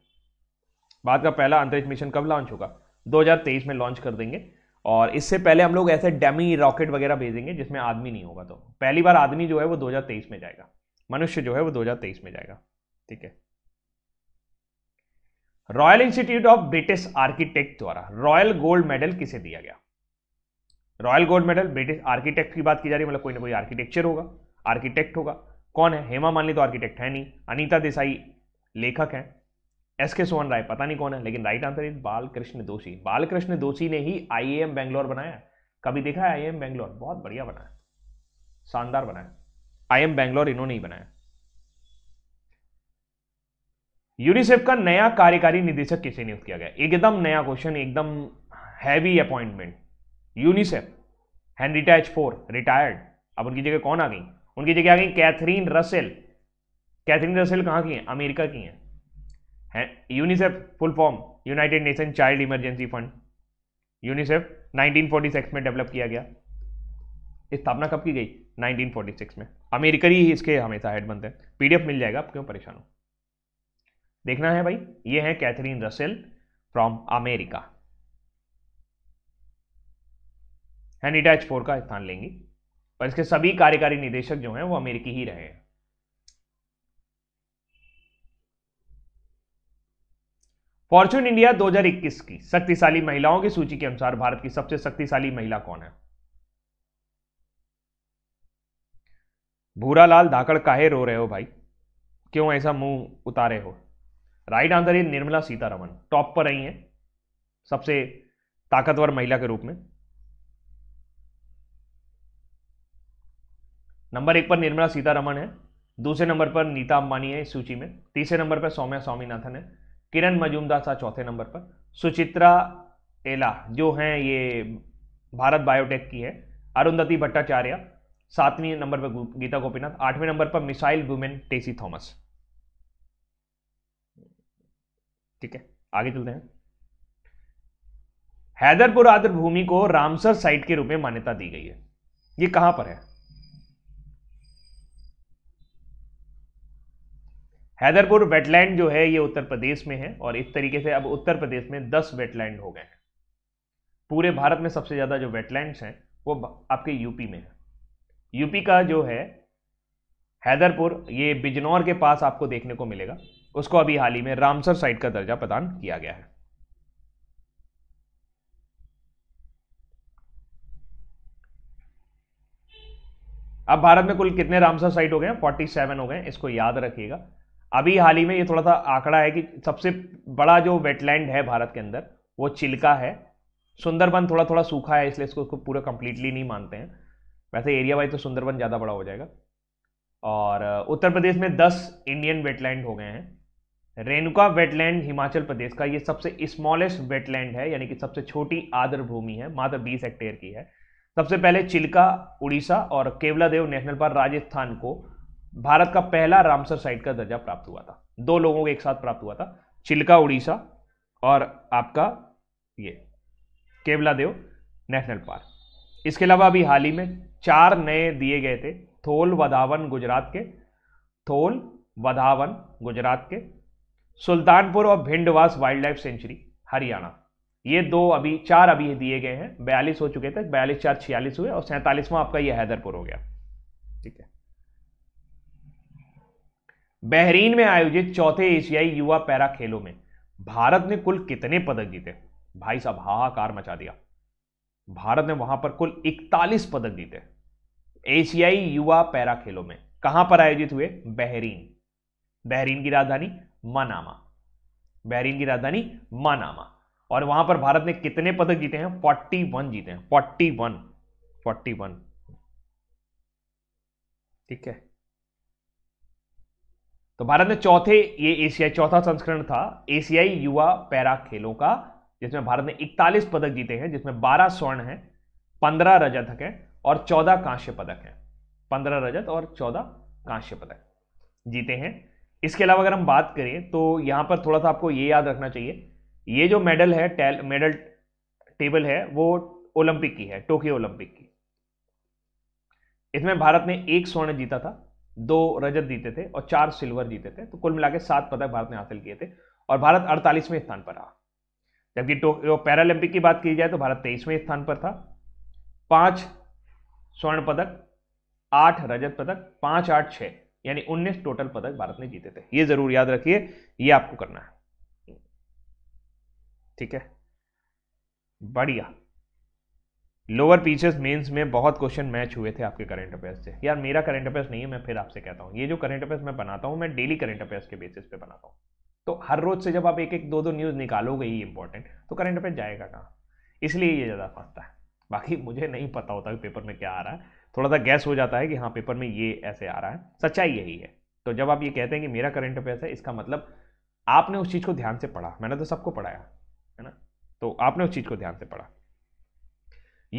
बात का पहला अंतरिक्ष मिशन कब लॉन्च होगा 2023 में लॉन्च कर देंगे और इससे पहले हम लोग ऐसे डेमी रॉकेट वगैरह भेजेंगे जिसमें आदमी नहीं होगा तो पहली बार आदमी जो है वो 2023 में जाएगा मनुष्य जो है वो 2023 में जाएगा ठीक है royal institute of British architect द्वारा रॉयल गोल्ड मेडल किसे दिया गया royal gold medal British architect की बात की जा रही है मतलब कोई ना कोई आर्किटेक्चर होगा आर्किटेक्ट होगा कौन है हेमा मालिनी तो आर्किटेक्ट है नहीं अनीता देसाई लेखक है एस के सोहन राय पता नहीं कौन है लेकिन राइट आंसर इज बालकृष्ण दोषी बालकृष्ण दोषी ने ही आई एम बैंगलोर बनाया कभी देखा है आई एम बैंगलोर बहुत बढ़िया बनाया शानदार बनाया आई एम बैंगलोर इन्होंने ही बनाया यूनिसेफ का नया कार्यकारी निदेशक किसे नियुक्त किया गया एकदम नया क्वेश्चन एकदम heavy appointment UNICEF Henrietta H Fore retired अब उनकी जगह कौन आ गई उनकी जगह आ गई कैथरीन रसेल कैथरीन रसेल कहाँ की हैं अमेरिका की हैं है UNICEF full form United Nation child emergency fund UNICEF 1946 में डेवलप किया गया स्थापना कब की गई 1946 में अमेरिका ही इसके हमेशा हेड बनते हैं पीडीएफ मिल जाएगा आप क्यों परेशान हो देखना है भाई ये है Catherine Russell from America and Fore का स्थान लेंगी पर इसके सभी कार्यकारी निदेशक जो हैं वो अमेरिकी ही रहे हैं फॉर्च्यून इंडिया 2021 की शक्तिशाली महिलाओं की सूची के अनुसार भारत की सबसे शक्तिशाली महिला कौन है भूरा लाल धाकड़ काहे रो रहे हो भाई क्यों ऐसा मुंह उतारे हो राइट आंसर ये निर्मला सीतारमन टॉप पर रही हैं सबसे ताकतवर महिला के रूप में नंबर एक पर निर्मला सीतारमण है दूसरे नंबर पर नीता अंबानी है इस सूची में तीसरे नंबर पर सौम्या स्वामीनाथन है किरण मजूमदार चौथे नंबर पर सुचित्रा एला जो हैं ये भारत बायोटेक की है अरुंधति भट्टाचार्य सातवीं नंबर पर गीता गोपीनाथ आठवें नंबर पर मिसाइल वुमेन टेसी थॉमस ठीक है आगे चलते हैं हैदरपुर भूमि को रामसर साइट के रूप में मान्यता दी गई है ये कहां पर है हैदरपुर वेटलैंड जो है ये उत्तर प्रदेश में है और इस तरीके से अब उत्तर प्रदेश में दस वेटलैंड हो गए हैं पूरे भारत में सबसे ज़्यादा जो वेटलैंड्स हैं वो आपके यूपी में है यूपी का जो है हैदरपुर ये बिजनौर के पास आपको देखने को मिलेगा उसको अभी हाल ही में रामसर साइट का दर्जा प्रदान किया गया है अब भारत में कुल कितने रामसर साइट हो गए हैं 47 हो गए इसको याद रखिएगा अभी हाल ही में ये थोड़ा सा आंकड़ा है कि सबसे बड़ा जो वेटलैंड है भारत के अंदर वो चिल्का है सुंदरबन थोड़ा थोड़ा सूखा है इसलिए इसको उसको पूरा कंप्लीटली नहीं मानते हैं वैसे एरिया वाइज तो सुंदरबन ज़्यादा बड़ा हो जाएगा और उत्तर प्रदेश में दस इंडियन वेटलैंड हो गए हैं रेणुका वेटलैंड हिमाचल प्रदेश का ये सबसे स्मॉलेस्ट वेटलैंड है यानी कि सबसे छोटी आदर भूमि है मात्र 20 हेक्टेयर की है सबसे पहले चिल्का उड़ीसा और केवलादेव नेशनल पार्क राजस्थान को भारत का पहला रामसर साइट का दर्जा प्राप्त हुआ था दो लोगों को एक साथ प्राप्त हुआ था चिल्का उड़ीसा और आपका ये केवला देव नेशनल पार्क इसके अलावा अभी हाल ही में चार नए दिए गए थे थोल वधावन गुजरात के थोल वधावन गुजरात के सुल्तानपुर और Bhindawas wildlife sanctuary Haryana ये दो अभी चार अभी दिए गए हैं बयालीस हो चुके थे बयालीस चार छियालीस हुए और सैंतालीसवां आपका ये हैदरपुर हो गया बहरीन में आयोजित चौथे एशियाई युवा पैरा खेलों में भारत ने कुल कितने पदक जीते भाई साहब हाहाकार मचा दिया भारत ने वहां पर कुल 41 पदक जीते एशियाई युवा पैरा खेलों में कहां पर आयोजित हुए बहरीन बहरीन की राजधानी मनामा बहरीन की राजधानी मनामा और वहां पर भारत ने कितने पदक जीते हैं 41 जीते हैं 41 41 ठीक है तो भारत ने चौथे ये एशियाई चौथा संस्करण था एशियाई युवा पैरा खेलों का जिसमें भारत ने 41 पदक जीते हैं जिसमें 12 स्वर्ण हैं 15 रजत हैं और 14 कांस्य पदक हैं 15 रजत और 14 कांस्य पदक जीते हैं इसके अलावा अगर हम बात करें तो यहां पर थोड़ा सा आपको ये याद रखना चाहिए ये जो मेडल है टेल, मेडल टेबल है वो ओलंपिक की है टोक्यो ओलंपिक की इसमें भारत ने एक स्वर्ण जीता था दो रजत जीते थे और चार सिल्वर जीते थे तो कुल मिला सात पदक भारत ने हासिल किए थे और भारत अड़तालीसवें स्थान पर रहा जबकि टोक्यो पैरालंपिक की बात की जाए तो भारत तेईसवें स्थान पर था पांच स्वर्ण पदक आठ रजत पदक पांच आठ छः यानी उन्नीस टोटल पदक भारत ने जीते थे ये ज़रूर याद रखिए ये आपको करना है ठीक है बढ़िया लोअर पीसेस मेंस में बहुत क्वेश्चन मैच हुए थे आपके करंट अफेयर्स से यार मेरा करंट अफेयर्स नहीं है मैं फिर आपसे कहता हूँ ये जो करंट अफेयर्स मैं बनाता हूँ मैं डेली करंट अफेयर्स के बेसिस पे बनाता हूँ तो हर रोज से जब आप एक एक दो दो न्यूज़ निकालोगे ही इंपॉर्टेंट तो करंट अफेयर जाएगा कहाँ इसलिए ये ज़्यादा फंसता है बाकी मुझे नहीं पता होता कि पेपर में क्या आ रहा है थोड़ा सा गैस हो जाता है कि हाँ पेपर में ये ऐसे आ रहा है सच्चाई यही है तो जब आप ये कहते हैं कि मेरा करंट अफेयर्स है इसका मतलब आपने उस चीज़ को ध्यान से पढ़ा मैंने तो सबको पढ़ाया है ना तो आपने उस चीज़ को ध्यान से पढ़ा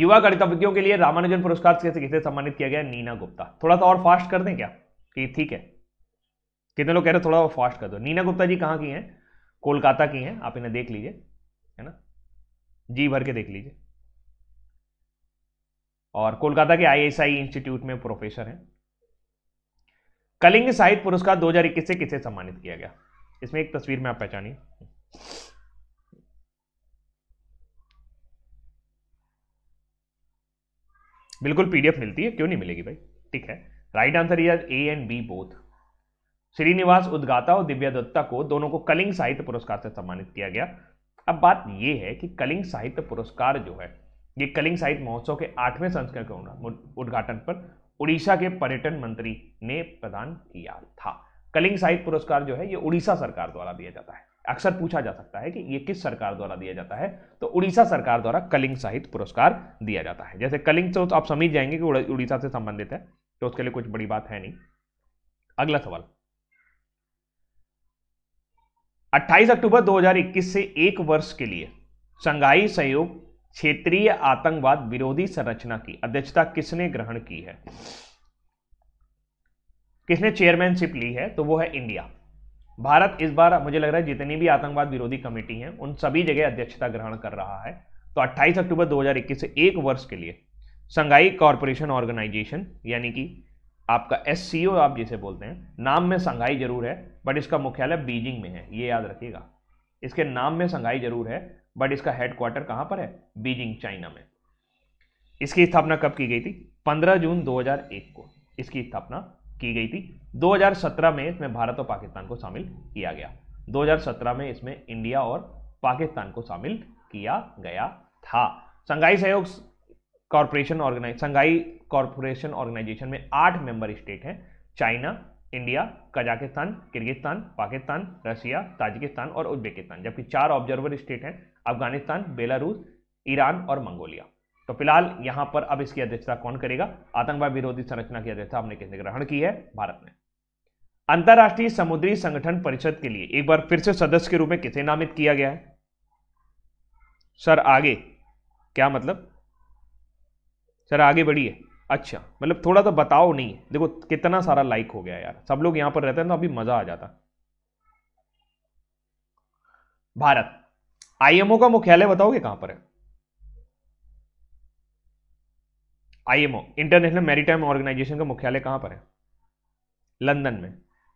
युवा गणितज्ञों के लिए रामानुजन पुरस्कार से किसे सम्मानित किया गया नीना गुप्ता थोड़ा सा और फास्ट कर दें क्या कि ठीक है कितने लोग कह रहे थोड़ा और फास्ट कर दो नीना गुप्ता जी कहाँ की हैं कोलकाता की हैं आप इन्हें देख लीजिए है ना जी भर के देख लीजिए और कोलकाता के आईएसआई इंस्टीट्यूट में प्रोफेसर हैं कलिंग साहित्य पुरस्कार 2021 से किसे सम्मानित किया गया इसमें एक तस्वीर में आप पहचानिए बिल्कुल पीडीएफ मिलती है क्यों नहीं मिलेगी भाई ठीक है right answer is A and B both Srinivas Udgata और दिव्या दत्ता को दोनों को कलिंग साहित्य पुरस्कार से सम्मानित किया गया अब बात यह है कि कलिंग साहित्य पुरस्कार जो है ये कलिंग साहित्य महोत्सव के आठवें संस्करण के उद्घाटन पर उड़ीसा के पर्यटन मंत्री ने प्रदान किया था कलिंग साहित्य पुरस्कार जो है ये उड़ीसा सरकार द्वारा दिया जाता है अक्सर पूछा जा सकता है कि ये किस सरकार द्वारा दिया जाता है तो उड़ीसा सरकार द्वारा कलिंग साहित्य पुरस्कार दिया जाता है जैसे कलिंग से तो आप समझ जाएंगे कि उड़ीसा से संबंधित है तो उसके लिए कुछ बड़ी बात है नहीं अगला सवाल 28 अक्टूबर 2021 से एक वर्ष के लिए संघाई सहयोग क्षेत्रीय आतंकवाद विरोधी संरचना की अध्यक्षता किसने ग्रहण की है किसने चेयरमैनशिप ली है तो वो है इंडिया भारत इस बार मुझे लग रहा है जितनी भी आतंकवाद विरोधी कमेटी है उन सभी जगह अध्यक्षता ग्रहण कर रहा है तो 28 अक्टूबर 2021 से एक वर्ष के लिए संघाई कॉरपोरेशन ऑर्गेनाइजेशन यानी कि आपका एस आप जिसे बोलते हैं नाम में संघाई जरूर है बट इसका मुख्यालय बीजिंग में है ये याद रखिएगा इसके नाम में संघाई जरूर है बट इसका हेडक्वार्टर कहां पर है बीजिंग चाइना में इसकी स्थापना कब की गई थी 15 जून 2001 को इसकी स्थापना की गई थी 2017 में इसमें भारत और पाकिस्तान को शामिल किया गया 2017 में इसमें इंडिया और पाकिस्तान को शामिल किया गया था संघाई सहयोग corporation organise Shanghai corporation organisation में आठ मेंबर स्टेट हैं China India Kazakhstan Kyrgyzstan Pakistan Russia Tajikistan और उज्बेकिस्तान जबकि चार ऑब्जर्वर स्टेट हैं अफगानिस्तान बेलारूस ईरान और मंगोलिया तो फिलहाल यहां पर अब इसकी अध्यक्षता कौन करेगा आतंकवाद विरोधी संरचना की अध्यक्षता हमने किसने ग्रहण की है भारत ने अंतर्राष्ट्रीय समुद्री संगठन परिषद के लिए एक बार फिर से सदस्य के रूप में किसे नामित किया गया है सर आगे क्या मतलब सर आगे बढ़िए अच्छा मतलब थोड़ा तो बताओ नहीं है देखो कितना सारा लाइक हो गया यार सब लोग यहां पर रहते हैं तो अभी मजा आ जाता भारत आईएमओ का मुख्यालय बताओगे कहां पर है आईएमओ इंटरनेशनल मैरीटाइम ऑर्गेनाइजेशन का मुख्यालय कहां पर है लंदन में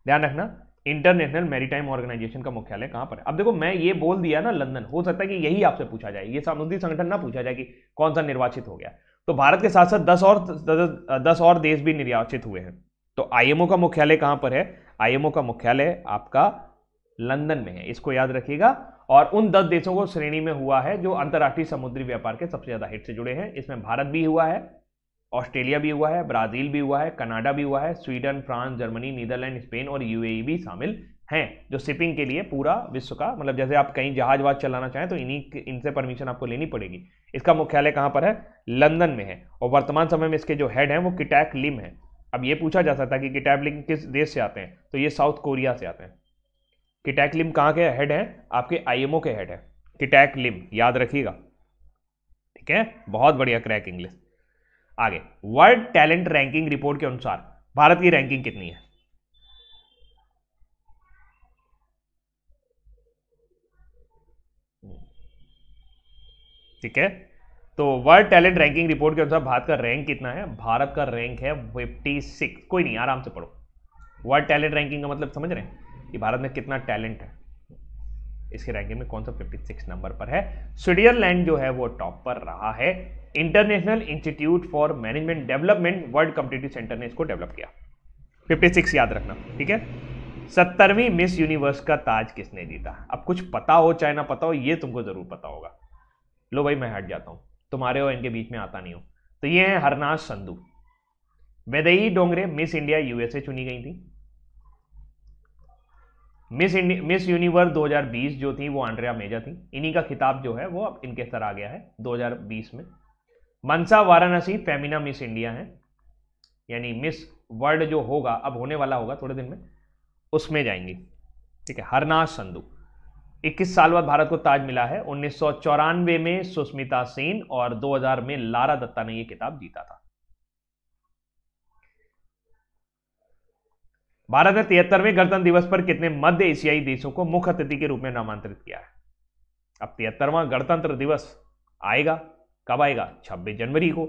ध्यान रखना इंटरनेशनल मैरीटाइम ऑर्गेनाइजेशन का मुख्यालय कहां पर है अब देखो मैं ये बोल दिया ना लंदन हो सकता है कि यही आपसे पूछा जाए ये समुद्री संगठन ना पूछा जाए कि कौन सा निर्वाचित हो गया तो भारत के साथ साथ दस और दस और देश भी निर्वाचित हुए हैं तो आईएमओ का मुख्यालय कहां पर है आईएमओ का मुख्यालय आपका लंदन में है इसको याद रखिएगा और उन दस देशों को श्रेणी में हुआ है जो अंतर्राष्ट्रीय समुद्री व्यापार के सबसे ज्यादा हिट से जुड़े हैं इसमें भारत भी हुआ है ऑस्ट्रेलिया भी हुआ है ब्राज़ील भी हुआ है कनाडा भी हुआ है Sweden France Germany Netherland Spain और यूएई भी शामिल हैं जो शिपिंग के लिए पूरा विश्व का मतलब जैसे आप कहीं जहाज वहाज चलाना चाहें तो इन्हीं इनसे परमिशन आपको लेनी पड़ेगी इसका मुख्यालय कहाँ पर है लंदन में है और वर्तमान समय में इसके जो हेड हैं वो किटैक लिम है अब ये पूछा जा सकता है कि किटैक लिम किस देश से आते हैं तो ये साउथ कोरिया से आते हैं किटैक लिम कहाँ के हेड हैं आपके आई के हेड हैं किटैक लिम याद रखिएगा ठीक है बहुत बढ़िया क्रैक इंग्लिश आगे वर्ल्ड टैलेंट रैंकिंग रिपोर्ट के अनुसार भारत की रैंकिंग कितनी है ठीक है तो वर्ल्ड टैलेंट रैंकिंग रिपोर्ट के अनुसार भारत का रैंक कितना है भारत का रैंक है फिफ्टी सिक्स कोई नहीं आराम से पढ़ो वर्ल्ड टैलेंट रैंकिंग का मतलब समझ रहे हैं कि भारत में कितना टैलेंट है इसके रैंकिंग में कौन सा 56 नंबर पर है स्विट्जरलैंड जो है वो टॉप पर रहा है international institute for management development world competitive centre ने इसको डेवलप किया 56 याद रखना ठीक है सत्तरवीं मिस यूनिवर्स का ताज किसने जीता अब कुछ पता हो चाहे ना पता हो ये तुमको जरूर पता होगा लो भाई मैं हट जाता हूँ तुम्हारे और इनके बीच में आता नहीं हो तो ये है Harnaaz Sandhu Vaidehi Dongre miss India USA चुनी गई थी मिस मिस यूनिवर्स 2020 जो थी वो आंड्रिया मेजा थी इन्हीं का खिताब जो है वो अब इनके स्तर आ गया है 2020 में Manasa Varanasi Femina miss India है यानी मिस वर्ल्ड जो होगा अब होने वाला होगा थोड़े दिन में उसमें जाएंगी ठीक है हरनाश संधु 21 साल बाद भारत को ताज मिला है उन्नीस में सुष्मिता सेन और दो में लारा दत्ता ने यह किताब जीता था भारत ने तिहत्तरवें गणतंत्र दिवस पर कितने मध्य एशियाई देशों को मुख्य अतिथि के रूप में नामांतरित किया है अब तिहत्तरवां गणतंत्र दिवस आएगा कब आएगा 26 जनवरी को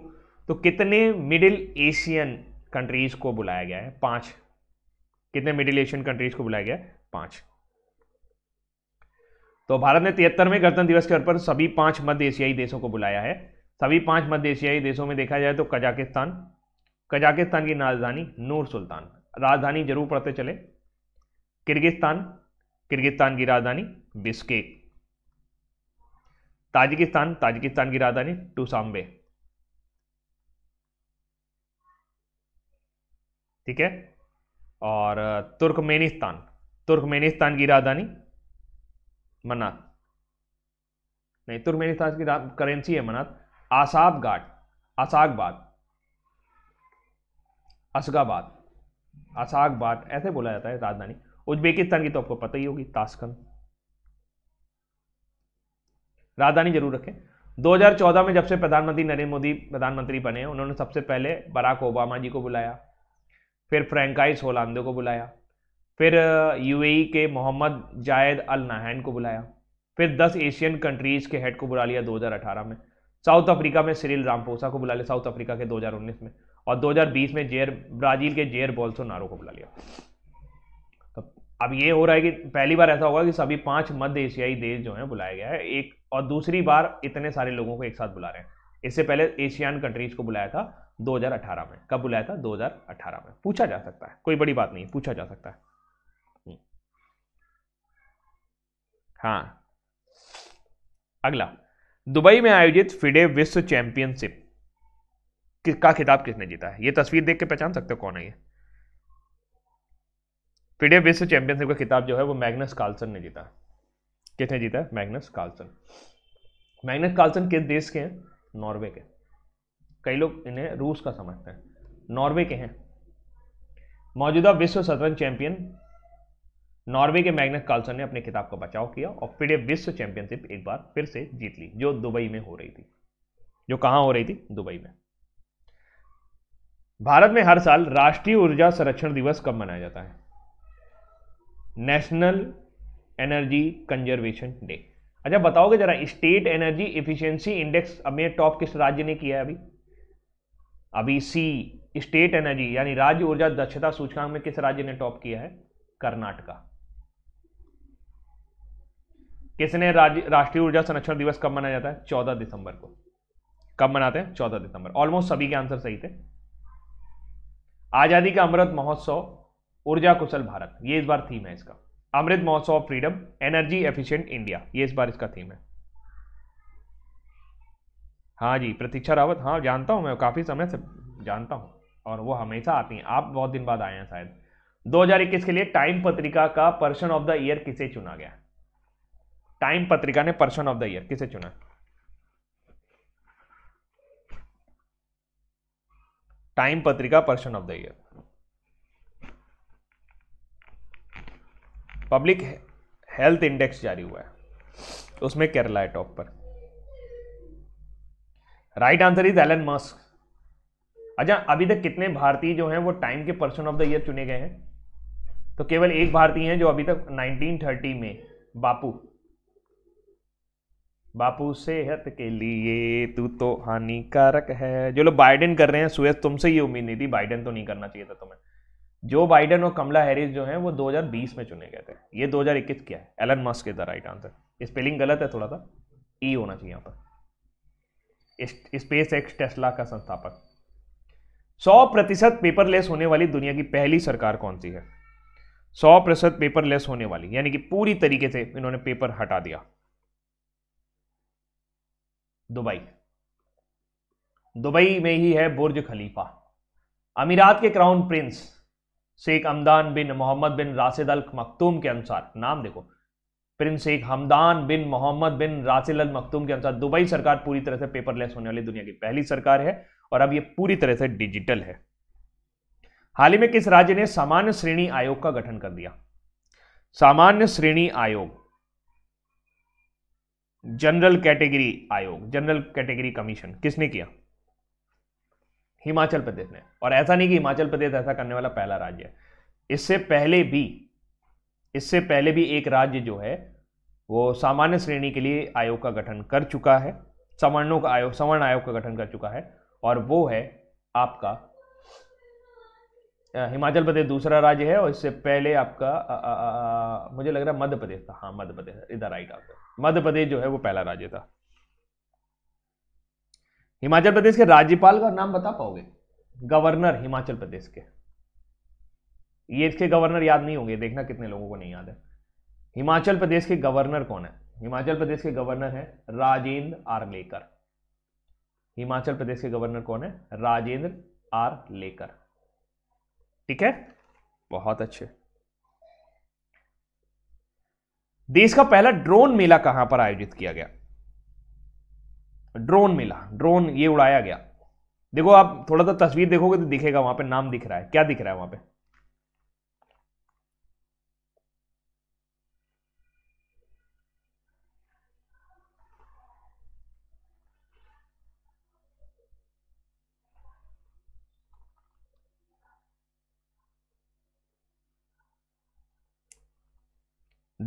तो कितने मिडिल एशियन कंट्रीज को बुलाया गया है पांच कितने मिडिल एशियन कंट्रीज को बुलाया गया है पांच तो भारत ने तिहत्तरवें गणतंत्र दिवस के अवसर पर सभी पांच मध्य एशियाई देशों को बुलाया है सभी पांच मध्य एशियाई देशों में देखा जाए तो कजाकिस्तान कजाकिस्तान की राजधानी नूर सुल्तान राजधानी जरूर पढ़ते चले किर्गिस्तान किर्गिस्तान की राजधानी बिस्केक ताजिकिस्तान ताजिकिस्तान की राजधानी टूसाम्बे ठीक है और तुर्कमेनिस्तान तुर्कमेनिस्तान की राजधानी मनात नहीं तुर्कमेनिस्तान की करेंसी है मनात आसाब घाट आसाकबाद असगाबाद असाक बाट ऐसे बोला जाता है राजधानी उज्बेकिस्तान की तो आपको पता ही होगी ताशकंद राजधानी जरूर रखें 2014 में जब से प्रधानमंत्री नरेंद्र मोदी प्रधानमंत्री बने उन्होंने सबसे पहले बराक ओबामा जी को बुलाया फिर फ्रेंकाइस होलांदो को बुलाया फिर यूएई के मोहम्मद जायद अल नाहन को बुलाया फिर 10 एशियन कंट्रीज़ के हेड को बुला लिया 2018 में साउथ अफ्रीका में सिरिल रामपोसा को बुला लिया साउथ अफ्रीका के दो में और 2020 में जेयर ब्राज़ील के जेयर बोल्सोनारो को बुला लिया तो अब ये हो रहा है कि पहली बार ऐसा होगा कि सभी पांच मध्य एशियाई देश जो हैं बुलाया गया है एक और दूसरी बार इतने सारे लोगों को एक साथ बुला रहे हैं इससे पहले एशियान कंट्रीज को बुलाया था 2018 में कब बुलाया था 2018 में पूछा जा सकता है कोई बड़ी बात नहीं पूछा जा सकता है हम्म। हाँ अगला दुबई में आयोजित फिडे विश्व चैंपियनशिप का खिताब किसने जीता है ये तस्वीर देख के पहचान सकते हो कौन है ये पीडीएफ विश्व चैंपियनशिप का खिताब जो है वो मैग्नस कार्लसन ने जीता किसने जीता है मैग्नस कार्लसन मैग्नस कार्लसन किस देश के हैं नॉर्वे के कई लोग इन्हें रूस का समझते हैं नॉर्वे के हैं मौजूदा विश्व शतरंज चैंपियन नॉर्वे के मैग्नस कार्लसन ने अपने खिताब का बचाव किया और फिर विश्व चैंपियनशिप एक बार फिर से जीत ली जो दुबई में हो रही थी जो कहाँ हो रही थी दुबई में भारत में हर साल राष्ट्रीय ऊर्जा संरक्षण दिवस कब मनाया जाता है नेशनल एनर्जी कंजर्वेशन डे अच्छा बताओगे जरा स्टेट एनर्जी इफिशियंसी इंडेक्स अब टॉप किस राज्य ने किया है अभी अभी सी स्टेट एनर्जी यानी राज्य ऊर्जा दक्षता सूचकांक में किस राज्य ने टॉप किया है कर्नाटका किसने राष्ट्रीय ऊर्जा संरक्षण दिवस कब मनाया जाता है चौदह दिसंबर को कब मनाते हैं चौदह दिसंबर ऑलमोस्ट सभी के आंसर सही थे आज़ादी का अमृत महोत्सव ऊर्जा कुशल भारत ये इस बार थीम है इसका Amrit Mahotsav of freedom energy efficient India ये इस बार इसका थीम है हाँ जी प्रतीक्षा रावत हाँ जानता हूँ मैं काफ़ी समय से जानता हूँ और वो हमेशा आती हैं आप बहुत दिन बाद आए हैं शायद 2021 के लिए टाइम पत्रिका का पर्सन ऑफ द ईयर किसे चुना गया टाइम पत्रिका ने पर्सन ऑफ द ईयर किसे चुना टाइम पत्रिका person of the year public health index जारी हुआ है उसमें केरला है टॉप पर right answer is Elon Musk अच्छा अभी तक कितने भारतीय जो हैं वो टाइम के पर्सन ऑफ द ईयर चुने गए हैं तो केवल एक भारतीय हैं जो अभी तक 1930 में बापू बापू सेहत के लिए तू तो हानिकारक है जो लोग बाइडेन कर रहे हैं सुयस तुमसे ये उम्मीद नहीं थी बाइडेन तो नहीं करना चाहिए था तुम्हें जो बाइडेन और कमला हैरिस जो हैं वो 2020 में चुने गए थे ये 2021 क्या है Elon Musk is the right answer spelling गलत है थोड़ा सा ई e होना चाहिए यहाँ पर स्पेस एक्स टेस्ला का संस्थापक सौ प्रतिशत पेपरलेस होने वाली दुनिया की पहली सरकार कौन सी है सौ प्रतिशत पेपरलेस होने वाली यानी कि पूरी तरीके से इन्होंने पेपर हटा दिया दुबई दुबई में ही है बुर्ज खलीफा अमीरात के crown prince Sheikh Hamdan bin Mohammed bin Rashid Al Maktoum के अनुसार नाम देखो prince Sheikh Hamdan bin Mohammed bin Rashid Al Maktoum के अनुसार दुबई सरकार पूरी तरह से पेपरलेस होने वाली दुनिया की पहली सरकार है और अब यह पूरी तरह से डिजिटल है हाल ही में किस राज्य ने सामान्य श्रेणी आयोग का गठन कर दिया सामान्य श्रेणी आयोग जनरल कैटेगरी आयोग जनरल कैटेगरी कमीशन किसने किया हिमाचल प्रदेश ने और ऐसा नहीं कि हिमाचल प्रदेश ऐसा करने वाला पहला राज्य है इससे पहले भी इससे पहले भी एक राज्य जो है वो सामान्य श्रेणी के लिए आयोग का गठन कर चुका है सवर्णों का आयोग सवर्ण आयोग का गठन कर चुका है और वो है आपका हिमाचल प्रदेश दूसरा राज्य है और इससे पहले आपका आ, आ, आ, मुझे लग रहा है मध्य प्रदेश था हाँ मध्य प्रदेश इधर राइट आंसर मध्य प्रदेश जो है वो पहला राज्य था हिमाचल प्रदेश के राज्यपाल का नाम बता पाओगे गवर्नर हिमाचल प्रदेश के ये इसके गवर्नर याद नहीं होंगे देखना कितने लोगों को नहीं याद है हिमाचल प्रदेश के गवर्नर कौन है हिमाचल प्रदेश के गवर्नर है राजेंद्र आर लेकर हिमाचल प्रदेश के गवर्नर कौन है राजेंद्र आर लेकर ठीक है बहुत अच्छे देश का पहला ड्रोन मेला कहां पर आयोजित किया गया ड्रोन मेला ड्रोन ये उड़ाया गया देखो आप थोड़ा सा तस्वीर देखोगे तो दिखेगा वहां पे नाम दिख रहा है क्या दिख रहा है वहां पे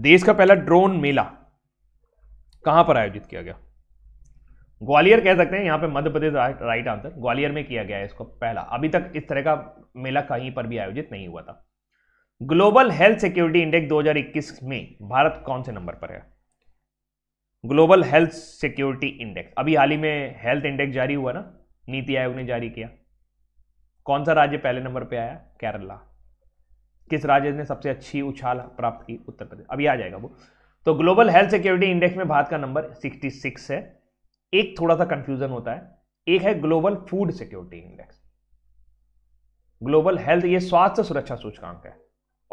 देश का पहला ड्रोन मेला कहां पर आयोजित किया गया ग्वालियर कह सकते हैं यहां पे मध्य प्रदेश राइट आंसर ग्वालियर में किया गया है इसको पहला अभी तक इस तरह का मेला कहीं पर भी आयोजित नहीं हुआ था ग्लोबल हेल्थ सिक्योरिटी इंडेक्स 2021 में भारत कौन से नंबर पर है ग्लोबल हेल्थ सिक्योरिटी इंडेक्स अभी हाल ही में हेल्थ इंडेक्स जारी हुआ ना नीति आयोग ने जारी किया कौन सा राज्य पहले नंबर पे आया केरला किस राज्य ने सबसे अच्छी उछाल प्राप्त की उत्तर प्रदेश अभी आ जाएगा वो तो ग्लोबल हेल्थ सिक्योरिटी इंडेक्स में भारत का नंबर 66 है एक थोड़ा सा कंफ्यूजन होता है एक है global food security index global health ये स्वास्थ्य सुरक्षा सूचकांक है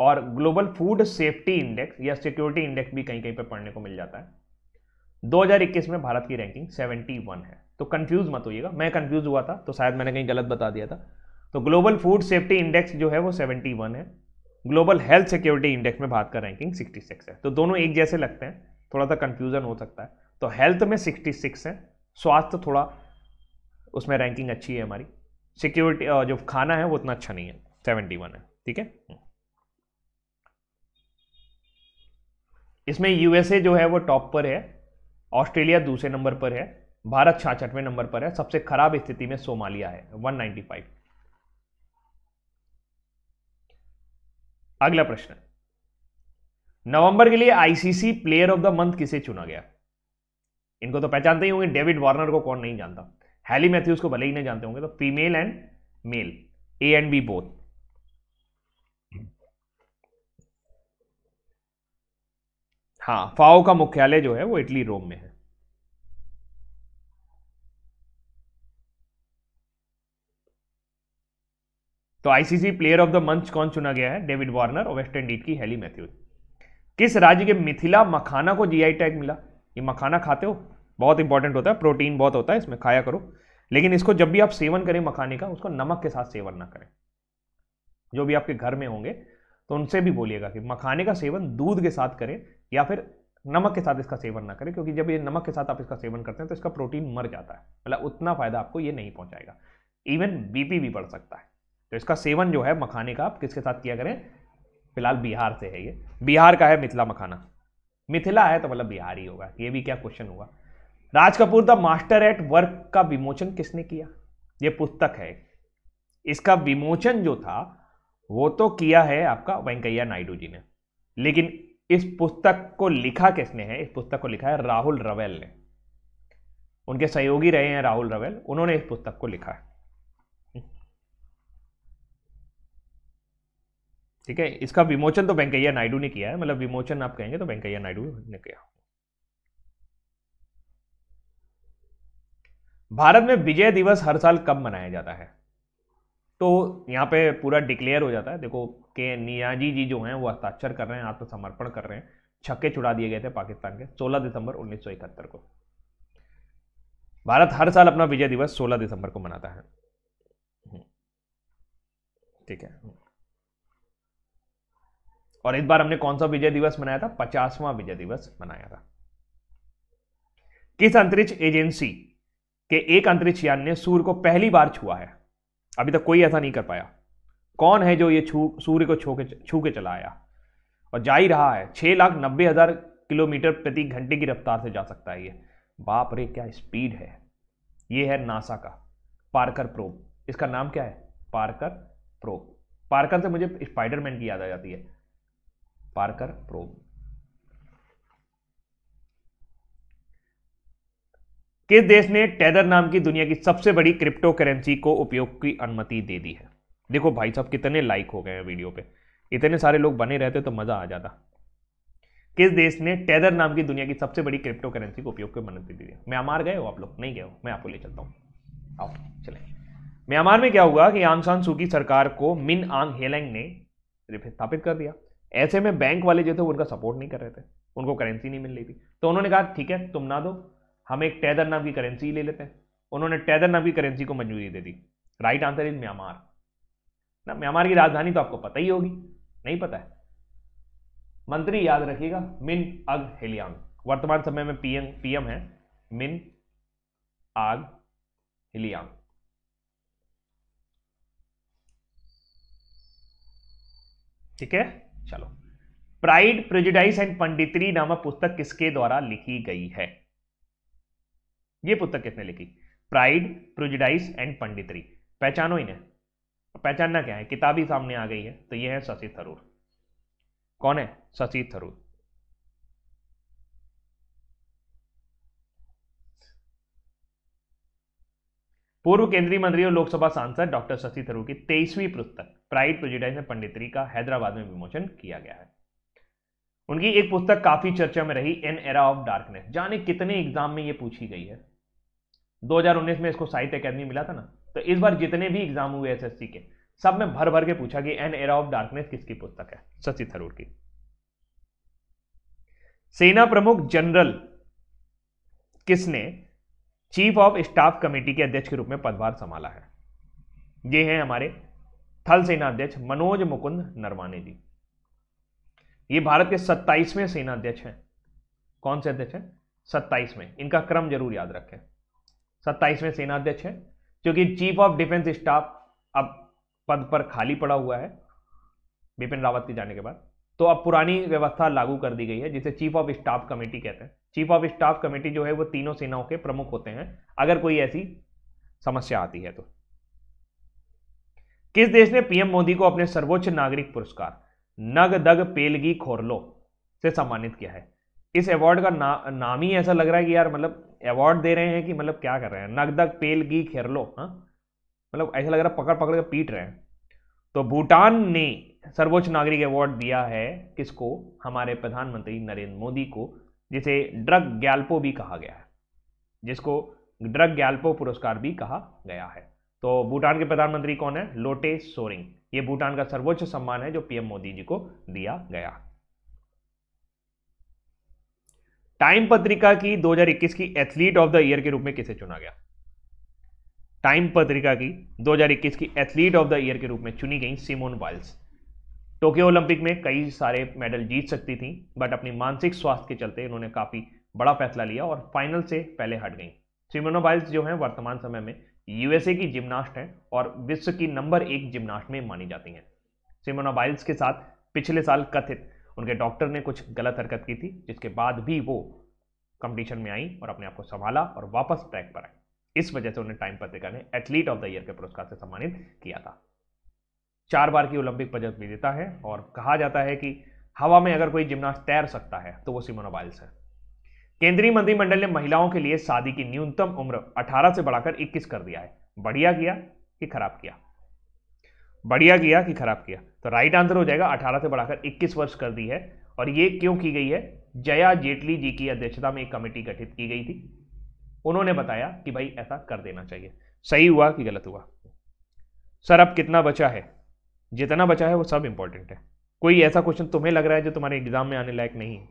और ग्लोबल फूड सेफ्टी इंडेक्स या सिक्योरिटी इंडेक्स भी कहीं कहीं पर पढ़ने को मिल जाता है 2021 में भारत की रैंकिंग 71 है तो कंफ्यूज मत होइएगा मैं कंफ्यूज हुआ था तो शायद मैंने कहीं गलत बता दिया था तो ग्लोबल फूड सेफ्टी इंडेक्स जो है वो 71 है ग्लोबल हेल्थ सिक्योरिटी इंडेक्स में भारत का रैंकिंग 66 है तो दोनों एक जैसे लगते हैं थोड़ा सा कंफ्यूजन हो सकता है तो हेल्थ में 66 है स्वास्थ्य थोड़ा उसमें रैंकिंग अच्छी है हमारी सिक्योरिटी जो खाना है वो उतना अच्छा नहीं है 71 है ठीक है हम्म। इसमें यूएसए जो है वो टॉप पर है ऑस्ट्रेलिया दूसरे नंबर पर है भारत छाछठवें नंबर पर है सबसे खराब स्थिति में सोमालिया है 195 अगला प्रश्न नवंबर के लिए ICC player of the month किसे चुना गया इनको तो पहचानते ही होंगे डेविड वार्नर को कौन नहीं जानता हैली मैथ्यूज को भले ही नहीं जानते होंगे तो female and male A and B both हाँ फाओ का मुख्यालय जो है वो इटली रोम में है तो ICC player of the month कौन चुना गया है डेविड वार्नर और वेस्ट इंडीज की हेली मैथ्यूज किस राज्य के मिथिला मखाना को जीआई टैग मिला ये मखाना खाते हो बहुत इंपॉर्टेंट होता है प्रोटीन बहुत होता है इसमें खाया करो लेकिन इसको जब भी आप सेवन करें मखाने का उसको नमक के साथ सेवन ना करें जो भी आपके घर में होंगे तो उनसे भी बोलिएगा कि मखाने का सेवन दूध के साथ करें या फिर नमक के साथ इसका सेवन ना करें क्योंकि जब ये नमक के साथ आप इसका सेवन करते हैं तो इसका प्रोटीन मर जाता है मतलब उतना फायदा आपको ये नहीं पहुंचाएगा इवन बीपी भी बढ़ सकता है तो इसका सेवन जो है मखाने का आप किसके साथ किया करें फिलहाल बिहार से है ये बिहार का है मिथिला मखाना मिथिला है तो मतलब बिहार ही होगा ये भी क्या क्वेश्चन हुआ Raj Kapoor the master at work का विमोचन किसने किया ये पुस्तक है इसका विमोचन जो था वो तो किया है आपका वेंकैया नायडू जी ने लेकिन इस पुस्तक को लिखा किसने है इस पुस्तक को लिखा है राहुल रवेल ने उनके सहयोगी रहे हैं राहुल रवेल उन्होंने इस पुस्तक को लिखा है ठीक है इसका विमोचन तो वेंकैया नायडू ने किया है मतलब विमोचन आप कहेंगे तो वेंकैया नायडू ने किया भारत में विजय दिवस हर साल कब मनाया जाता है तो यहाँ पे पूरा डिक्लेयर हो जाता है देखो के नियाजी जी जो हैं वो हस्ताक्षर कर रहे हैं आत्मसमर्पण कर रहे हैं छक्के छुड़ा दिए गए थे पाकिस्तान के 16 दिसंबर 1971 को भारत हर साल अपना विजय दिवस 16 दिसंबर को मनाता है हम्म। ठीक है और इस बार हमने कौन सा विजय दिवस मनाया था पचासवां विजय दिवस मनाया था किस अंतरिक्ष एजेंसी के एक अंतरिक्ष यान ने सूर्य को पहली बार छुआ है अभी तक कोई ऐसा नहीं कर पाया कौन है जो ये छू सूर्य को छू के छू के चला आया और जा ही रहा है छह लाख नब्बे हज़ार किलोमीटर प्रति घंटे की रफ्तार से जा सकता है ये बाप रे क्या स्पीड है ये है नासा का पार्कर प्रोब इसका नाम क्या है पार्कर प्रोब पार्कर से मुझे स्पाइडरमैन की याद आ जाती है पार्कर प्रोब किस देश ने टेदर नाम की दुनिया की सबसे बड़ी क्रिप्टो करेंसी को उपयोग की अनुमति दे दी है देखो भाई साहब कितने लाइक हो गए हैं वीडियो पे इतने सारे लोग बने रहते तो मजा आ जाता किस देश ने टेदर नाम की दुनिया की सबसे बड़ी क्रिप्टो करेंसी को उपयोग की अनुमति दे दी म्यांमार गए हो आप लोग नहीं गए हो मैं आपको ले चलता हूँ आओ चले म्यांमार में क्या हुआ कि आंगसान सान सू की सरकार को मिन आंग हेलैंग ने स्थापित कर दिया ऐसे में बैंक वाले जो थे उनका सपोर्ट नहीं कर रहे थे उनको करेंसी नहीं मिल रही थी तो उन्होंने कहा ठीक है तुम ना दो हम एक टैदर नाम की करेंसी ही ले लेते हैं उन्होंने टैदर नाम की करेंसी को मंजूरी दे दी राइट आंसर इज म्यांमार ना म्यांमार की राजधानी तो आपको पता ही होगी नहीं पता है मंत्री याद रखिएगा मिन अग हिलियांग वर्तमान समय में पीएम पीएम है मिन आग हिलियांग ठीक है चलो प्राइड प्रिजुडाइस एंड पंडित्री नामक पुस्तक किसके द्वारा लिखी गई है यह पुस्तक किसने लिखी प्राइड प्रिजुडाइस एंड पंडित्री पहचानो इन्हें पहचानना क्या है किताब ही सामने आ गई है तो यह है शशि थरूर कौन है शशि थरूर पूर्व केंद्रीय मंत्री और लोकसभा सांसद डॉक्टर शशि थरूर की तेईसवीं पुस्तक प्राइड प्रेजुडाइज में पंडित्री का हैदराबाद में विमोचन किया गया है उनकी एक पुस्तक काफी चर्चा में रही एन एरा ऑफ डार्कनेस जाने कितने एग्जाम में ये पूछी गई है 2019 में इसको साहित्य अकेदमी मिला था ना तो इस बार जितने भी एग्जाम हुए एस के सब में भर भर के पूछा कि एन एरा ऑफ डार्कनेस किसकी पुस्तक है शशि थरूर की सेना प्रमुख जनरल किसने चीफ ऑफ स्टाफ कमेटी के अध्यक्ष के रूप में पदभार संभाला है ये हैं हमारे थल सेना अध्यक्ष मनोज मुकुंद नरवाने जी ये भारत के सत्ताईसवें सेना अध्यक्ष हैं कौन से अध्यक्ष हैं सत्ताईसवें इनका क्रम जरूर याद रखें सत्ताईसवें सेना अध्यक्ष हैं क्योंकि चीफ ऑफ डिफेंस स्टाफ अब पद पर खाली पड़ा हुआ है बिपिन रावत के जाने के बाद तो अब पुरानी व्यवस्था लागू कर दी गई है जिसे चीफ ऑफ स्टाफ कमेटी कहते हैं चीफ ऑफ स्टाफ कमेटी जो है वो तीनों सेनाओं के प्रमुख होते हैं अगर कोई ऐसी समस्या आती है तो किस देश ने पीएम मोदी को अपने सर्वोच्च नागरिक पुरस्कार नग दग पेलगी खोरलो से सम्मानित किया है इस अवार्ड का ना, नाम ही ऐसा लग रहा है कि यार मतलब अवार्ड दे रहे हैं कि मतलब क्या कर रहे हैं नग दग पेलगी खेरलो हाँ मतलब ऐसा लग रहा है पकड़ पकड़ के पीट रहे हैं तो भूटान ने सर्वोच्च नागरिक अवार्ड दिया है किसको हमारे प्रधानमंत्री नरेंद्र मोदी को जिसे ड्रग ग्याल्पो भी कहा गया है जिसको ड्रग ग्याल्पो पुरस्कार भी कहा गया है तो भूटान के प्रधानमंत्री कौन है लोटे सोरिंग ये भूटान का सर्वोच्च सम्मान है जो पीएम मोदी जी को दिया गया टाइम पत्रिका की 2021 की एथलीट ऑफ द ईयर के रूप में किसे चुना गया टाइम पत्रिका की 2021 की एथलीट ऑफ द ईयर के रूप में चुनी गई सिमोन वाइल्स टोक्यो ओलंपिक में कई सारे मेडल जीत सकती थी बट अपनी मानसिक स्वास्थ्य के चलते इन्होंने काफ़ी बड़ा फैसला लिया और फाइनल से पहले हट गई सिमोना बाइल्स जो हैं वर्तमान समय में यूएसए की जिम्नास्ट हैं और विश्व की नंबर एक जिम्नास्ट में मानी जाती हैं सिमोना बाइल्स के साथ पिछले साल कथित उनके डॉक्टर ने कुछ गलत हरकत की थी जिसके बाद भी वो कंपटीशन में आई और अपने आप को संभाला और वापस ट्रैक पर आई इस वजह से उन्हें टाइम पत्रिका ने एथलीट ऑफ द ईयर के पुरस्कार से सम्मानित किया था चार बार की ओलंपिक पदक भी देता है और कहा जाता है कि हवा में अगर कोई जिम्नास्ट तैर सकता है तो वो सिमोना बाइल्स है केंद्रीय मंत्रिमंडल ने महिलाओं के लिए शादी की न्यूनतम उम्र 18 से बढ़ाकर 21 कर दिया है बढ़िया किया कि खराब किया बढ़िया किया कि खराब किया तो राइट आंसर हो जाएगा 18 से बढ़ाकर 21 वर्ष कर दी है और ये क्यों की गई है जया जेटली जी की अध्यक्षता में एक कमेटी गठित की गई थी उन्होंने बताया कि भाई ऐसा कर देना चाहिए सही हुआ कि गलत हुआ सर अब कितना बचा है जितना बचा है वो सब इंपॉर्टेंट है कोई ऐसा क्वेश्चन तुम्हें लग रहा है जो तुम्हारे एग्जाम में आने लायक नहीं है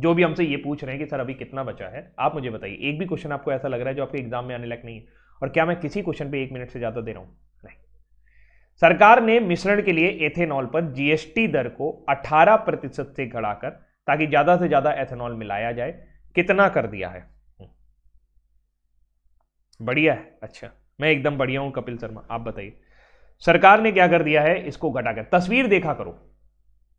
जो भी हमसे ये पूछ रहे हैं कि सर अभी कितना बचा है आप मुझे बताइए एक भी क्वेश्चन आपको ऐसा लग रहा है जो आपके एग्जाम में आने लायक नहीं है और क्या मैं किसी क्वेश्चन पे एक मिनट से ज़्यादा दे रहा हूं नहीं सरकार ने मिश्रण के लिए एथेनॉल पर जीएसटी दर को 18 प्रतिशत से घड़ाकर ताकि ज़्यादा से ज़्यादा एथेनॉल मिलाया जाए कितना कर दिया है हम्म। बढ़िया है अच्छा मैं एकदम बढ़िया हूं कपिल शर्मा आप बताइए सरकार ने क्या कर दिया है इसको घटाकर तस्वीर देखा करो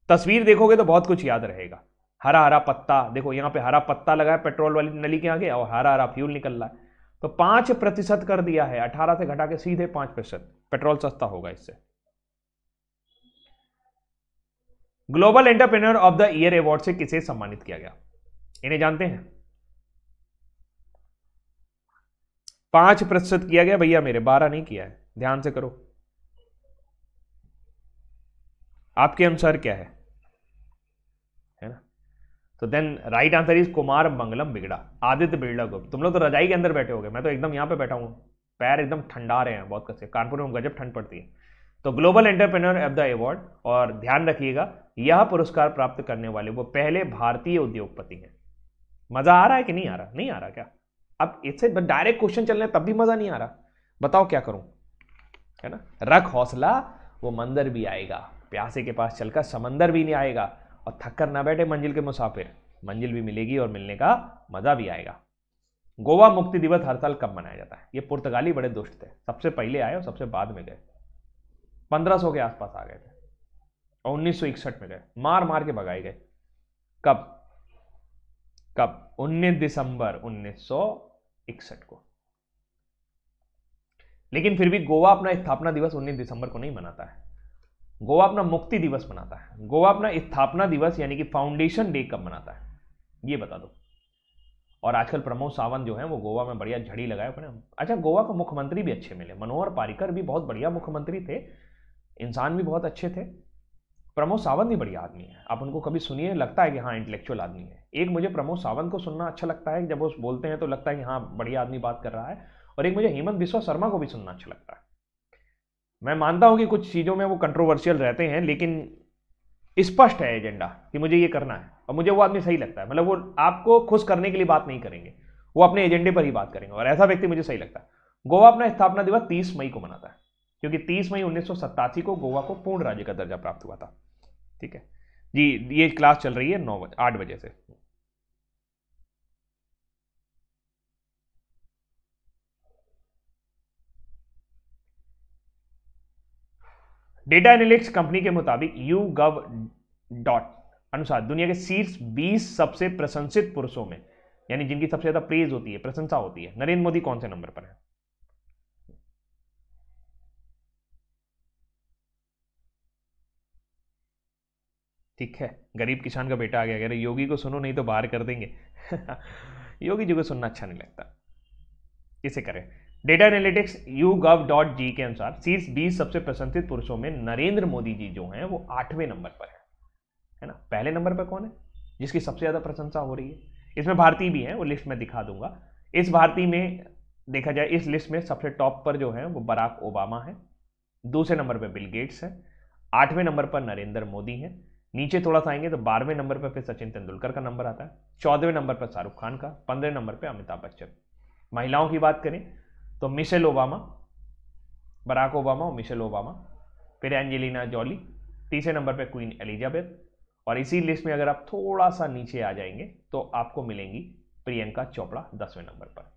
तस्वीर देखोगे तो बहुत कुछ याद रहेगा हरा हरा पत्ता देखो यहां पे हरा पत्ता लगा है पेट्रोल वाली नली के आगे और हरा हरा फ्यूल निकल रहा है तो पांच प्रतिशत कर दिया है अठारह से घटा के सीधे पांच प्रतिशत पेट्रोल सस्ता होगा इससे global entrepreneur of the year award से किसे सम्मानित किया गया इन्हें जानते हैं पांच प्रतिशत किया गया भैया मेरे बारह नहीं किया है ध्यान से करो आपके अनुसार क्या है है ना तो then right answer is Kumar Mangalam बिगड़ा आदित्य बिरला गुप्त तुम लोग तो रजाई के अंदर बैठे हो मैं तो एकदम यहां पे बैठा हूं पैर एकदम ठंडा रहे हैं बहुत कसे कानपुर में गजब ठंड पड़ती है तो global entrepreneur of the award और ध्यान रखिएगा यह पुरस्कार प्राप्त करने वाले वो पहले भारतीय उद्योगपति हैं मजा आ रहा है कि नहीं आ रहा नहीं आ रहा क्या अब इससे डायरेक्ट क्वेश्चन चल रहे हैं तब भी मजा नहीं आ रहा बताओ क्या करूं है ना रख हौसला वो मंदिर भी आएगा प्यासे के पास चलकर समंदर भी नहीं आएगा और थककर ना बैठे मंजिल के मुसाफिर मंजिल भी मिलेगी और मिलने का मज़ा भी आएगा गोवा मुक्ति दिवस हर साल कब मनाया जाता है ये पुर्तगाली बड़े दुष्ट थे सबसे पहले आए और सबसे बाद में गए 1500 के आसपास आ गए थे और इकसठ में गए मार मार के भगाए गए कब कब 19 दिसंबर 1961 को लेकिन फिर भी गोवा अपना स्थापना दिवस 19 दिसंबर को नहीं मनाता है गोवा अपना मुक्ति दिवस मनाता है गोवा अपना स्थापना दिवस यानी कि फाउंडेशन डे कब मनाता है ये बता दो और आजकल प्रमोद सावंत जो है वो गोवा में बढ़िया झड़ी लगाए अपने अच्छा गोवा को मुख्यमंत्री भी अच्छे मिले मनोहर पारिकर भी बहुत बढ़िया मुख्यमंत्री थे इंसान भी बहुत अच्छे थे प्रमोद सावंत भी बढ़िया आदमी है आप उनको कभी सुनिए लगता है कि हाँ इंटेलेक्चुअल आदमी है एक मुझे प्रमोद सावंत को सुनना अच्छा लगता है जब वो बोलते हैं तो लगता है कि हाँ बढ़िया आदमी बात कर रहा है और एक मुझे हेमंत बिश्वा शर्मा को भी सुनना अच्छा लगता है मैं मानता हूं कि कुछ चीज़ों में वो कंट्रोवर्शियल रहते हैं लेकिन स्पष्ट है एजेंडा कि मुझे ये करना है और मुझे वो आदमी सही लगता है मतलब वो आपको खुश करने के लिए बात नहीं करेंगे वो अपने एजेंडे पर ही बात करेंगे और ऐसा व्यक्ति मुझे सही लगता है गोवा अपना स्थापना दिवस तीस मई को मनाता है क्योंकि तीस मई उन्नीस को गोवा को पूर्ण राज्य का दर्जा प्राप्त हुआ था ठीक है जी ये क्लास चल रही है नौ बजे आठ बजे से डेटा एनालिटिक्स कंपनी के मुताबिक यू गव डॉट अनुसार दुनिया के शीर्ष 20 सबसे प्रशंसित पुरुषों में यानी जिनकी सबसे ज्यादा प्रेज होती है प्रशंसा होती है नरेंद्र मोदी कौन से नंबर पर है ठीक है गरीब किसान का बेटा आ गया कह रहे योगी को सुनो नहीं तो बाहर कर देंगे योगी जी को सुनना अच्छा नहीं लगता इसे करें data analytics YouGov dot G के अनुसार शीर्ष बीस सबसे प्रशंसित पुरुषों में नरेंद्र मोदी जी जो हैं वो आठवें नंबर पर है है ना पहले नंबर पर कौन है जिसकी सबसे ज़्यादा प्रशंसा हो रही है इसमें भारतीय भी हैं वो लिस्ट में दिखा दूंगा इस भारती में देखा जाए इस लिस्ट में सबसे टॉप पर जो है वो बराक ओबामा है दूसरे नंबर पर बिल गेट्स है आठवें नंबर पर नरेंद्र मोदी हैं नीचे थोड़ा सा आएंगे तो बारहवें नंबर पर फिर सचिन तेंदुलकर का नंबर आता है चौदहवें नंबर पर शाहरुख खान का पंद्रह नंबर पर अमिताभ बच्चन महिलाओं की बात करें तो मिशेल ओबामा बराक ओबामा और मिशेल ओबामा फिर एंजेलिना जॉली तीसरे नंबर पे क्वीन एलिजाबेथ और इसी लिस्ट में अगर आप थोड़ा सा नीचे आ जाएंगे तो आपको मिलेंगी प्रियंका चोपड़ा दसवें नंबर पर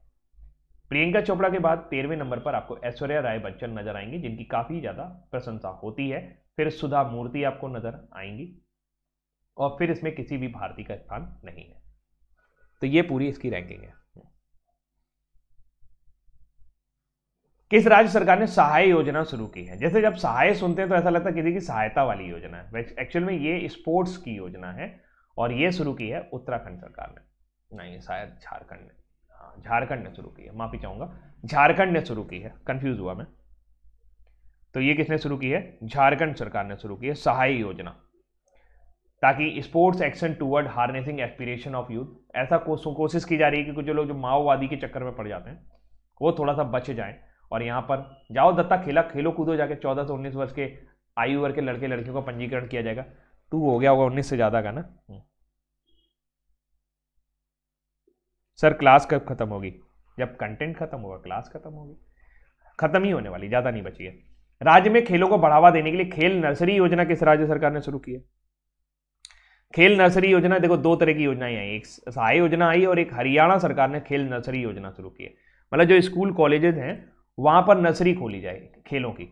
प्रियंका चोपड़ा के बाद तेरहवें नंबर पर आपको ऐश्वर्या राय बच्चन नजर आएंगी जिनकी काफ़ी ज़्यादा प्रशंसा होती है फिर सुधा मूर्ति आपको नजर आएंगी और फिर इसमें किसी भी भारती का स्थान नहीं है तो ये पूरी इसकी रैंकिंग है किस राज्य सरकार ने सहाय योजना शुरू की है जैसे जब सहाय सुनते हैं तो ऐसा लगता है किसी की सहायता वाली योजना है एक्चुअल में ये स्पोर्ट्स की योजना है और ये शुरू की है उत्तराखंड सरकार ने नहीं शायद झारखंड ने हाँ, झारखंड ने शुरू की है माफी चाहूंगा झारखंड ने शुरू की है कंफ्यूज हुआ मैं तो ये किसने शुरू की है झारखंड सरकार ने शुरू की है सहाय योजना ताकि sports action toward harnessing aspiration of youth ऐसा कोशिश की जा रही है कि कुछ लोग जो माओवादी के चक्कर में पड़ जाते हैं वो थोड़ा सा बच जाएं और यहाँ पर जाओ दत्ता खेला खेलो कूदो जाके चौदह से उन्नीस वर्ष के आयु वर्ग के लड़के लड़कियों का पंजीकरण किया जाएगा टू हो गया होगा उन्नीस से ज़्यादा का ना हम्म। सर क्लास कब खत्म होगी जब कंटेंट खत्म होगा क्लास खत्म होगी खत्म ही होने वाली ज़्यादा नहीं बची है राज्य में खेलों को बढ़ावा देने के लिए खेल नर्सरी योजना किस राज्य सरकार ने शुरू की है खेल नर्सरी योजना देखो दो तरह की योजनाएं आई एक सहाय योजना आई और एक हरियाणा सरकार ने खेल नर्सरी योजना शुरू की है मतलब जो स्कूल कॉलेजेस हैं वहाँ पर नर्सरी खोली जाएगी खेलों की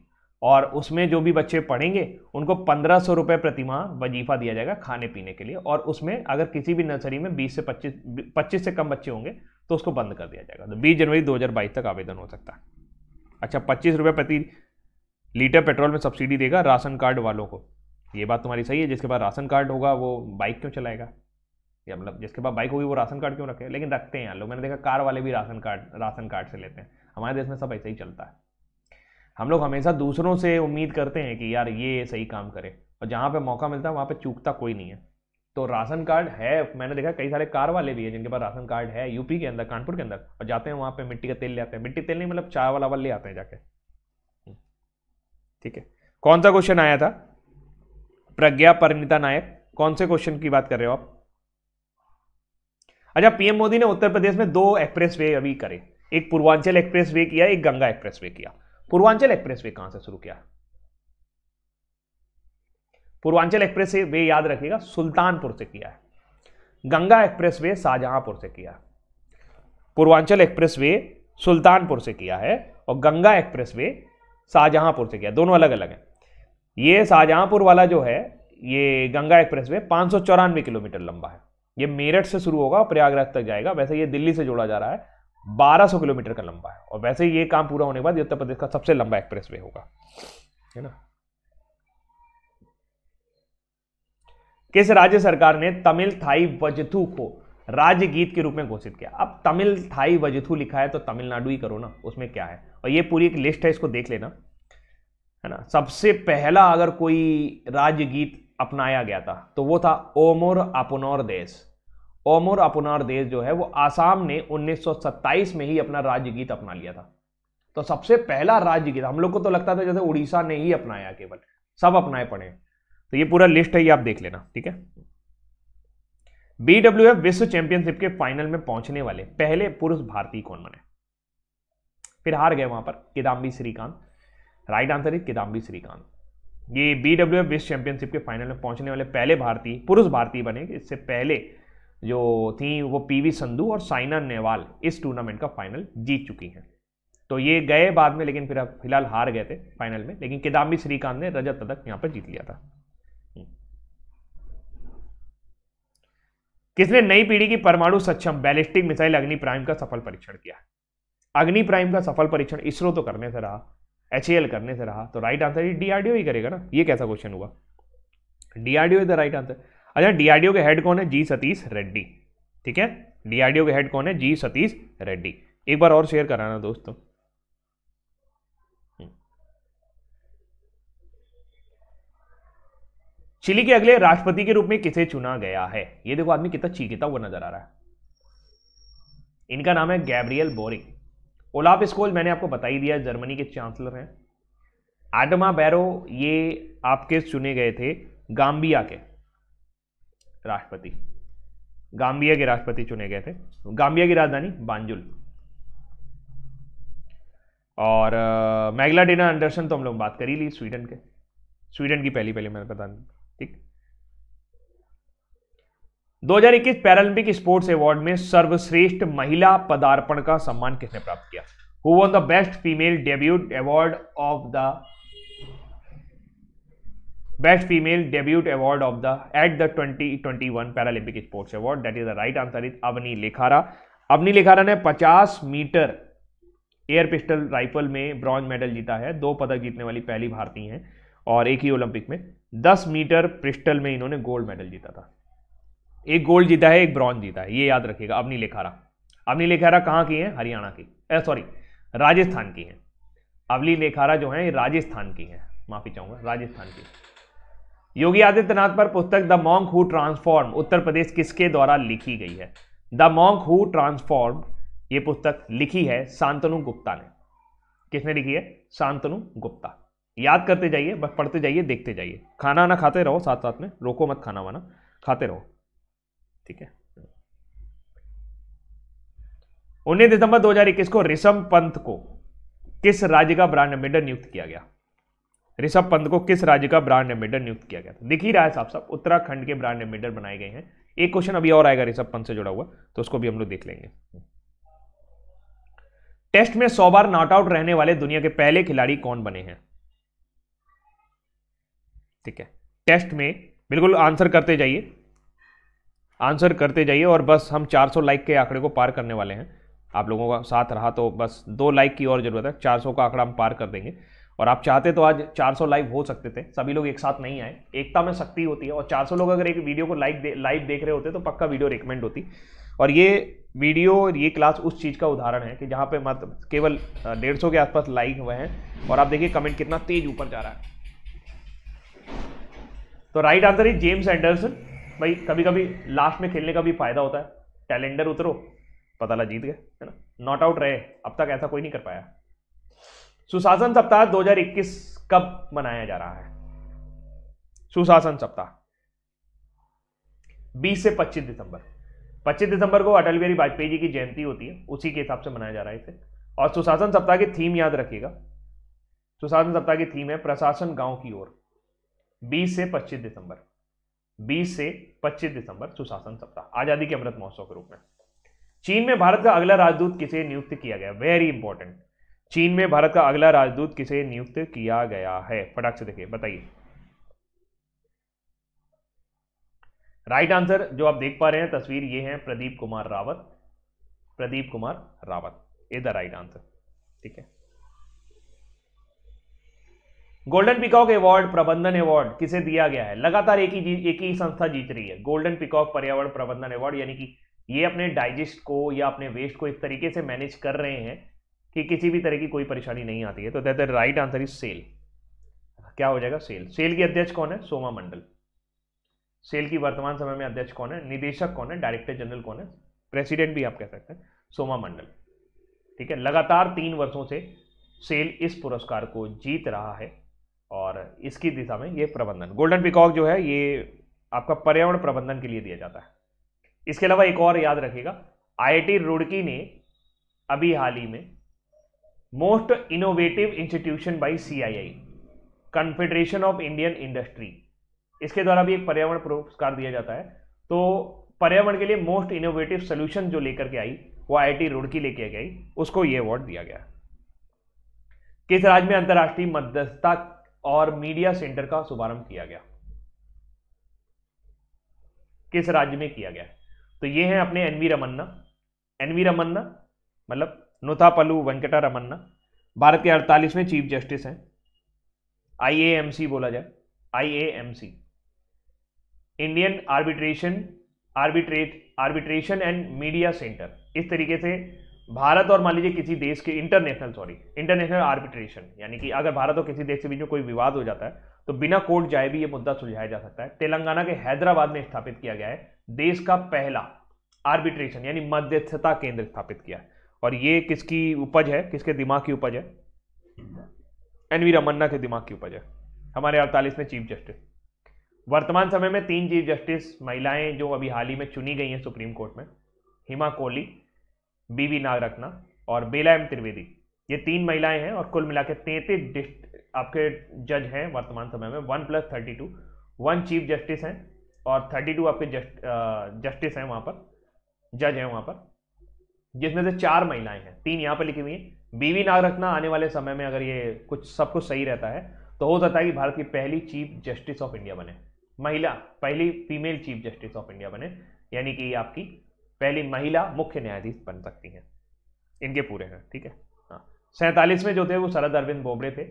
और उसमें जो भी बच्चे पढ़ेंगे उनको पंद्रह सौ रुपये प्रतिमाह वजीफा दिया जाएगा खाने पीने के लिए और उसमें अगर किसी भी नर्सरी में बीस से पच्चीस पच्चीस से कम बच्चे होंगे तो उसको बंद कर दिया जाएगा तो बीस जनवरी दो तक आवेदन हो सकता है अच्छा पच्चीस रुपये प्रति लीटर पेट्रोल में सब्सिडी देगा राशन कार्ड वालों को ये बात तुम्हारी सही है जिसके पास राशन कार्ड होगा वो बाइक क्यों चलाएगा या मतलब जिसके पास बाइक होगी वो राशन कार्ड क्यों रखे लेकिन रखते हैं यार लोग मैंने देखा कार वाले भी राशन कार्ड राशन कार्ड से लेते हैं हमारे देश में सब ऐसे ही चलता है हम लोग हमेशा दूसरों से उम्मीद करते हैं कि यार ये सही काम करे और जहाँ पे मौका मिलता है वहाँ पे चूकता कोई नहीं है तो राशन कार्ड है मैंने देखा कई सारे कार वाले भी है जिनके पास राशन कार्ड है यूपी के अंदर कानपुर के अंदर और जाते हैं वहाँ पे मिट्टी का तेल ले आते हैं मिट्टी तेल नहीं मतलब वाला वाल ले आते हैं जाके हम्म। ठीक है कौन सा क्वेश्चन आया था प्रज्ञा परिणिता नायक कौन से क्वेश्चन की बात कर रहे हो आप अच्छा पीएम मोदी ने उत्तर प्रदेश में दो एक्सप्रेस वे अभी करे एक पूर्वांचल एक्सप्रेस वे किया एक गंगा एक्सप्रेस वे किया पूर्वांचल एक्सप्रेस वे कहां से शुरू किया पूर्वांचल एक्सप्रेस वे याद रखिएगा सुल्तानपुर से किया है गंगा एक्सप्रेस वे शाहजहांपुर से किया पूर्वांचल एक्सप्रेस वे सुल्तानपुर से किया है और गंगा एक्सप्रेस वे शाहजहांपुर से किया दोनों अलग अलग हैं ये शाहजहांपुर वाला जो है ये गंगा एक्सप्रेस वे पाँच किलोमीटर लंबा है ये मेरठ से शुरू होगा प्रयागराज तक जाएगा वैसे ये दिल्ली से जोड़ा जा रहा है 1200 किलोमीटर का लंबा है और वैसे ये काम पूरा होने के बाद उत्तर प्रदेश का सबसे लंबा एक्सप्रेस वे होगा है ना किस राज्य सरकार ने तमिल थाई वजथू को राज्य गीत के रूप में घोषित किया अब तमिल थाई वजथू लिखा है तो तमिलनाडु ही करो ना उसमें क्या है और ये पूरी एक लिस्ट है इसको देख लेना है ना सबसे पहला अगर कोई राज्य गीत अपनाया गया था तो वो था ओमोर अपनोर देश ओमोर अपनार देश जो है वो आसाम ने 1927 में ही अपना राज्य गीत अपना लिया था तो सबसे पहला राज्य गीत हम लोग को तो लगता था जैसे उड़ीसा ने ही अपनाया केवल सब अपनाए पड़े तो ये पूरा लिस्ट है ये आप देख लेना ठीक है बीडब्ल्यू विश्व चैंपियनशिप के फाइनल में पहुंचने वाले पहले पुरुष भारतीय कौन बने फिर हार गए वहां पर किदाम्बी श्रीकांत राइट आंसर है किदाम्बी श्रीकांत ये बीडब्ल्यू विश्व चैंपियनशिप के फाइनल में पहुंचने वाले पहले भारतीय पुरुष भारतीय बने इससे पहले जो थी वो पीवी संधू और साइना नेहवाल इस टूर्नामेंट का फाइनल जीत चुकी हैं तो ये गए बाद में लेकिन फिर फिलहाल हार गए थे फाइनल में लेकिन किदाम्बी श्रीकांत ने रजत पदक यहाँ पर जीत लिया था हम्म। किसने नई पीढ़ी की परमाणु सक्षम बैलिस्टिक मिसाइल अग्नि प्राइम का सफल परीक्षण किया अग्नि प्राइम का सफल परीक्षण इसरो तो करने से रहा एच करने से रहा तो राइट आंसर डीआरडीओ ही करेगा ना ये कैसा क्वेश्चन हुआ DRDO is the right answer अच्छा डीआरडीओ के हेड कौन है जी सतीश रेड्डी ठीक है डीआरडीओ के हेड कौन है जी सतीश रेड्डी एक बार और शेयर कराना दोस्तों हम्म। चिली के अगले राष्ट्रपति के रूप में किसे चुना गया है ये देखो आदमी कितना चीखता हुआ नजर आ रहा है इनका नाम है गैब्रियल बोरिंग ओलाप स्कोल मैंने आपको बता ही दिया जर्मनी के चांसलर हैं एडमा बैरो ये आपके चुने गए थे गाम्बिया के राष्ट्रपति गांबिया के राष्ट्रपति चुने गए थे गांबिया की राजधानी बांजुल और मैगलाडेना एंडरसन तो हम लोग बात कर ही ली स्वीडन के स्वीडन की पहली पहली मैंने बता दी ठीक 2021 पैरालंपिक स्पोर्ट्स अवार्ड में सर्वश्रेष्ठ महिला पदार्पण का सम्मान किसने प्राप्त किया who won the best female debut award of the best female debut award of the at the 2021 Paralympic sports award that is the right answer is Avani Lekhara Avani Lekhara ने 50 मीटर एयर पिस्टल राइफल में ब्रॉन्ज मेडल जीता है दो पदक जीतने वाली पहली भारतीय हैं और एक ही ओलंपिक में 10 मीटर पिस्टल में इन्होंने गोल्ड मेडल जीता था एक गोल्ड जीता है एक ब्रॉन्ज जीता है ये याद रखिएगा अवनी लेखारा अवनी लेखारा कहाँ की हैं हरियाणा की सॉरी राजस्थान की हैं अवली लेखारा जो हैं राजस्थान की हैं माफ़ी चाहूँगा राजस्थान की योगी आदित्यनाथ पर पुस्तक the monk who transform Uttar Pradesh किसके द्वारा लिखी गई है द मॉन्क हु ट्रांसफॉर्म ये पुस्तक लिखी है शांतनु गुप्ता ने किसने लिखी है शांतनु गुप्ता याद करते जाइए बस पढ़ते जाइए देखते जाइए खाना ना खाते रहो साथ साथ में रोको मत खाना वाना खाते रहो ठीक है उन्नीस दिसंबर 2021 को रिशम पंत को किस राज्य का ब्रांड एम्बेडर नियुक्त किया गया ऋषभ पंत को किस राज्य का ब्रांड एम्बेडर नियुक्त किया गया था दिख ही रहा है साफ साफ उत्तराखंड के ब्रांड एम्बेडर बनाए गए हैं एक क्वेश्चन अभी और आएगा ऋषभ पंत से जुड़ा हुआ तो उसको भी हम लोग देख लेंगे टेस्ट में सौ बार नॉट आउट रहने वाले दुनिया के पहले खिलाड़ी कौन बने हैं ठीक है टेस्ट में बिल्कुल आंसर करते जाइए आंसर करते जाइए और बस हम 400 लाइक के आंकड़े को पार करने वाले हैं आप लोगों का साथ रहा तो बस दो लाइक की और जरूरत है 400 का आंकड़ा हम पार कर देंगे और आप चाहते तो आज 400 लाइव हो सकते थे सभी लोग एक साथ नहीं आए एकता में शक्ति होती है और 400 लोग अगर एक वीडियो को लाइक दे, लाइव देख रहे होते तो पक्का वीडियो रिकमेंड होती और ये वीडियो ये क्लास उस चीज़ का उदाहरण है कि जहाँ पे मत केवल डेढ़ सौ के आसपास लाइक हुए हैं और आप देखिए कमेंट कितना तेज ऊपर जा रहा है तो right answer is James Anderson भाई कभी कभी लास्ट में खेलने का भी फायदा होता है कैलेंडर उतरो पता ला जीत गए है ना नॉट आउट रहे अब तक ऐसा कोई नहीं कर पाया सुशासन सप्ताह 2021 कब मनाया जा रहा है सुशासन सप्ताह 20 से 25 दिसंबर 25 दिसंबर को अटल बिहारी वाजपेयी जी की जयंती होती है उसी के हिसाब से मनाया जा रहा है इसे और सुशासन सप्ताह की थीम याद रखिएगा सुशासन सप्ताह की थीम है प्रशासन गांव की ओर 20 से 25 दिसंबर 20 से 25 दिसंबर सुशासन सप्ताह आजादी के अमृत महोत्सव के रूप में चीन में भारत का अगला राजदूत किसे नियुक्त किया गया वेरी इंपॉर्टेंट चीन में भारत का अगला राजदूत किसे नियुक्त किया गया है फटाक से देखिए बताइए राइट आंसर जो आप देख पा रहे हैं तस्वीर ये है Pradeep Kumar Rawat Pradeep Kumar Rawat is the right answer ठीक है गोल्डन पिकॉक अवार्ड प्रबंधन अवार्ड किसे दिया गया है लगातार एक ही एक ही संस्था जीत रही है गोल्डन पिकॉक पर्यावरण प्रबंधन अवार्ड यानी कि ये अपने डाइजेस्ट को या अपने वेस्ट को इस तरीके से मैनेज कर रहे हैं कि किसी भी तरह की कोई परेशानी नहीं आती है तो that the right answer is SAIL क्या हो जाएगा सेल सेल की अध्यक्ष कौन है सोमा मंडल सेल की वर्तमान समय में अध्यक्ष कौन है निदेशक कौन है डायरेक्टर जनरल कौन है प्रेसिडेंट भी आप कह सकते हैं सोमा मंडल ठीक है लगातार तीन वर्षों से सेल इस पुरस्कार को जीत रहा है और इसकी दिशा में ये प्रबंधन गोल्डन पिकॉक जो है ये आपका पर्यावरण प्रबंधन के लिए दिया जाता है इसके अलावा एक और याद रखिएगा आईआईटी रुड़की ने अभी हाल ही में most innovative institution by C I I confederation of Indian industry इसके द्वारा भी एक पर्यावरण पुरस्कार दिया जाता है तो पर्यावरण के लिए मोस्ट इनोवेटिव सोल्यूशन जो लेकर के आई वो आई रुड़की लेके गई उसको ये अवार्ड दिया गया किस राज्य में अंतर्राष्ट्रीय मध्यस्थता और मीडिया सेंटर का शुभारंभ किया गया किस राज्य में किया गया तो ये हैं अपने एनवी रमन्ना एनवी रमन्ना मतलब नोथापलू वेंकटा रमन्ना भारत के अड़तालीसवें चीफ जस्टिस हैं आईएएमसी बोला जाए IAMC Indian arbitration arbitrate arbitration and media centre इस तरीके से भारत और मान लीजिए किसी देश के इंटरनेशनल सॉरी इंटरनेशनल आर्बिट्रेशन यानी कि अगर भारत और किसी देश के बीच में कोई विवाद हो जाता है तो बिना कोर्ट जाए भी ये मुद्दा सुलझाया जा सकता है तेलंगाना के हैदराबाद में स्थापित किया गया है देश का पहला आर्बिट्रेशन यानी मध्यस्थता केंद्र स्थापित किया है और ये किसकी उपज है किसके दिमाग की उपज है एन वी रमन्ना के दिमाग की उपज है हमारे अड़तालीस में चीफ जस्टिस वर्तमान समय में तीन चीफ जस्टिस महिलाएं जो अभी हाल ही में चुनी गई हैं सुप्रीम कोर्ट में हिमा कोहली बी वी नागरत्ना और बेला एम त्रिवेदी ये तीन महिलाएं हैं और कुल मिला के तैंतीस आपके जज हैं वर्तमान समय में one plus thirty two one chief justice हैं और थर्टी टू आपके जस्ट, जस्टिस हैं वहाँ पर जज हैं वहाँ पर जिसमें से चार महिलाएं हैं तीन यहां पर लिखी हुई है बीवी नागरत्ना रखना आने वाले समय में अगर ये कुछ सब कुछ सही रहता है तो हो सकता है कि भारत की पहली चीफ जस्टिस ऑफ इंडिया बने महिला पहली female chief justice of India बने यानी कि आपकी पहली महिला मुख्य न्यायाधीश बन सकती हैं इनके पूरे हैं ठीक है हाँ सैंतालीस में जो थे वो शरद अरविंद बोबड़े थे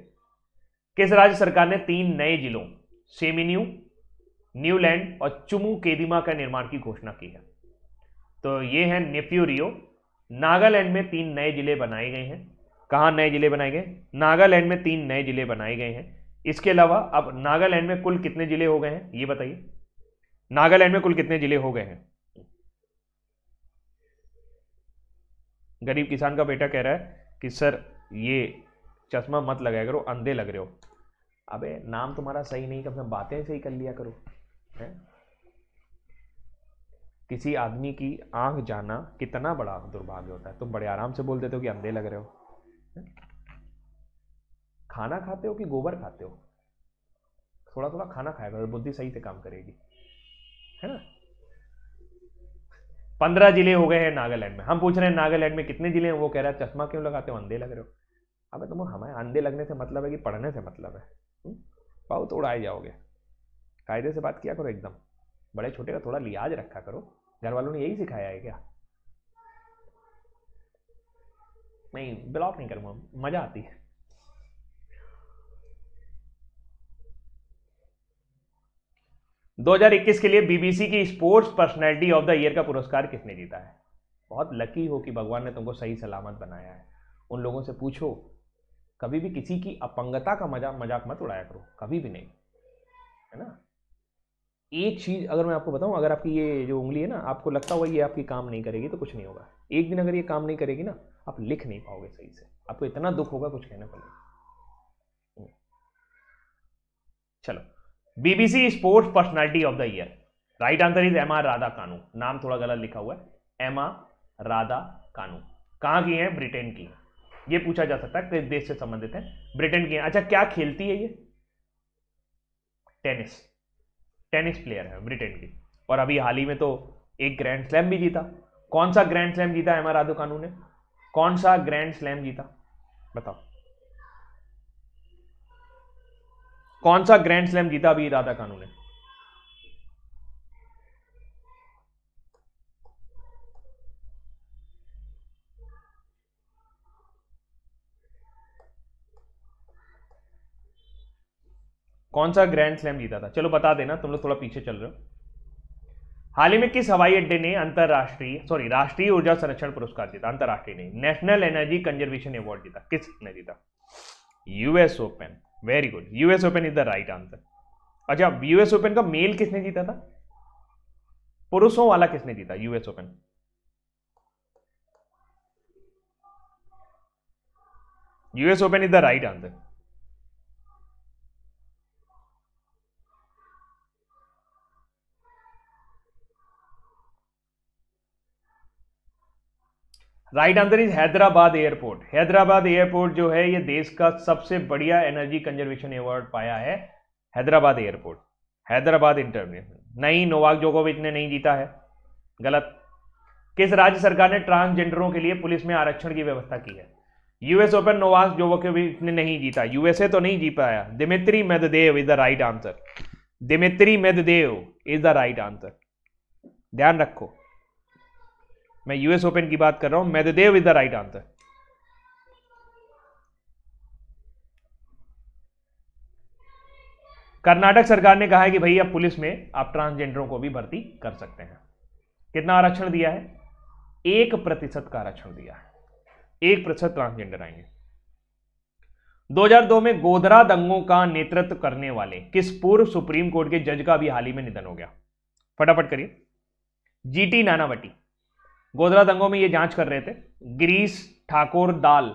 किस राज्य सरकार ने तीन नए जिलों सेमिन्यू न्यूलैंड और चुमू केदिमा का निर्माण की घोषणा की है तो ये है नेफ्यूरियो नागालैंड में तीन नए जिले बनाए गए हैं कहाँ नए जिले बनाए गए नागालैंड में तीन नए जिले बनाए गए हैं इसके अलावा अब नागालैंड में कुल कितने जिले हो गए हैं ये बताइए नागालैंड में कुल कितने जिले हो गए हैं गरीब किसान का बेटा कह रहा है कि सर ये चश्मा मत लगाया करो अंधे लग रहे हो अबे नाम तुम्हारा सही नहीं कम से कम बातें सही कर लिया करो है किसी आदमी की आंख जाना कितना बड़ा दुर्भाग्य होता है तुम बड़े आराम से बोल देते हो कि अंधे लग रहे हो खाना खाते हो कि गोबर खाते हो थोड़ा थोड़ा खाना खाएगा तो बुद्धि सही से काम करेगी है ना पंद्रह जिले हो गए हैं नागालैंड में हम पूछ रहे हैं नागालैंड में कितने जिले हैं वो कह रहा है चश्मा क्यों लगाते हो अंधे लग रहे हो अब तुम हमारे अंधे लगने से मतलब है कि पढ़ने से मतलब है बहुत तो उड़ाए जाओगे कायदे से बात किया करो एकदम बड़े छोटे का थोड़ा लिहाज रखा करो घर वालों ने यही सिखाया है क्या नहीं ब्लॉक नहीं करूंगा मज़ा आती है दो हजार इक्कीस के लिए बीबीसी की sports personality of the year का पुरस्कार किसने जीता है बहुत लकी हो कि भगवान ने तुमको सही सलामत बनाया है उन लोगों से पूछो कभी भी किसी की अपंगता का मजा मजाक मत उड़ाया करो कभी भी नहीं है ना एक चीज़ अगर मैं आपको बताऊं अगर आपकी ये जो उंगली है ना आपको लगता हुआ ये आपकी काम नहीं करेगी तो कुछ नहीं होगा एक दिन अगर ये काम नहीं करेगी ना आप लिख नहीं पाओगे सही से आपको इतना दुख होगा कुछ कहना पड़ेगा चलो BBC sports personality of the year right answer is Emma Raducanu थोड़ा गलत लिखा हुआ है एम आर राधा कानू कहां की है ब्रिटेन की ये पूछा जा सकता है किस देश से संबंधित है ब्रिटेन की है अच्छा क्या खेलती है ये टेनिस टेनिस प्लेयर है ब्रिटेन की और अभी हाल ही में तो एक ग्रैंड स्लैम भी जीता कौन सा ग्रैंड स्लैम जीता है हमारा कानू ने कौन सा ग्रैंड स्लैम जीता बताओ कौन सा ग्रैंड स्लैम जीता अभी राधा कानू ने कौन सा ग्रैंड स्लैम जीता था चलो बता देना तुम लोग थोड़ा पीछे चल रहे हो हाल ही में किस हवाई अड्डे ने अंतर्राष्ट्रीय सॉरी राष्ट्रीय ऊर्जा संरक्षण पुरस्कार जीता अंतर्राष्ट्रीय नहीं नेशनल एनर्जी कंजर्वेशन अवार्ड जीता ने जीता US open very good US open is the right answer अच्छा यूएस ओपन का मेल किसने जीता था पुरुषों वाला किसने जीता US open US open is the right answer right answer is Hyderabad airport Hyderabad airport जो है ये देश का सबसे बढ़िया एनर्जी कंजर्वेशन अवार्ड पाया है हैदराबाद एयरपोर्ट हैदराबाद इंटरनेशनल नहीं नोवाक जोकोविच ने नहीं जीता है गलत किस राज्य सरकार ने ट्रांसजेंडरों के लिए पुलिस में आरक्षण की व्यवस्था की है यूएस ओपन नोवाक जोकोविच ने नहीं जीता यूएसए तो नहीं जी पाया Dmitri Medvedev is the right answer Dmitri Medvedev is the right answer ध्यान रखो मैं यूएस ओपन की बात कर रहा हूं Medvedev is the right answer Karnataka सरकार ने कहा है कि भैया पुलिस में आप ट्रांसजेंडरों को भी भर्ती कर सकते हैं कितना आरक्षण दिया है एक प्रतिशत का आरक्षण दिया है एक प्रतिशत ट्रांसजेंडर आएंगे 2002 में गोदरा दंगों का नेतृत्व करने वाले किस पूर्व सुप्रीम कोर्ट के जज का भी हाल ही में निधन हो गया फटाफट करिए जीटी नानावटी गोधरा दंगों में ये जांच कर रहे थे ग्रीस ठाकुर दाल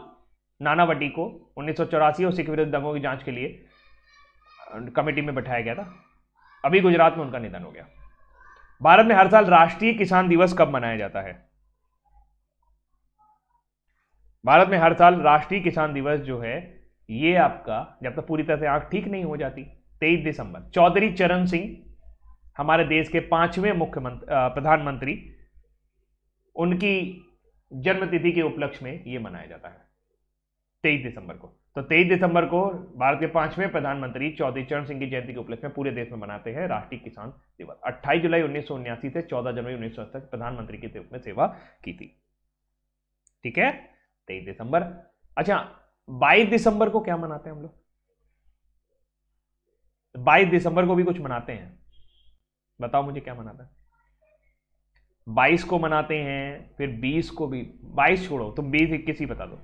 नानावटी को उन्नीस और सिख विरोध दंगों की जांच के लिए कमेटी में बैठाया गया था अभी गुजरात में उनका निधन हो गया भारत में हर साल राष्ट्रीय किसान दिवस कब मनाया जाता है भारत में हर साल राष्ट्रीय किसान दिवस जो है ये आपका जब तक पूरी तरह से आंख ठीक नहीं हो जाती तेईस दिसंबर चौधरी चरण सिंह हमारे देश के पांचवें मुख्यमंत्री प्रधानमंत्री उनकी जन्मतिथि के उपलक्ष्य में यह मनाया जाता है तेईस दिसंबर को तो तेईस दिसंबर को भारत के पांचवें प्रधानमंत्री चौधरी चरण सिंह की जयंती के उपलक्ष्य में पूरे देश में मनाते हैं राष्ट्रीय किसान दिवस अट्ठाईस जुलाई उन्नीस से चौदह जनवरी उन्नीस तक प्रधानमंत्री के रूप में सेवा की थी ठीक है तेईस दिसंबर अच्छा बाईस दिसंबर को क्या मनाते हैं हम लोग बाईस दिसंबर को भी कुछ मनाते हैं बताओ मुझे क्या मनाता है बाईस को मनाते हैं फिर बीस को भी बाईस छोड़ो तुम तो बीस इक्कीस ही बता दो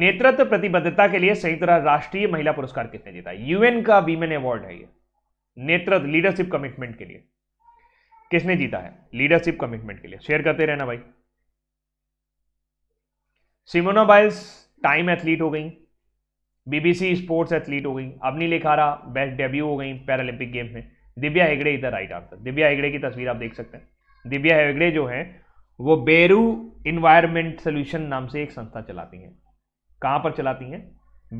नेतृत्व प्रतिबद्धता के लिए संयुक्त राष्ट्रीय महिला पुरस्कार किसने जीता यूएन का वीमेन अवार्ड है ये नेतृत्व लीडरशिप कमिटमेंट के लिए किसने जीता है लीडरशिप कमिटमेंट के लिए शेयर करते रहना भाई सिमोना बाइल्स टाइम एथलीट हो गई बीबीसी स्पोर्ट्स एथलीट हो गई अवनी लेखारा बेस्ट डेब्यू हो गई पैरालंपिक गेम में दिव्या हेगड़े इधर राइट आंसर दिव्या हेगड़े की तस्वीर आप देख सकते हैं दिव्या हेगड़े जो है वो बेरू इन्वायरमेंट सोल्यूशन नाम से एक संस्था चलाती हैं कहाँ पर चलाती हैं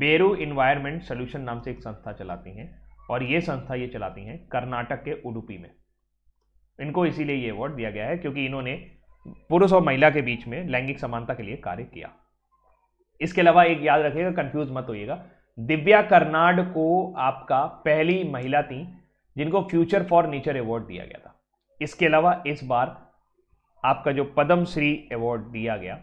बेरू इन्वायरमेंट सोल्यूशन नाम से एक संस्था चलाती हैं और ये संस्था ये चलाती हैं कर्नाटक के उडुपी में इनको इसीलिए ये अवार्ड दिया गया है क्योंकि इन्होंने पुरुष और महिला के बीच में लैंगिक समानता के लिए कार्य किया इसके अलावा एक याद रखिएगा कंफ्यूज मत होइएगा दिव्या कर्नाड को आपका पहली महिला थी जिनको फ्यूचर फॉर नेचर अवार्ड दिया गया था इसके अलावा इस बार आपका जो पद्मश्री अवार्ड दिया गया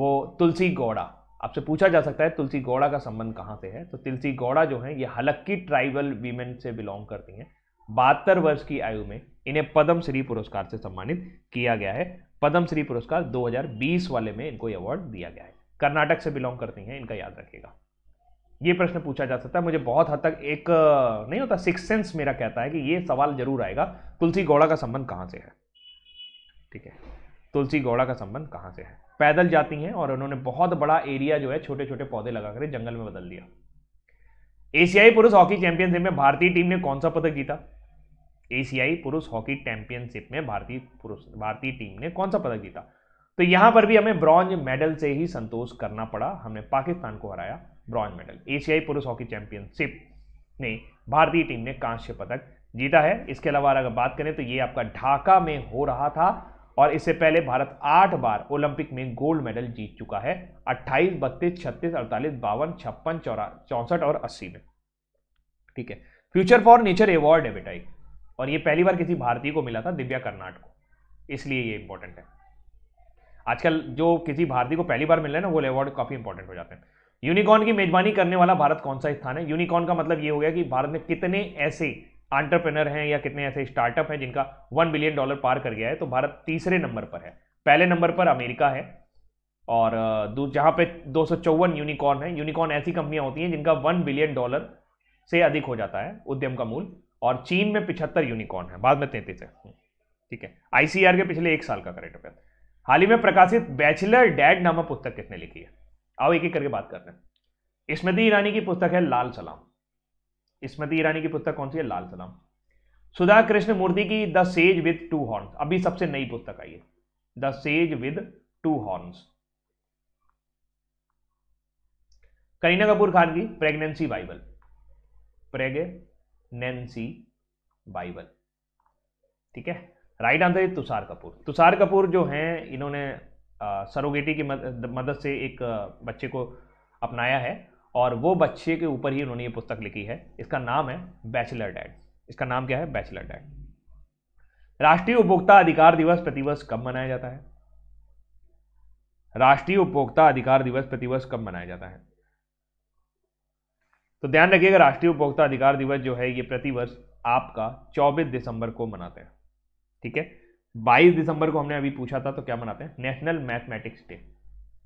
वो तुलसी गौड़ा आपसे पूछा जा सकता है तुलसी गौड़ा का संबंध कहां से है तो तुलसी गौड़ा जो है ये हलक्की ट्राइबल वीमेन से बिलोंग करती हैं बहत्तर वर्ष की आयु में इन्हें पद्मश्री पुरस्कार से सम्मानित किया गया है पद्मश्री पुरस्कार 2020 वाले में इनको अवार्ड दिया गया है कर्नाटक से बिलोंग करती हैं इनका याद रखिएगा ये प्रश्न पूछा जा सकता है मुझे बहुत हद तक एक नहीं होता सिक्स सेंस मेरा कहता है कि ये सवाल जरूर आएगा तुलसी गौड़ा का संबंध कहाँ से है ठीक है तुलसी गौड़ा का संबंध कहाँ से है पैदल जाती हैं और उन्होंने बहुत बड़ा एरिया जो है छोटे छोटे पौधे लगाकर जंगल में बदल दिया एशियाई पुरुष हॉकी चैंपियनशिप में भारतीय टीम ने कौन सा पदक जीता एशियाई पुरुष हॉकी चैंपियनशिप में भारतीय पुरुष भारतीय टीम ने कौन सा पदक जीता तो यहां पर भी हमें ब्रॉन्ज मेडल से ही संतोष करना पड़ा हमने पाकिस्तान को हराया ब्रॉन्ज मेडल एशियाई पुरुष हॉकी चैंपियनशिप में भारतीय टीम ने कांस्य पदक जीता है इसके अलावा अगर बात करें तो ये आपका ढाका में हो रहा था और इससे पहले भारत आठ बार ओलंपिक में गोल्ड मेडल जीत चुका है अट्ठाईस बत्तीस छत्तीस अड़तालीस बावन छप्पन चौरा चौंसठ और अस्सी में ठीक है फ्यूचर फॉर नेचर अवार्ड है बेटा एक और ये पहली बार किसी भारतीय को मिला था दिव्या कर्नाट को इसलिए ये इंपॉर्टेंट है आजकल जो किसी भारतीय को पहली बार मिल रहे हैं ना वो अवार्ड काफ़ी इंपॉर्टेंट हो जाते हैं यूनिकॉर्न की मेजबानी करने वाला भारत कौन सा स्थान है यूनिकॉर्न का मतलब ये हो गया कि भारत में कितने ऐसे आंट्रप्रेनर हैं या कितने ऐसे स्टार्टअप हैं जिनका वन बिलियन डॉलर पार कर गया है तो भारत तीसरे नंबर पर है पहले नंबर पर अमेरिका है और जहाँ पे दो यूनिकॉर्न है यूनिकॉर्न ऐसी कंपनियाँ होती हैं जिनका वन बिलियन डॉलर से अधिक हो जाता है उद्यम का मूल और चीन में पिछहत्तर यूनिकॉर्न है बाद में तैंतीस है ठीक है आईसीआर के पिछले एक साल का करेंट अफेयर हाल ही में प्रकाशित बैचलर डैड नामक पुस्तक किसने लिखी है आओ एक एक करके बात करते हैं स्मृति ईरानी की पुस्तक है लाल सलाम स्मृति ईरानी की पुस्तक कौन सी है लाल सलाम सुधा कृष्ण मूर्ति की the sage with two horn अभी सबसे नई पुस्तक आई है the sage with two horns Kareena Kapoor Khan की pregnancy bible pregnancy bible ठीक है राइट आंसर है तुषार कपूर तुषार कपूर जो हैं इन्होंने सरोगेटी की मदद से एक बच्चे को अपनाया है और वो बच्चे के ऊपर ही उन्होंने ये पुस्तक लिखी है इसका नाम है बैचलर डैड इसका नाम क्या है बैचलर डैड राष्ट्रीय उपभोक्ता अधिकार दिवस प्रतिवर्ष कब मनाया जाता है राष्ट्रीय उपभोक्ता अधिकार दिवस प्रतिवर्ष कब मनाया जाता है तो ध्यान रखिएगा राष्ट्रीय उपभोक्ता अधिकार दिवस जो है ये प्रतिवर्ष आपका 24 दिसंबर को मनाते हैं ठीक है 22 दिसंबर को हमने अभी पूछा था तो क्या मनाते हैं नेशनल मैथमेटिक्स डे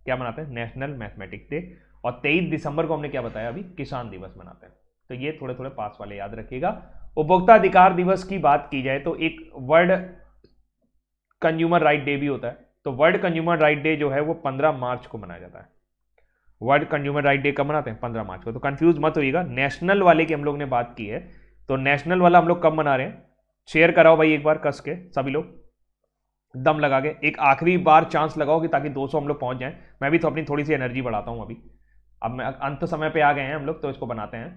क्या मनाते हैं नेशनल मैथमेटिक्स डे और 23 दिसंबर को हमने क्या बताया अभी किसान दिवस मनाते हैं तो ये थोड़े थोड़े पास वाले याद रखिएगा उपभोक्ता अधिकार दिवस की बात की जाए तो एक वर्ल्ड कंज्यूमर राइट डे भी होता है तो वर्ल्ड कंज्यूमर राइट डे जो है वो पंद्रह मार्च को मनाया जाता है वर्ल्ड कंज्यूमर राइट डे कब मनाते हैं पंद्रह मार्च को तो कंफ्यूज मत होइएगा नेशनल वाले की हम लोग ने बात की है तो नेशनल वाला हम लोग कब मना रहे हैं शेयर कराओ भाई एक बार कस के सभी लोग दम लगा के एक आखिरी बार चांस लगाओ कि ताकि 200 हम लोग पहुंच जाएं मैं भी तो अपनी थोड़ी सी एनर्जी बढ़ाता हूं अभी अब मैं अंत समय पे आ गए हैं हम लोग तो इसको बनाते हैं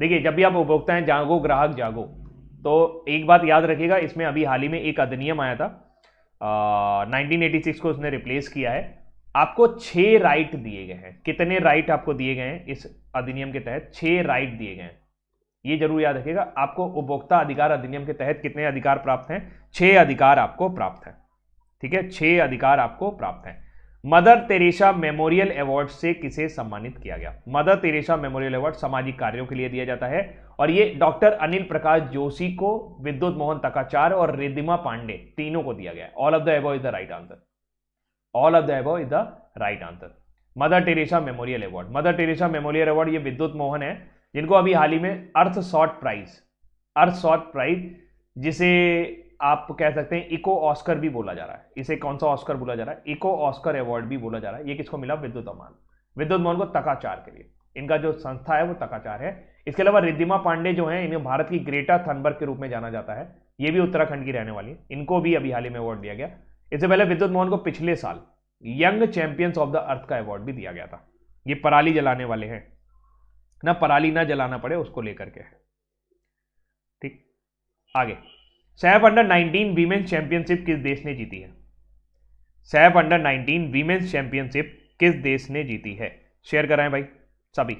देखिए जब भी आप उपभोक्ता हैं जागो ग्राहक जागो तो एक बात याद रखिएगा इसमें अभी हाल ही में एक अधिनियम आया था नाइनटीन को उसने रिप्लेस किया है आपको छह राइट दिए गए हैं कितने राइट आपको दिए गए हैं इस अधिनियम के तहत छह राइट दिए गए हैं ये जरूर याद रखिएगा आपको उपभोक्ता अधिकार अधिनियम के तहत कितने अधिकार प्राप्त हैं छह अधिकार आपको प्राप्त हैं ठीक है छह अधिकार आपको प्राप्त हैं मदर तेरेसा मेमोरियल अवार्ड से किसे सम्मानित किया गया मदर तेरेसा मेमोरियल अवार्ड सामाजिक कार्यों के लिए दिया जाता है और ये डॉक्टर अनिल प्रकाश जोशी को विद्युत मोहन तकाचार और रिदिमा पांडे तीनों को दिया गया all of the above is the right answer all of the above is the right answer Mother Teresa memorial award Mother Teresa memorial award ये विद्युत मोहन है जिनको अभी हाल ही में Earthshot prize Earthshot prize जिसे आप कह सकते हैं इको ऑस्कर भी बोला जा रहा है इसे कौन सा ऑस्कर बोला जा रहा है इको ऑस्कर अवार्ड भी बोला जा रहा है ये किसको मिला विद्युत अमान विद्युत मोहन को तकाचार के लिए इनका जो संस्था है वो तकाचार है इसके अलावा रिद्धिमा पांडे जो है इन्हें भारत की ग्रेटा थनबर्ग के रूप में जाना जाता है ये भी उत्तराखंड की रहने वाली इनको भी अभी हाल ही में अवार्ड दिया गया इससे पहले विद्युत मोहन को पिछले साल young champions of the earth का अवार्ड भी दिया गया था ये पराली जलाने वाले हैं ना पराली ना जलाना पड़े उसको लेकर के ठीक आगे सैफ अंडर 19 वीमेन्स चैंपियनशिप किस देश ने जीती है सैफ अंडर 19 वीमेन्स चैंपियनशिप किस देश ने जीती है शेयर कराएं भाई सभी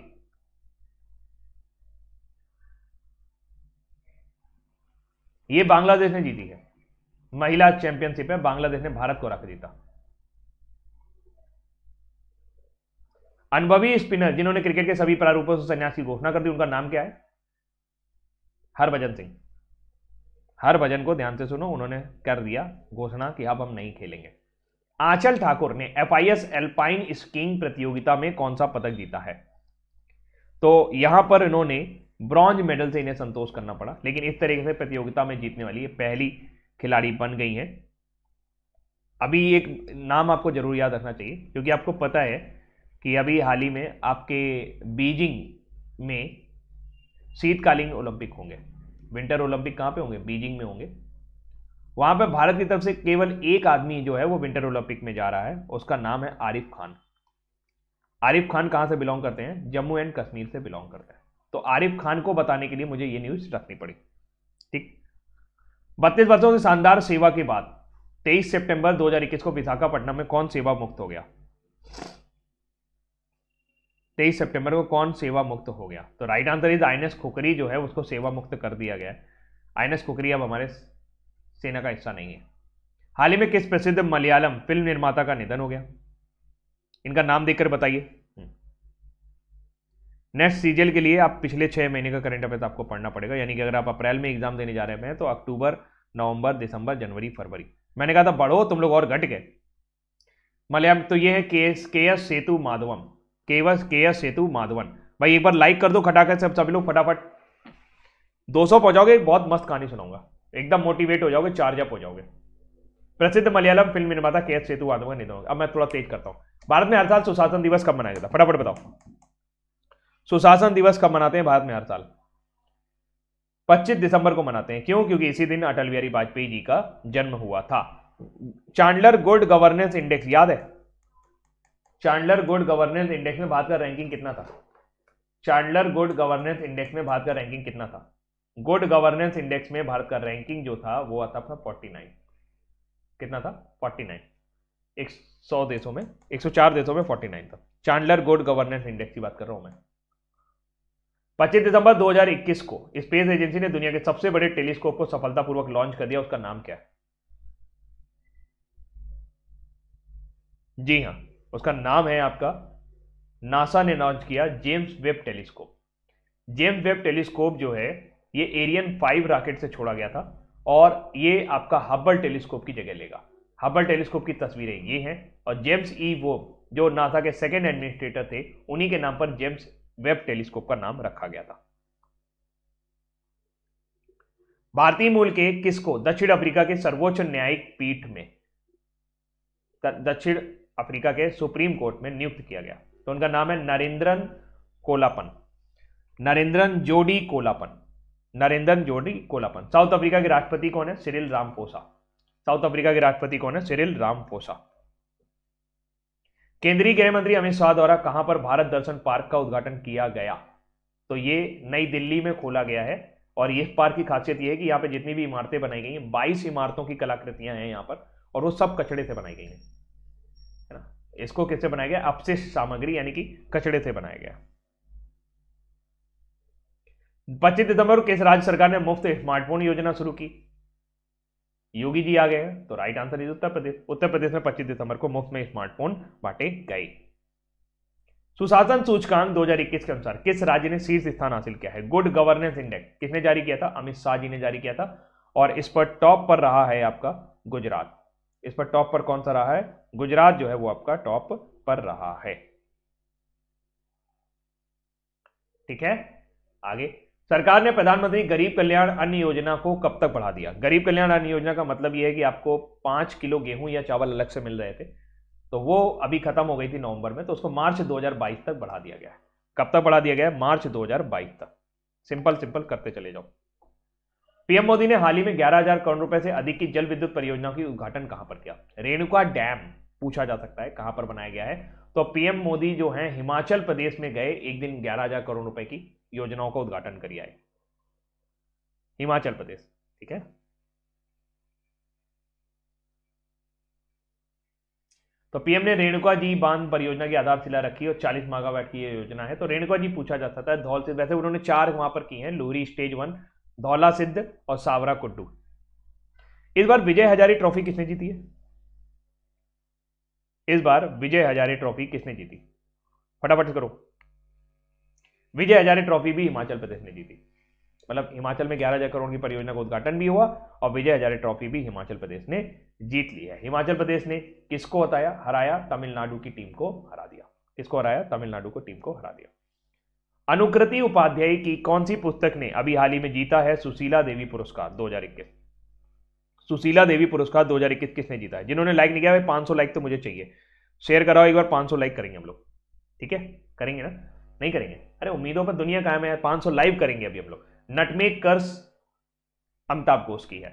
ये बांग्लादेश ने जीती है महिला चैंपियनशिप में बांग्लादेश ने भारत को रख जीता अनुभवी स्पिनर जिन्होंने क्रिकेट के सभी प्रारूपों से संन्यास की घोषणा कर दी उनका नाम क्या है हरभजन सिंह हरभजन को ध्यान से सुनो उन्होंने कर दिया घोषणा कि अब हम नहीं खेलेंगे आंचल ठाकुर ने F I S alpine skiing प्रतियोगिता में कौन सा पदक जीता है तो यहां पर इन्होंने ब्रॉन्ज मेडल से इन्हें संतोष करना पड़ा लेकिन इस तरीके से प्रतियोगिता में जीतने वाली पहली खिलाड़ी बन गई हैं अभी एक नाम आपको जरूर याद रखना चाहिए क्योंकि आपको पता है कि अभी हाल ही में आपके बीजिंग में शीतकालीन ओलंपिक होंगे विंटर ओलंपिक कहाँ पे होंगे बीजिंग में होंगे वहाँ पे भारत की तरफ से केवल एक आदमी जो है वो विंटर ओलंपिक में जा रहा है उसका नाम है आरिफ खान आरिफ खान कहाँ से बिलोंग करते हैं जम्मू एंड कश्मीर से बिलोंग करते हैं तो आरिफ खान को बताने के लिए मुझे ये न्यूज़ रखनी पड़ी ठीक बत्तीस वर्षों से शानदार सेवा के बाद 23 सितंबर 2021 को विशाखापट्टनम में कौन सेवा मुक्त हो गया 23 सितंबर को कौन सेवा मुक्त हो गया तो right answer is I Khukri जो है उसको सेवा मुक्त कर दिया गया है खुकरी अब हमारे सेना का हिस्सा नहीं है हाल ही में किस प्रसिद्ध मलयालम फिल्म निर्माता का निधन हो गया इनका नाम देखकर बताइए नेक्स्ट सीजल के लिए आप पिछले छः महीने का करंट अफेयर आपको पढ़ना पड़ेगा यानी कि अगर आप अप्रैल में एग्जाम देने जा रहे हैं तो अक्टूबर नवंबर दिसंबर जनवरी फरवरी मैंने कहा था बढ़ो तुम लोग और घट गए मलयालम तो ये है के एस के एस सेतु माधवन केवस के एस सेतु माधवन भाई एक बार लाइक कर दो खटाखट से सभी लोग फटाफट 200 पहुंचाओगे बहुत मस्त कहानी सुनाऊंगा एकदम मोटिवेट हो जाओगे चार्ज अप हो जाओगे प्रसिद्ध मलयालम फिल्म निर्माता के एस सेतु माधवन निधन अब मैं थोड़ा तेज करता हूँ भारत में हर साल सुशासन दिवस कब मनाया जाता फटाफट बताओ सुशासन दिवस कब मनाते हैं भारत में हर साल 25 दिसंबर को मनाते हैं क्यों क्योंकि इसी दिन अटल बिहारी वाजपेयी जी का जन्म हुआ था चांडलर गुड गवर्नेंस इंडेक्स याद है चांडलर गुड गवर्नेंस इंडेक्स में भारत का रैंकिंग कितना था चांडलर गुड गवर्नेंस इंडेक्स में भारत का रैंकिंग कितना था गुड गवर्नेंस इंडेक्स में भारत का रैंकिंग जो था वो आता था फोर्टी नाइन कितना था फोर्टी नाइन एक सौ देशों में एक सौ चार देशों में फोर्टी नाइन था चांडलर गुड गवर्नेंस इंडेक्स की बात कर रहा हूं मैं 25 दिसंबर 2021 को स्पेस एजेंसी ने दुनिया के सबसे बड़े टेलीस्कोप को सफलतापूर्वक लॉन्च कर दिया उसका नाम क्या है जी हां उसका नाम है आपका नासा ने लॉन्च किया James Webb telescope James Webb telescope जो है ये एरियन फाइव रॉकेट से छोड़ा गया था और ये आपका हब्बल टेलीस्कोप की जगह लेगा हब्बल टेलीस्कोप की तस्वीरें ये हैं और जेम्स ई वो जो नासा के सेकेंड एडमिनिस्ट्रेटर थे उन्हीं के नाम पर जेम्स वेब टेलीस्कोप का नाम रखा गया था भारतीय मूल के किसको दक्षिण अफ्रीका के सर्वोच्च न्यायिक पीठ में दक्षिण अफ्रीका के सुप्रीम कोर्ट में नियुक्त किया गया तो उनका नाम है नरेंद्रन कोलापन नरेंद्रन जोडी कोलापन नरेंद्रन जोडी कोलापन साउथ अफ्रीका के राष्ट्रपति कौन है सिरिल रामपोसा साउथ अफ्रीका के राष्ट्रपति कौन है सिरिल रामपोसा केंद्रीय गृह मंत्री अमित शाह द्वारा कहां पर भारत दर्शन पार्क का उद्घाटन किया गया तो ये नई दिल्ली में खोला गया है और इस पार्क की खासियत यह है कि यहां पर जितनी भी इमारतें बनाई गई हैं बाईस इमारतों की कलाकृतियां हैं यहां पर और वो सब कचड़े से बनाई गई हैं है ना इसको किससे बनाया गया अपशिष्ट सामग्री यानी कि कचड़े से बनाया गया पच्चीस दिसंबर को किस राज्य सरकार ने मुफ्त स्मार्टफोन योजना शुरू की योगी जी आ गए तो right answer is Uttar Pradesh Uttar Pradesh में पच्चीस दिसंबर को मुफ्त में स्मार्टफोन बांटे गए सुशासन सूचकांक 2021 के अनुसार किस राज्य ने शीर्ष स्थान हासिल किया है गुड गवर्नेंस इंडेक्स किसने जारी किया था अमित शाह जी ने जारी किया था और इस पर टॉप पर रहा है आपका गुजरात इस पर टॉप पर कौन सा रहा है गुजरात जो है वो आपका टॉप पर रहा है ठीक है आगे सरकार ने प्रधानमंत्री गरीब कल्याण अन्न योजना को कब तक बढ़ा दिया गरीब कल्याण अन्न योजना का मतलब यह है कि आपको पांच किलो गेहूं या चावल अलग से मिल रहे थे तो वो अभी खत्म हो गई थी नवंबर में तो उसको मार्च 2022 तक बढ़ा दिया गया कब तक बढ़ा दिया गया मार्च 2022 तक सिंपल सिंपल करते चले जाओ पीएम मोदी ने हाल ही में ग्यारह हजार करोड़ रुपए से अधिक की जल विद्युत परियोजना की उद्घाटन कहां पर किया रेणुका डैम पूछा जा सकता है कहां पर बनाया गया है तो पीएम मोदी जो हैं हिमाचल प्रदेश में गए एक दिन ग्यारह हजार करोड़ रुपए की योजनाओं का उद्घाटन कर आए हिमाचल प्रदेश ठीक है तो पीएम ने रेणुका जी बांध परियोजना की आधारशिला रखी और 40 मेगावाट की योजना है तो रेणुका जी पूछा जा सकता है धौल सिद्ध वैसे उन्होंने चार वहां पर की हैं लोहरी स्टेज वन धौला सिद्ध और सावरा कुड्डू इस बार विजय हजारी ट्रॉफी किसने जीती है इस बार विजय हजारे ट्रॉफी किसने जीती फटाफट करो विजय हजारे ट्रॉफी भी हिमाचल प्रदेश ने जीती मतलब हिमाचल में ग्यारह हजार करोड़ की परियोजना का उद्घाटन भी हुआ और विजय हजारे ट्रॉफी भी हिमाचल प्रदेश ने जीत ली है हिमाचल प्रदेश ने किसको हताया हराया तमिलनाडु की टीम को हरा दिया किसको हराया तमिलनाडु को टीम को हरा दिया अनुकृति उपाध्याय की कौन सी पुस्तक ने अभी हाल ही में जीता है सुशीला देवी पुरस्कार इक्कीस सुशीला देवी पुरस्कार 2021 किसने जीता है जिन्होंने लाइक नहीं किया भाई 500 लाइक तो मुझे चाहिए शेयर कराओ एक बार 500 लाइक करेंगे हम लोग ठीक है करेंगे ना नहीं करेंगे अरे उम्मीदों पर दुनिया कायम है पाँच सौ लाइव करेंगे अभी हम लोग नटमेक कर्स अमिताभ घोष की है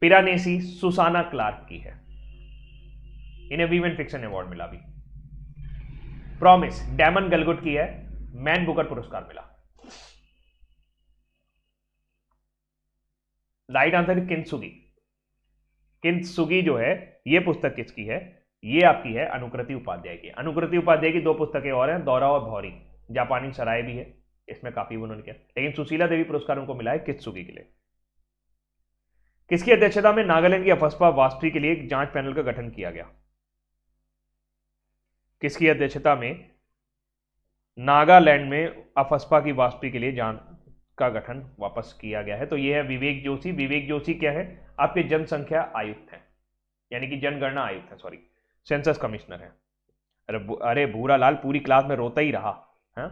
पिरानेसी सुसाना क्लार्क की है इन्हें वीमेन फिक्शन अवार्ड मिला भी प्रॉमिस डैमन गलगुट की है मैन बुकर पुरस्कार मिला राइट आंसर किंसुगी किंतसुगी जो है ये पुस्तक किसकी है ये आपकी है अनुकृति उपाध्याय की अनुकृति उपाध्याय की दो पुस्तकें और हैं दौरा और भौरी जापानी सराय भी है इसमें काफी उन्होंने किया लेकिन सुशीला देवी पुरस्कार उनको मिला है किसुगी के लिए किसकी अध्यक्षता में नागालैंड की अफस्पा वास्पी के लिए एक जांच पैनल का गठन किया गया किसकी अध्यक्षता में नागालैंड में अफस्पा की वास्पी के लिए जांच का गठन वापस किया गया है तो यह है विवेक जोशी विवेक जोशी क्या है आपके जनसंख्या आयुक्त हैं यानी कि जनगणना आयुक्त हैं सॉरी सेंसस कमिश्नर हैं अरे अरे भूरा लाल पूरी क्लास में रोता ही रहा है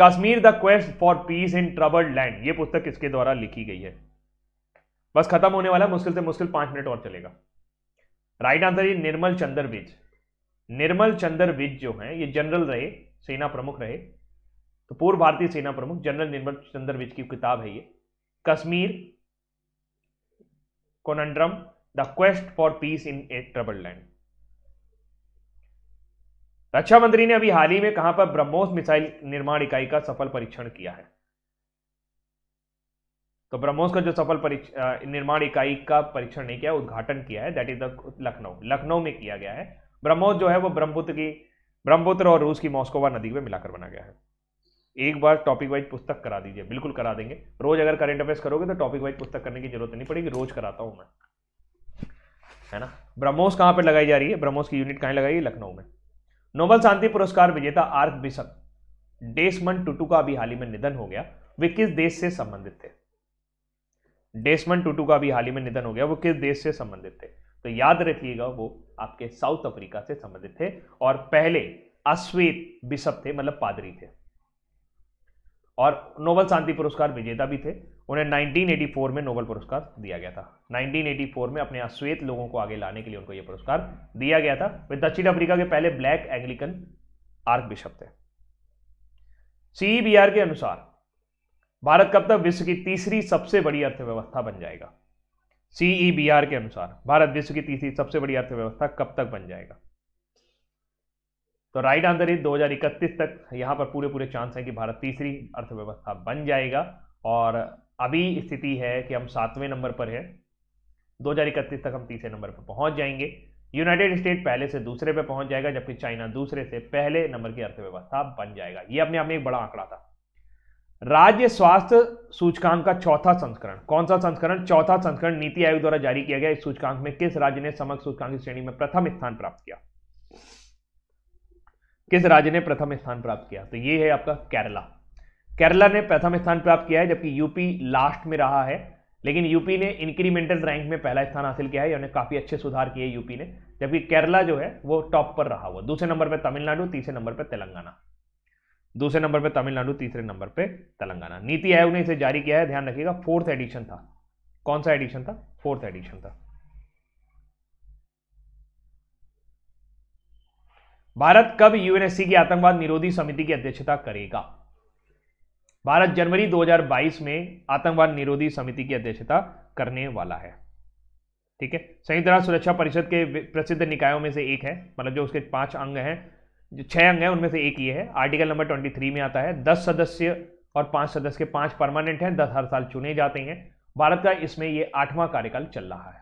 Kashmir the quest for peace in troubled land ये पुस्तक किसके द्वारा लिखी गई है बस खत्म होने वाला मुश्किल से मुश्किल पांच मिनट और चलेगा राइट आंसर ये निर्मल चंद्र विज निर्मल चंद्र विज जो हैं ये जनरल रहे सेना प्रमुख रहे तो पूर्व भारतीय सेना प्रमुख जनरल निर्मल चंद्र विज की किताब है ये Kashmir conundrum the quest for peace in a troubled land रक्षा मंत्री ने अभी हाल ही में कहां पर ब्रह्मोस मिसाइल निर्माण इकाई का सफल परीक्षण किया है तो ब्रह्मोस का जो सफल निर्माण इकाई का परीक्षण नहीं किया उद्घाटन किया है that is the Lucknow Lucknow में किया गया है ब्रह्मोस जो है वो ब्रह्मपुत्र की ब्रह्मपुत्र और रूस की मॉस्कोवा नदी में मिलाकर बना गया है एक बार टॉपिक वाइज पुस्तक करा दीजिए बिल्कुल करा देंगे रोज अगर करंट अफेयर्स करोगे तो टॉपिक वाइज पुस्तक करने की जरूरत नहीं पड़ेगी रोज कराता हूँ मैं है ना ब्रह्मोस कहाँ पर लगाई जा रही है ब्रह्मोस की यूनिट कहाँ लगाई है लखनऊ में नोबल शांति पुरस्कार विजेता आर्क बिशप डेसमन टुटू का अभी हाल ही में निधन हो गया वे किस देश से संबंधित थे डेसमन टुटू का भी हाल ही में निधन हो गया वो किस देश से संबंधित थे तो याद रखिएगा वो आपके साउथ अफ्रीका से संबंधित थे और पहले अश्वेत बिशप थे मतलब पादरी थे और नोबल शांति पुरस्कार विजेता भी थे उन्हें 1984 में नोबल पुरस्कार दिया गया था 1984 में अपने अश्वेत लोगों को आगे लाने के लिए उनको यह पुरस्कार दिया गया था वे दक्षिण अफ्रीका के पहले ब्लैक एंग्लिकन आर्क बिशप थे सीईबीआर के अनुसार भारत कब तक विश्व की तीसरी सबसे बड़ी अर्थव्यवस्था बन जाएगा सीईबीआर के अनुसार भारत विश्व की तीसरी सबसे बड़ी अर्थव्यवस्था कब तक बन जाएगा तो राइट आंसर इज 2031 तक यहां पर पूरे पूरे चांस है कि भारत तीसरी अर्थव्यवस्था बन जाएगा और अभी स्थिति है कि हम सातवें नंबर पर है दो तक हम तीसरे नंबर पर पहुंच जाएंगे यूनाइटेड स्टेट पहले से दूसरे पे पहुंच जाएगा जबकि चाइना दूसरे से पहले नंबर की अर्थव्यवस्था बन जाएगा ये अपने आप में एक बड़ा आंकड़ा था राज्य स्वास्थ्य सूचकांक का चौथा संस्करण कौन सा संस्करण चौथा संस्करण नीति आयोग द्वारा जारी किया गया इस सूचकांक में किस राज्य ने समग्र सूचकांक श्रेणी में प्रथम स्थान प्राप्त किया किस राज्य ने प्रथम स्थान प्राप्त किया तो ये है आपका केरला केरला ने प्रथम स्थान प्राप्त किया है जबकि यूपी लास्ट में रहा है लेकिन यूपी ने इंक्रीमेंटल रैंक में पहला स्थान हासिल किया है यानी काफ़ी अच्छे सुधार किए यूपी ने जबकि केरला जो है वो टॉप पर रहा हुआ दूसरे नंबर पर तमिलनाडु तीसरे नंबर पर तेलंगाना दूसरे नंबर पर तमिलनाडु तीसरे नंबर पर तेलंगाना नीति आयोग ने इसे जारी किया है ध्यान रखिएगा फोर्थ एडिशन था कौन सा एडिशन था फोर्थ एडिशन था भारत कब यूएनएससी की आतंकवाद निरोधी समिति की अध्यक्षता करेगा भारत जनवरी 2022 में आतंकवाद निरोधी समिति की अध्यक्षता करने वाला है ठीक है संयुक्त राष्ट्र सुरक्षा परिषद के प्रसिद्ध निकायों में से एक है मतलब जो उसके पांच अंग हैं जो छह अंग हैं उनमें से एक ये है आर्टिकल नंबर 23 में आता है दस सदस्य और पांच सदस्य के पांच परमानेंट हैं दस हर साल चुने जाते हैं भारत का इसमें यह आठवां कार्यकाल चल रहा है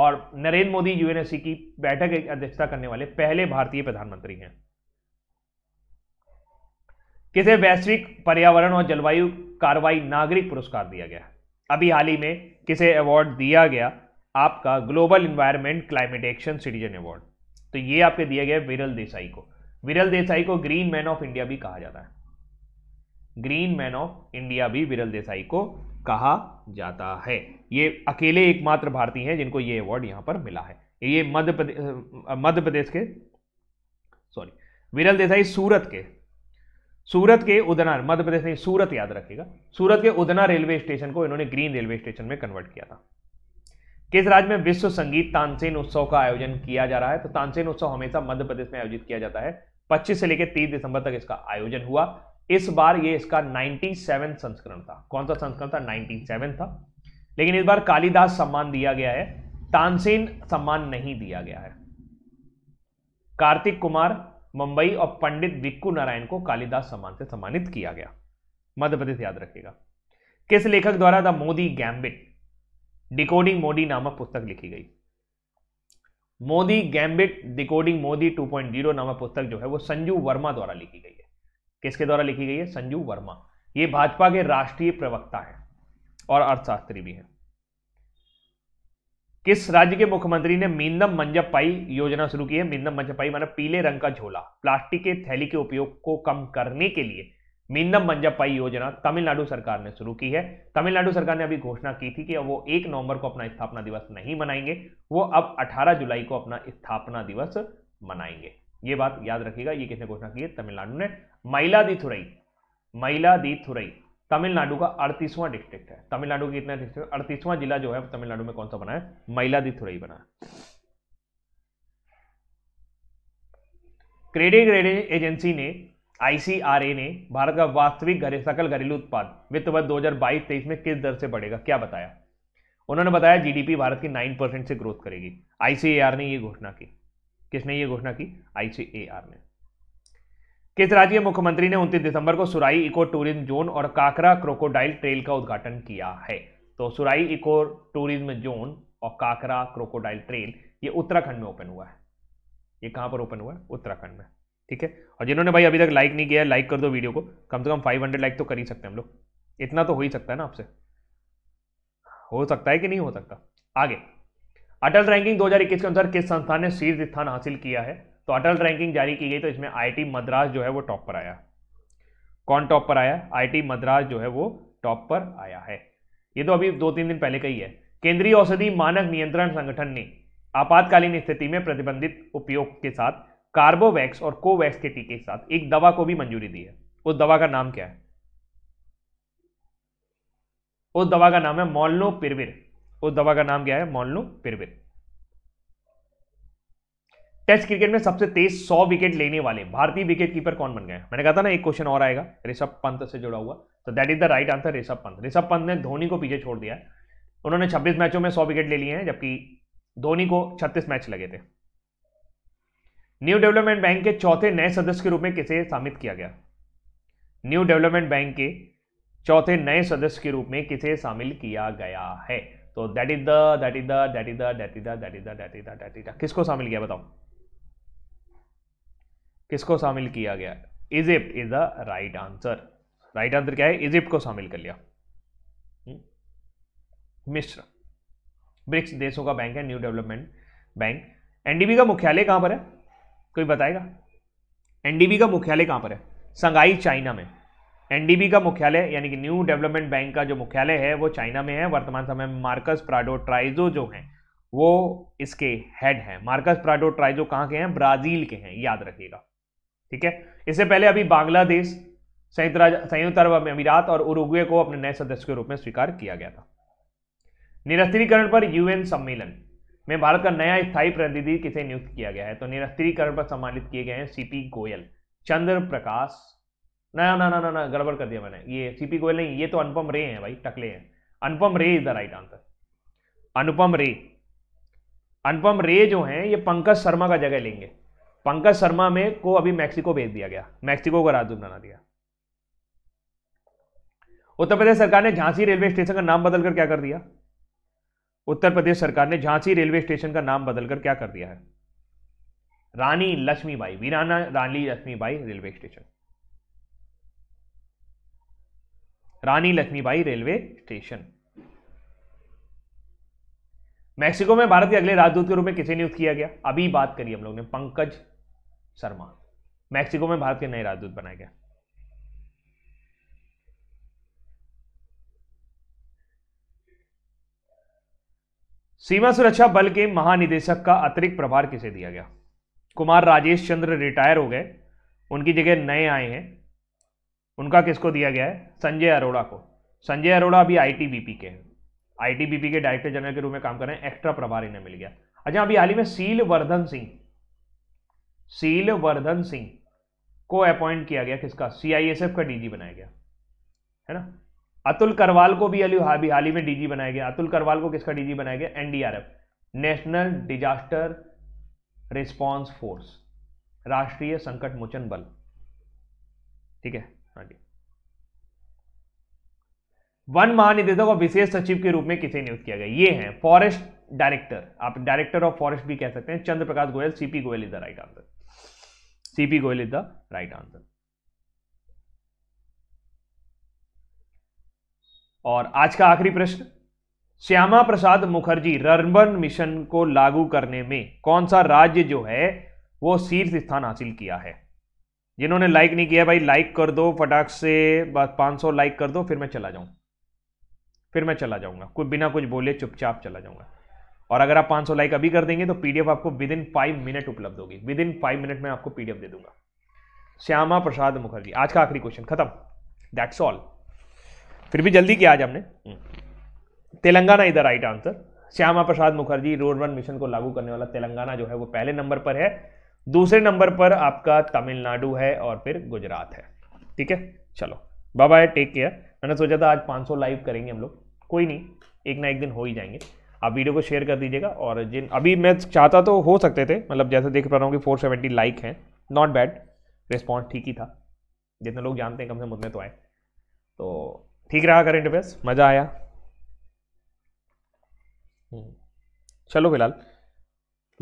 और नरेंद्र मोदी यूएनएससी की बैठक की अध्यक्षता करने वाले पहले भारतीय प्रधानमंत्री हैं किसे वैश्विक पर्यावरण और जलवायु कार्रवाई नागरिक पुरस्कार दिया गया अभी हाल ही में किसे अवार्ड दिया गया आपका global environment climate action citizen award तो ये आपके दिया गया विरल देसाई को विरल देसाई को ग्रीन मैन ऑफ इंडिया भी कहा जाता है ग्रीन मैन ऑफ इंडिया भी विरल देसाई को कहा जाता है ये अकेले एकमात्र भारतीय हैं जिनको ये अवार्ड यहाँ पर मिला है ये मध्य प्रदेश मध्य प्रदेश के सॉरी विरल देसाई सूरत के सूरत के उदना मध्य प्रदेश नहीं सूरत याद रखेगा सूरत के उदना रेलवे स्टेशन को इन्होंने ग्रीन रेलवे स्टेशन में कन्वर्ट किया था किस राज्य में विश्व संगीत तानसेन उत्सव का आयोजन किया जा रहा है तो तानसेन उत्सव हमेशा मध्य प्रदेश में आयोजित किया जाता है 25 से लेकर 30 दिसंबर तक इसका आयोजन हुआ इस बार ये इसका 97 संस्करण था कौन सा संस्करण था 97 था लेकिन इस बार कालिदास सम्मान दिया गया है तानसेन सम्मान नहीं दिया गया है कार्तिक कुमार मुंबई और पंडित विक्कू नारायण को कालिदास सम्मान से सम्मानित किया गया मध्य प्रदेश याद रखेगा किस लेखक द्वारा the Modi gambit decoding Modi नामक पुस्तक लिखी गई मोदी गैम्बिट डिकोडिंग मोदी 2.0 नामक पुस्तक जो है वो संजू वर्मा द्वारा लिखी गई है किसके द्वारा लिखी गई है संजू वर्मा ये भाजपा के राष्ट्रीय प्रवक्ता है और अर्थशास्त्री भी हैं किस राज्य के मुख्यमंत्री ने मीनम मंजपाई योजना शुरू की है मीनम मंजपाई माना पीले रंग का झोला प्लास्टिक के थैली के उपयोग को कम करने के लिए मीनम मंजपाई योजना तमिलनाडु सरकार ने शुरू की है तमिलनाडु सरकार ने अभी घोषणा की थी कि वो एक नवंबर को अपना स्थापना दिवस नहीं मनाएंगे वो अब अठारह जुलाई को अपना स्थापना दिवस मनाएंगे ये बात याद रखिएगा ये किसने घोषणा की है तमिलनाडु ने महिला दी थुरई तमिलनाडु का अड़तीसवां डिस्ट्रिक्ट है तमिलनाडु की इतना डिस्ट्रिक्ट अड़तीसवां जिला जो है तमिलनाडु में कौन सा बना है थुरई बना क्रेडिट रेटिंग एजेंसी ने आईसीआरए ने भारत का वास्तविक घरे सकल घरेलू उत्पाद वित्त वर्ष दो हजार में किस दर से बढ़ेगा क्या बताया उन्होंने बताया जीडीपी भारत की 9 परसेंट से ग्रोथ करेगी आईसीएआर ने यह घोषणा की किसने ये घोषणा की आईसीएआर ने किस राज्य मुख्यमंत्री ने 29 दिसंबर को सुराई इको टूरिज्म जोन और काकरा क्रोकोडाइल ट्रेल का उद्घाटन किया है तो सुराई इको टूरिज्म जोन और काकरा क्रोकोडाइल ट्रेल ये उत्तराखंड में ओपन हुआ है ये कहां पर ओपन हुआ है उत्तराखंड में ठीक है और जिन्होंने भाई अभी तक लाइक नहीं किया लाइक कर दो वीडियो को कम से कम फाइव लाइक तो कर ही सकते हैं हम लोग इतना तो हो ही सकता है ना आपसे हो सकता है कि नहीं हो सकता आगे अटल रैंकिंग 2021 के अनुसार किस संस्थान ने शीर्ष स्थान हासिल किया है तो अटल रैंकिंग जारी की गई तो इसमें आईटी मद्रास जो है वो टॉप पर आया कौन टॉप पर आया आईटी मद्रास जो है वो टॉप पर आया है ये तो अभी दो तीन दिन पहले का ही है केंद्रीय औषधि मानक नियंत्रण संगठन ने आपातकालीन स्थिति में प्रतिबंधित उपयोग के साथ कार्बोवैक्स और कोवैक्स के टीके के साथ एक दवा को भी मंजूरी दी है उस दवा का नाम क्या है उस दवा का नाम है मोलनो पिरविर उस दवा का नाम क्या है पिरविर टेस्ट क्रिकेट में सबसे तेज 100 विकेट लेने वाले भारतीय विकेट कीपर कौन बन गए मैंने कहा था ना एक क्वेश्चन और आएगा ऋषभ पंत से जुड़ा हुआ तो that is the right answer Rishabh Pant Rishabh Pant ने धोनी को पीछे छोड़ दिया उन्होंने 26 मैचों में 100 विकेट ले लिए हैं जबकि धोनी को 36 मैच लगे थे न्यू डेवलपमेंट बैंक के चौथे नए सदस्य के रूप में किसे शामिल किया गया न्यू डेवलपमेंट बैंक के चौथे नए सदस्य के रूप में किसे शामिल किया गया है तो that is the that is the that is the that is the that is the that is the that is the किसको शामिल किया बताओ किसको शामिल किया गया Egypt is the right answer right answer क्या है इजिप्ट को शामिल कर लिया हम्म? मिश्र ब्रिक्स देशों का बैंक है न्यू डेवलपमेंट बैंक एनडीबी का मुख्यालय कहां पर है कोई बताएगा एनडीबी का मुख्यालय कहां पर है संघाई चाइना में एनडीबी का मुख्यालय यानी कि न्यू डेवलपमेंट बैंक का जो मुख्यालय है वो चाइना में है वर्तमान समय में मार्कस प्राडो ट्राइजो जो हैं वो इसके हेड हैं मार्कस प्राडो ट्राइजो कहाँ के हैं ब्राज़ील के हैं याद रखिएगा ठीक है इससे पहले अभी बांग्लादेश संयुक्त राज्य संयुक्त अरब अमीरात और उरुग्वे को अपने नए सदस्य के रूप में स्वीकार किया गया था निरस्त्रीकरण पर यूएन सम्मेलन में भारत का नया स्थायी प्रतिनिधि किसे नियुक्त किया गया है तो निरस्त्रीकरण पर सम्मानित किए गए हैं सीपी गोयल चंद्र प्रकाश ना ना ना ना ना गड़बड़ कर दिया मैंने ये सीपी गोयल नहीं ये तो अनुपम रे हैं भाई टकले हैं Anupam Ray is the right answer Anupam Ray Anupam रे जो हैं ये पंकज शर्मा का जगह लेंगे पंकज शर्मा में को अभी मैक्सिको भेज दिया गया मैक्सिको का राजदूत बना दिया उत्तर प्रदेश सरकार ने झांसी रेलवे स्टेशन का नाम बदलकर क्या कर दिया उत्तर प्रदेश सरकार ने झांसी रेलवे स्टेशन का नाम बदलकर क्या कर दिया है रानी लक्ष्मीबाई वीराना Rani Lakshmibai railway station Rani Lakshmibai railway station Mexico में भारत के अगले राजदूत के रूप में किसे नियुक्त किया गया अभी बात करी हम लोग ने पंकज शर्मा मैक्सिको में भारत के नए राजदूत बनाए गए सीमा सुरक्षा बल के महानिदेशक का अतिरिक्त प्रभार किसे दिया गया कुमार राजेश चंद्र रिटायर हो गए उनकी जगह नए आए हैं उनका किसको दिया गया है संजय अरोड़ा को संजय अरोड़ा अभी आईटीबीपी के आईटीबीपी के डायरेक्टर जनरल के रूप में काम कर रहे हैं एक्स्ट्रा प्रभार इन्हें मिल गया अच्छा अभी हाल ही में सील वर्धन सिंह सील वर्धन सिंह को अपॉइंट किया गया किसका सीआईएसएफ का डीजी बनाया गया है ना अतुल करवाल को भी अभी हाल ही में डीजी बनाया गया अतुल करवाल को किसका डीजी बनाया गया NDRF national disaster response force राष्ट्रीय संकट मोचन बल ठीक है हाँ वन महानिदेशक और विशेष सचिव के रूप में किसे नियुक्त किया गया ये है फॉरेस्ट डायरेक्टर आप डायरेक्टर ऑफ फॉरेस्ट भी कह सकते हैं Chandra Prakash Goyal CP Goyal is the right answer CP Goyal is the right answer और आज का आखिरी प्रश्न श्यामा प्रसाद मुखर्जी रर्बन मिशन को लागू करने में कौन सा राज्य जो है वो शीर्ष स्थान हासिल किया है जिन्होंने लाइक हम्म। नहीं किया भाई लाइक कर दो फटाक से बस 500 लाइक कर दो फिर मैं चला जाऊँ फिर मैं चला जाऊँगा कुछ बिना कुछ बोले चुपचाप चला जाऊँगा और अगर आप 500 लाइक अभी कर देंगे तो पीडीएफ आपको विद इन फाइव मिनट उपलब्ध होगी विद इन फाइव मिनट में आपको पीडीएफ दे दूंगा श्यामा प्रसाद मुखर्जी आज का आखिरी क्वेश्चन खत्म दैट्स ऑल फिर भी जल्दी किया आज हमने हम्म। तेलंगाना इधर right answer Shyama Prasad Mukherjee rurban mission को लागू करने वाला तेलंगाना जो है वो पहले नंबर पर है दूसरे नंबर पर आपका तमिलनाडु है और फिर गुजरात है ठीक है चलो बाय बाय टेक केयर मैंने सोचा था आज 500 लाइव करेंगे हम लोग कोई नहीं एक ना एक दिन हो ही जाएंगे आप वीडियो को शेयर कर दीजिएगा और जिन अभी मैं चाहता तो हो सकते थे मतलब जैसे देख पा रहा हूँ कि फोर लाइक हैं नॉट बैड रिस्पॉन्स ठीक ही था जितने लोग जानते हैं कम से कम उतने तो आए तो ठीक रहा करेंट अफेयर्स मज़ा आया हम्म। चलो फिलहाल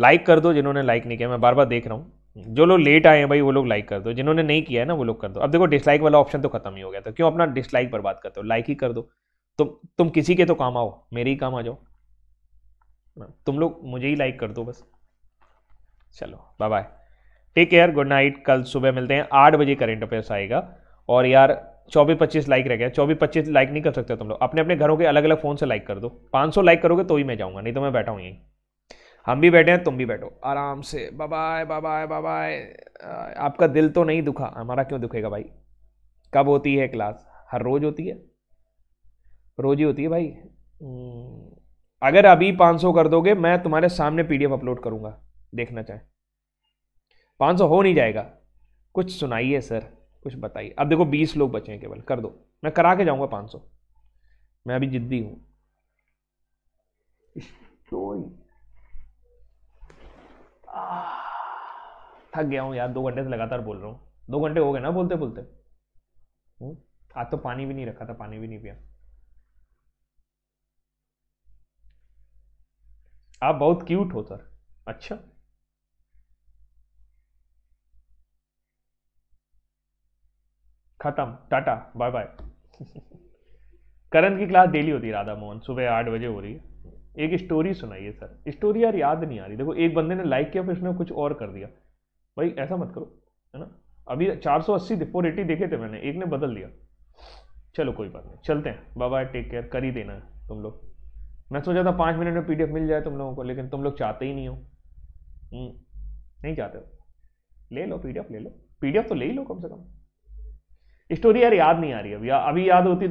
लाइक कर दो जिन्होंने लाइक नहीं किया मैं बार बार देख रहा हूँ जो लोग लेट आए हैं भाई वो लोग लाइक कर दो जिन्होंने नहीं किया है ना वो लोग कर दो अब देखो डिसलाइक वाला ऑप्शन तो खत्म ही हो गया था क्यों अपना डिसलाइक पर बात करते हो लाइक ही कर दो तुम तुम किसी के तो काम आओ मेरे ही काम आ जाओ तुम लोग मुझे ही लाइक कर दो बस चलो bye bye take care good night कल सुबह मिलते हैं आठ बजे करेंट अफेयर्स आएगा और यार चौबीस पच्चीस लाइक रह गया चौबीस पच्चीस लाइक नहीं कर सकते तुम लोग अपने अपने घरों के अलग अलग फ़ोन से लाइक कर दो पाँच सौ लाइक करोगे तो ही मैं जाऊँगा नहीं तो मैं बैठा हूँ यहीं हम भी बैठे हैं तुम भी बैठो आराम से बाबाय बाबाय बाबाय आपका दिल तो नहीं दुखा हमारा क्यों दुखेगा भाई कब होती है क्लास हर रोज होती है रोज ही होती है भाई हम्म, अगर अभी 500 कर दोगे मैं तुम्हारे सामने पीडीएफ अपलोड करूंगा देखना चाहे 500 हो नहीं जाएगा कुछ सुनाइए सर कुछ बताइए अब देखो 20 लोग बचे हैं केवल कर दो मैं करा के जाऊंगा 500 मैं अभी जिद्दी हूँ थक गया हूँ यार दो घंटे से लगातार बोल रहा हूँ दो घंटे हो गए ना बोलते बोलते हम्म, आज तो पानी भी नहीं रखा था पानी भी नहीं पिया आप बहुत क्यूट हो सर अच्छा खत्म टाटा बाय बाय करण की क्लास डेली होती है राधा मोहन सुबह आठ बजे हो रही है एक स्टोरी सुनाइए सर स्टोरी यार याद नहीं आ रही देखो एक बंदे ने लाइक किया फिर उसने कुछ और कर दिया भाई ऐसा मत करो है ना अभी 480 फोर एटी देखे थे मैंने एक ने बदल दिया चलो कोई बात नहीं चलते हैं बाबा टेक केयर कर ही देना है तुम लोग मैं सोचा था पाँच मिनट में पीडीएफ मिल जाए तुम लोगों को लेकिन तुम लोग चाहते ही नहीं हो हम्म, नहीं चाहते हो ले लो पी ले लो पी तो ले ही लो कम से कम स्टोरी यार याद नहीं आ रही अभी अभी याद होती तो